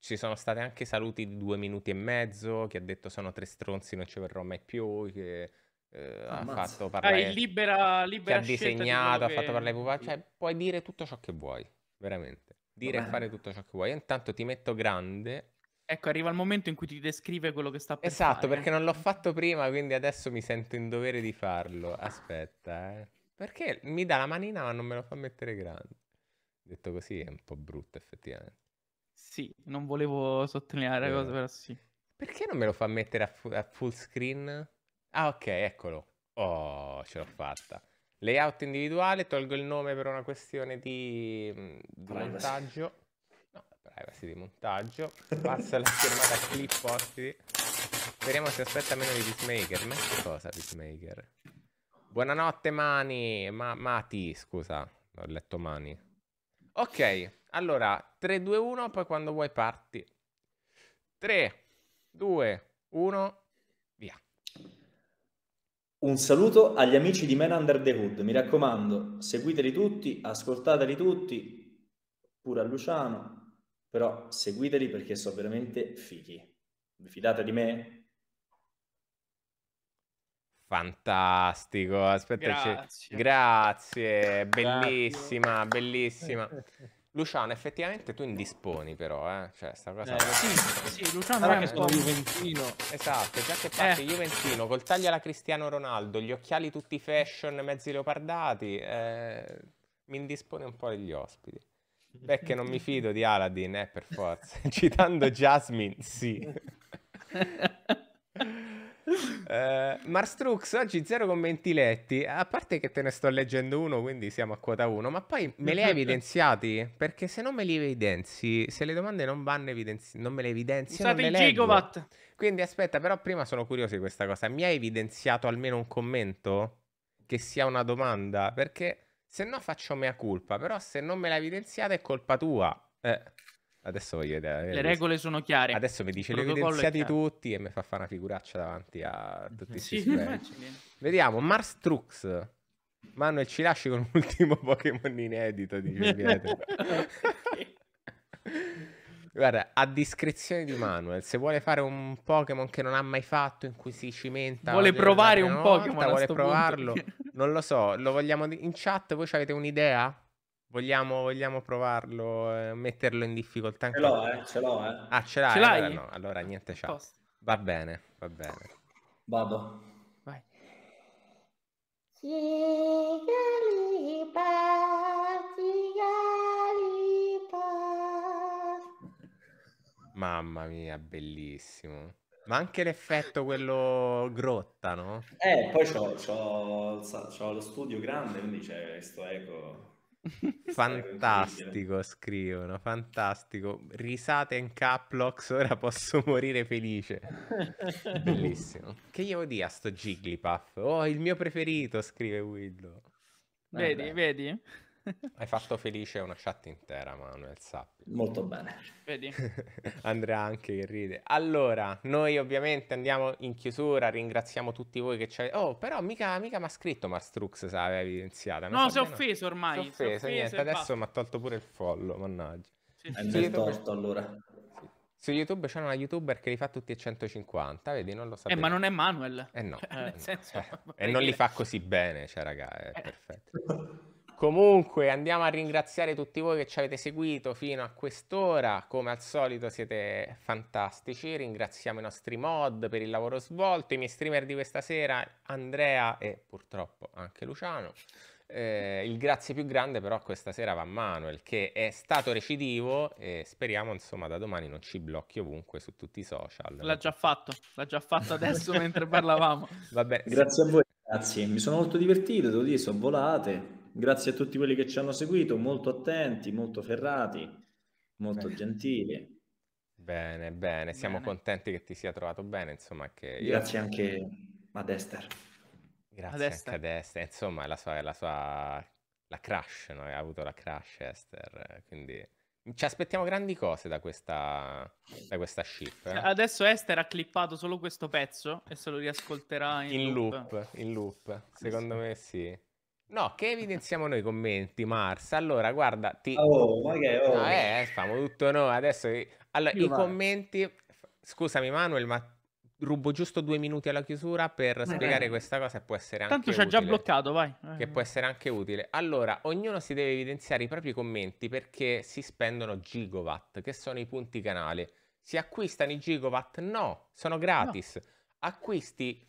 ci sono stati anche saluti di due minuti e mezzo, che ha detto sono tre stronzi, non ci verrò mai più, che eh, ha fatto parlare... Ah, libera, libera che ha disegnato, di ha fatto parlare pupa, cioè puoi dire tutto ciò che vuoi, veramente. Dire Vabbè. e fare tutto ciò che vuoi. intanto ti metto grande Ecco, arriva il momento in cui ti descrive quello che sta per Esatto, fare. perché eh. non l'ho fatto prima, quindi adesso mi sento in dovere di farlo. Aspetta, eh. Perché mi dà la manina ma non me lo fa mettere grande. Detto così è un po' brutto effettivamente. Sì, non volevo sottolineare la cosa, eh. però sì. Perché non me lo fa mettere a, fu- a full screen? Ah, ok, eccolo. Oh, ce l'ho fatta. Layout individuale, tolgo il nome per una questione di, mm, di montaggio. No, privacy di montaggio. Passa la schermata clip ospiti. Speriamo si aspetta meno di Peacemaker. Ma che cosa Peacemaker? Buonanotte Mani, Ma- Mati, scusa, ho letto Mani. Ok, allora, 3, 2, 1, poi quando vuoi parti. 3, 2, 1, via. Un saluto agli amici di Man Under the Hood, mi raccomando, seguiteli tutti, ascoltateli tutti, pure a Luciano, però seguiteli perché sono veramente fighi. Vi fidate di me? Fantastico, aspettaci. Grazie. Grazie, bellissima, bellissima. Luciano, effettivamente tu indisponi però, eh? Cioè, sta cosa... Eh, sì, sì, Luciano è un sto Juventino. Esatto, già che parte eh. Juventino, col taglio alla Cristiano Ronaldo, gli occhiali tutti fashion, mezzi leopardati, eh, mi indispone un po' degli ospiti. Beh, che non mi fido di Aladdin, eh, per forza. Citando Jasmine, sì. uh, Marstrux oggi zero commenti letti. A parte che te ne sto leggendo uno, quindi siamo a quota 1. Ma poi me li hai evidenziati? Perché se non me li evidenzi, se le domande non vanno evidenzi- non me le evidenzi. Usate il gigawatt. Quindi aspetta, però prima sono curioso di questa cosa. Mi hai evidenziato almeno un commento? Che sia una domanda? Perché se no faccio mea culpa. Però se non me la evidenziata è colpa tua. Eh. Adesso voglio vedere. Le regole sono chiare. Adesso mi dice le ho evidenziati tutti e mi fa fare una figuraccia davanti a tutti i sì, Vediamo, Mars Trux. Manuel ci lasci con l'ultimo Pokémon inedito, dice Guarda, a discrezione di Manuel, se vuole fare un Pokémon che non ha mai fatto, in cui si cimenta... Vuole provare un Pokémon, volta, vuole provarlo. Punto. Non lo so, lo vogliamo... In chat voi avete un'idea? Vogliamo, vogliamo provarlo, eh, metterlo in difficoltà. Anche ce l'ho, eh, ce l'ho, eh. Ah, ce l'hai? Ce l'hai? Allora, no. allora niente, ciao. Post. Va bene, va bene. Vado. Vai. Mamma mia, bellissimo. Ma anche l'effetto quello grotta, no? Eh, poi c'ho, c'ho, c'ho lo studio grande, quindi c'è questo eco. Fantastico, scrivono, fantastico. Risate in caplox, ora posso morire felice. Bellissimo. Che gli devo dire a sto Jigglypuff? Oh, il mio preferito, scrive Willow. Vedi, Vabbè. vedi? Hai fatto felice una chat intera, Manuel, sappi. Molto bene. Vedi? Andrea anche che ride. Allora, noi ovviamente andiamo in chiusura, ringraziamo tutti voi che ci avete... Oh, però mica, mica mi ha scritto Marstrux, se l'aveva evidenziata. No, si è offeso ormai. Si è offeso, niente, adesso mi ha tolto pure il follo, mannaggia. Sì, sì. Eh, Su, YouTube... allora. Su YouTube c'è una youtuber che li fa tutti e 150, vedi, non lo sapevo. Eh, ma non è Manuel. Eh no. Eh, no. Senso, eh, e non li fa così bene, cioè, raga, è eh. perfetto. Comunque andiamo a ringraziare tutti voi che ci avete seguito fino a quest'ora, come al solito siete fantastici, ringraziamo i nostri mod per il lavoro svolto, i miei streamer di questa sera, Andrea e purtroppo anche Luciano. Eh, il grazie più grande però questa sera va a Manuel che è stato recidivo e speriamo insomma da domani non ci blocchi ovunque su tutti i social. L'ha già fatto, l'ha già fatto adesso mentre parlavamo. Vabbè, grazie sì. a voi Grazie, mi sono molto divertito, devo dire, sono volate. Grazie a tutti quelli che ci hanno seguito, molto attenti, molto ferrati, molto bene. gentili. Bene, bene, siamo bene. contenti che ti sia trovato bene, insomma. Che Grazie anche a Dester. Grazie ad anche a Dester, insomma, la sua, la sua la crash, no? ha avuto la crush Esther, quindi ci aspettiamo grandi cose da questa, da questa ship. Eh? Adesso Esther ha clippato solo questo pezzo e se lo riascolterà in, in loop. loop. In loop, secondo sì. me sì. No, che evidenziamo noi i commenti, Mars. Allora, guarda, ti... Ah, oh, ma che... Oh. No, eh, famo tutto noi. Adesso... Allora, Io i vado. commenti... Scusami, Manuel, ma rubo giusto due minuti alla chiusura per vai, spiegare vai. questa cosa e può essere Tanto anche Tanto ci ha già bloccato, vai. Che può essere anche utile. Allora, ognuno si deve evidenziare i propri commenti perché si spendono gigawatt, che sono i punti canale. Si acquistano i gigawatt? No, sono gratis. No. Acquisti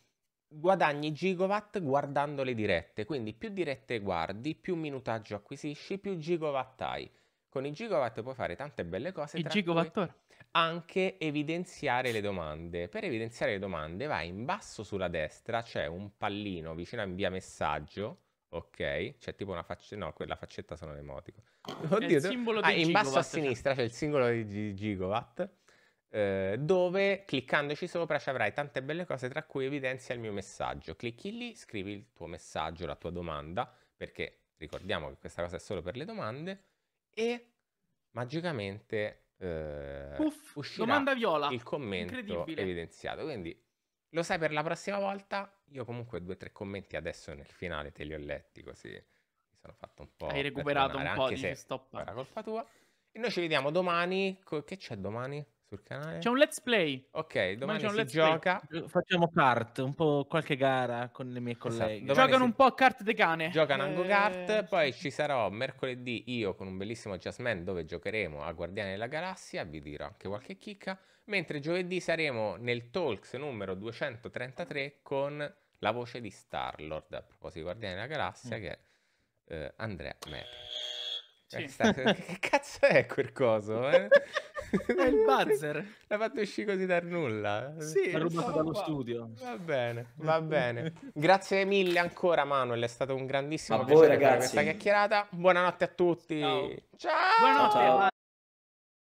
guadagni gigawatt guardando le dirette, quindi più dirette guardi, più minutaggio acquisisci, più gigawatt hai. Con i gigawatt puoi fare tante belle cose, I gigawatt anche evidenziare le domande. Per evidenziare le domande vai in basso sulla destra, c'è un pallino vicino a invia messaggio, ok? C'è tipo una faccetta, no, quella faccetta sono le emoticon. Oddio, è il simbolo ah, in basso a sinistra c'è il simbolo di gigawatt eh, dove cliccandoci sopra ci avrai tante belle cose tra cui evidenzia il mio messaggio. Clicchi lì, scrivi il tuo messaggio, la tua domanda, perché ricordiamo che questa cosa è solo per le domande, e magicamente eh, Uff, uscirà il commento evidenziato. Quindi lo sai per la prossima volta, io comunque due o tre commenti adesso nel finale te li ho letti così mi sono fatto un po'. Hai recuperato un po' di stop. Era colpa tua. E noi ci vediamo domani. Che c'è domani? sul canale? C'è un let's play. Ok, domani, domani si gioca. Play. Facciamo kart, un po' qualche gara con le mie esatto, colleghe. Esatto. Giocano si... un po' a kart de cane. Giocano eh... a kart poi ci sarò mercoledì io con un bellissimo Jasmine dove giocheremo a Guardiani della Galassia, vi dirò anche qualche chicca, mentre giovedì saremo nel Talks numero 233 con la voce di Star-Lord, a proposito di Guardiani della Galassia, mm. che è eh, Andrea Meta. Cioè, sì. Sta... che cazzo è quel coso? Eh? è il buzzer. L'ha fatto uscire così dal nulla. Sì, l'ha rubato dallo qua. studio. Va bene, va bene. Grazie mille ancora Manuel, è stato un grandissimo Ma piacere voi, ragazzi. questa chiacchierata. Buonanotte a tutti. Ciao. Ciao. Buonanotte. Ciao.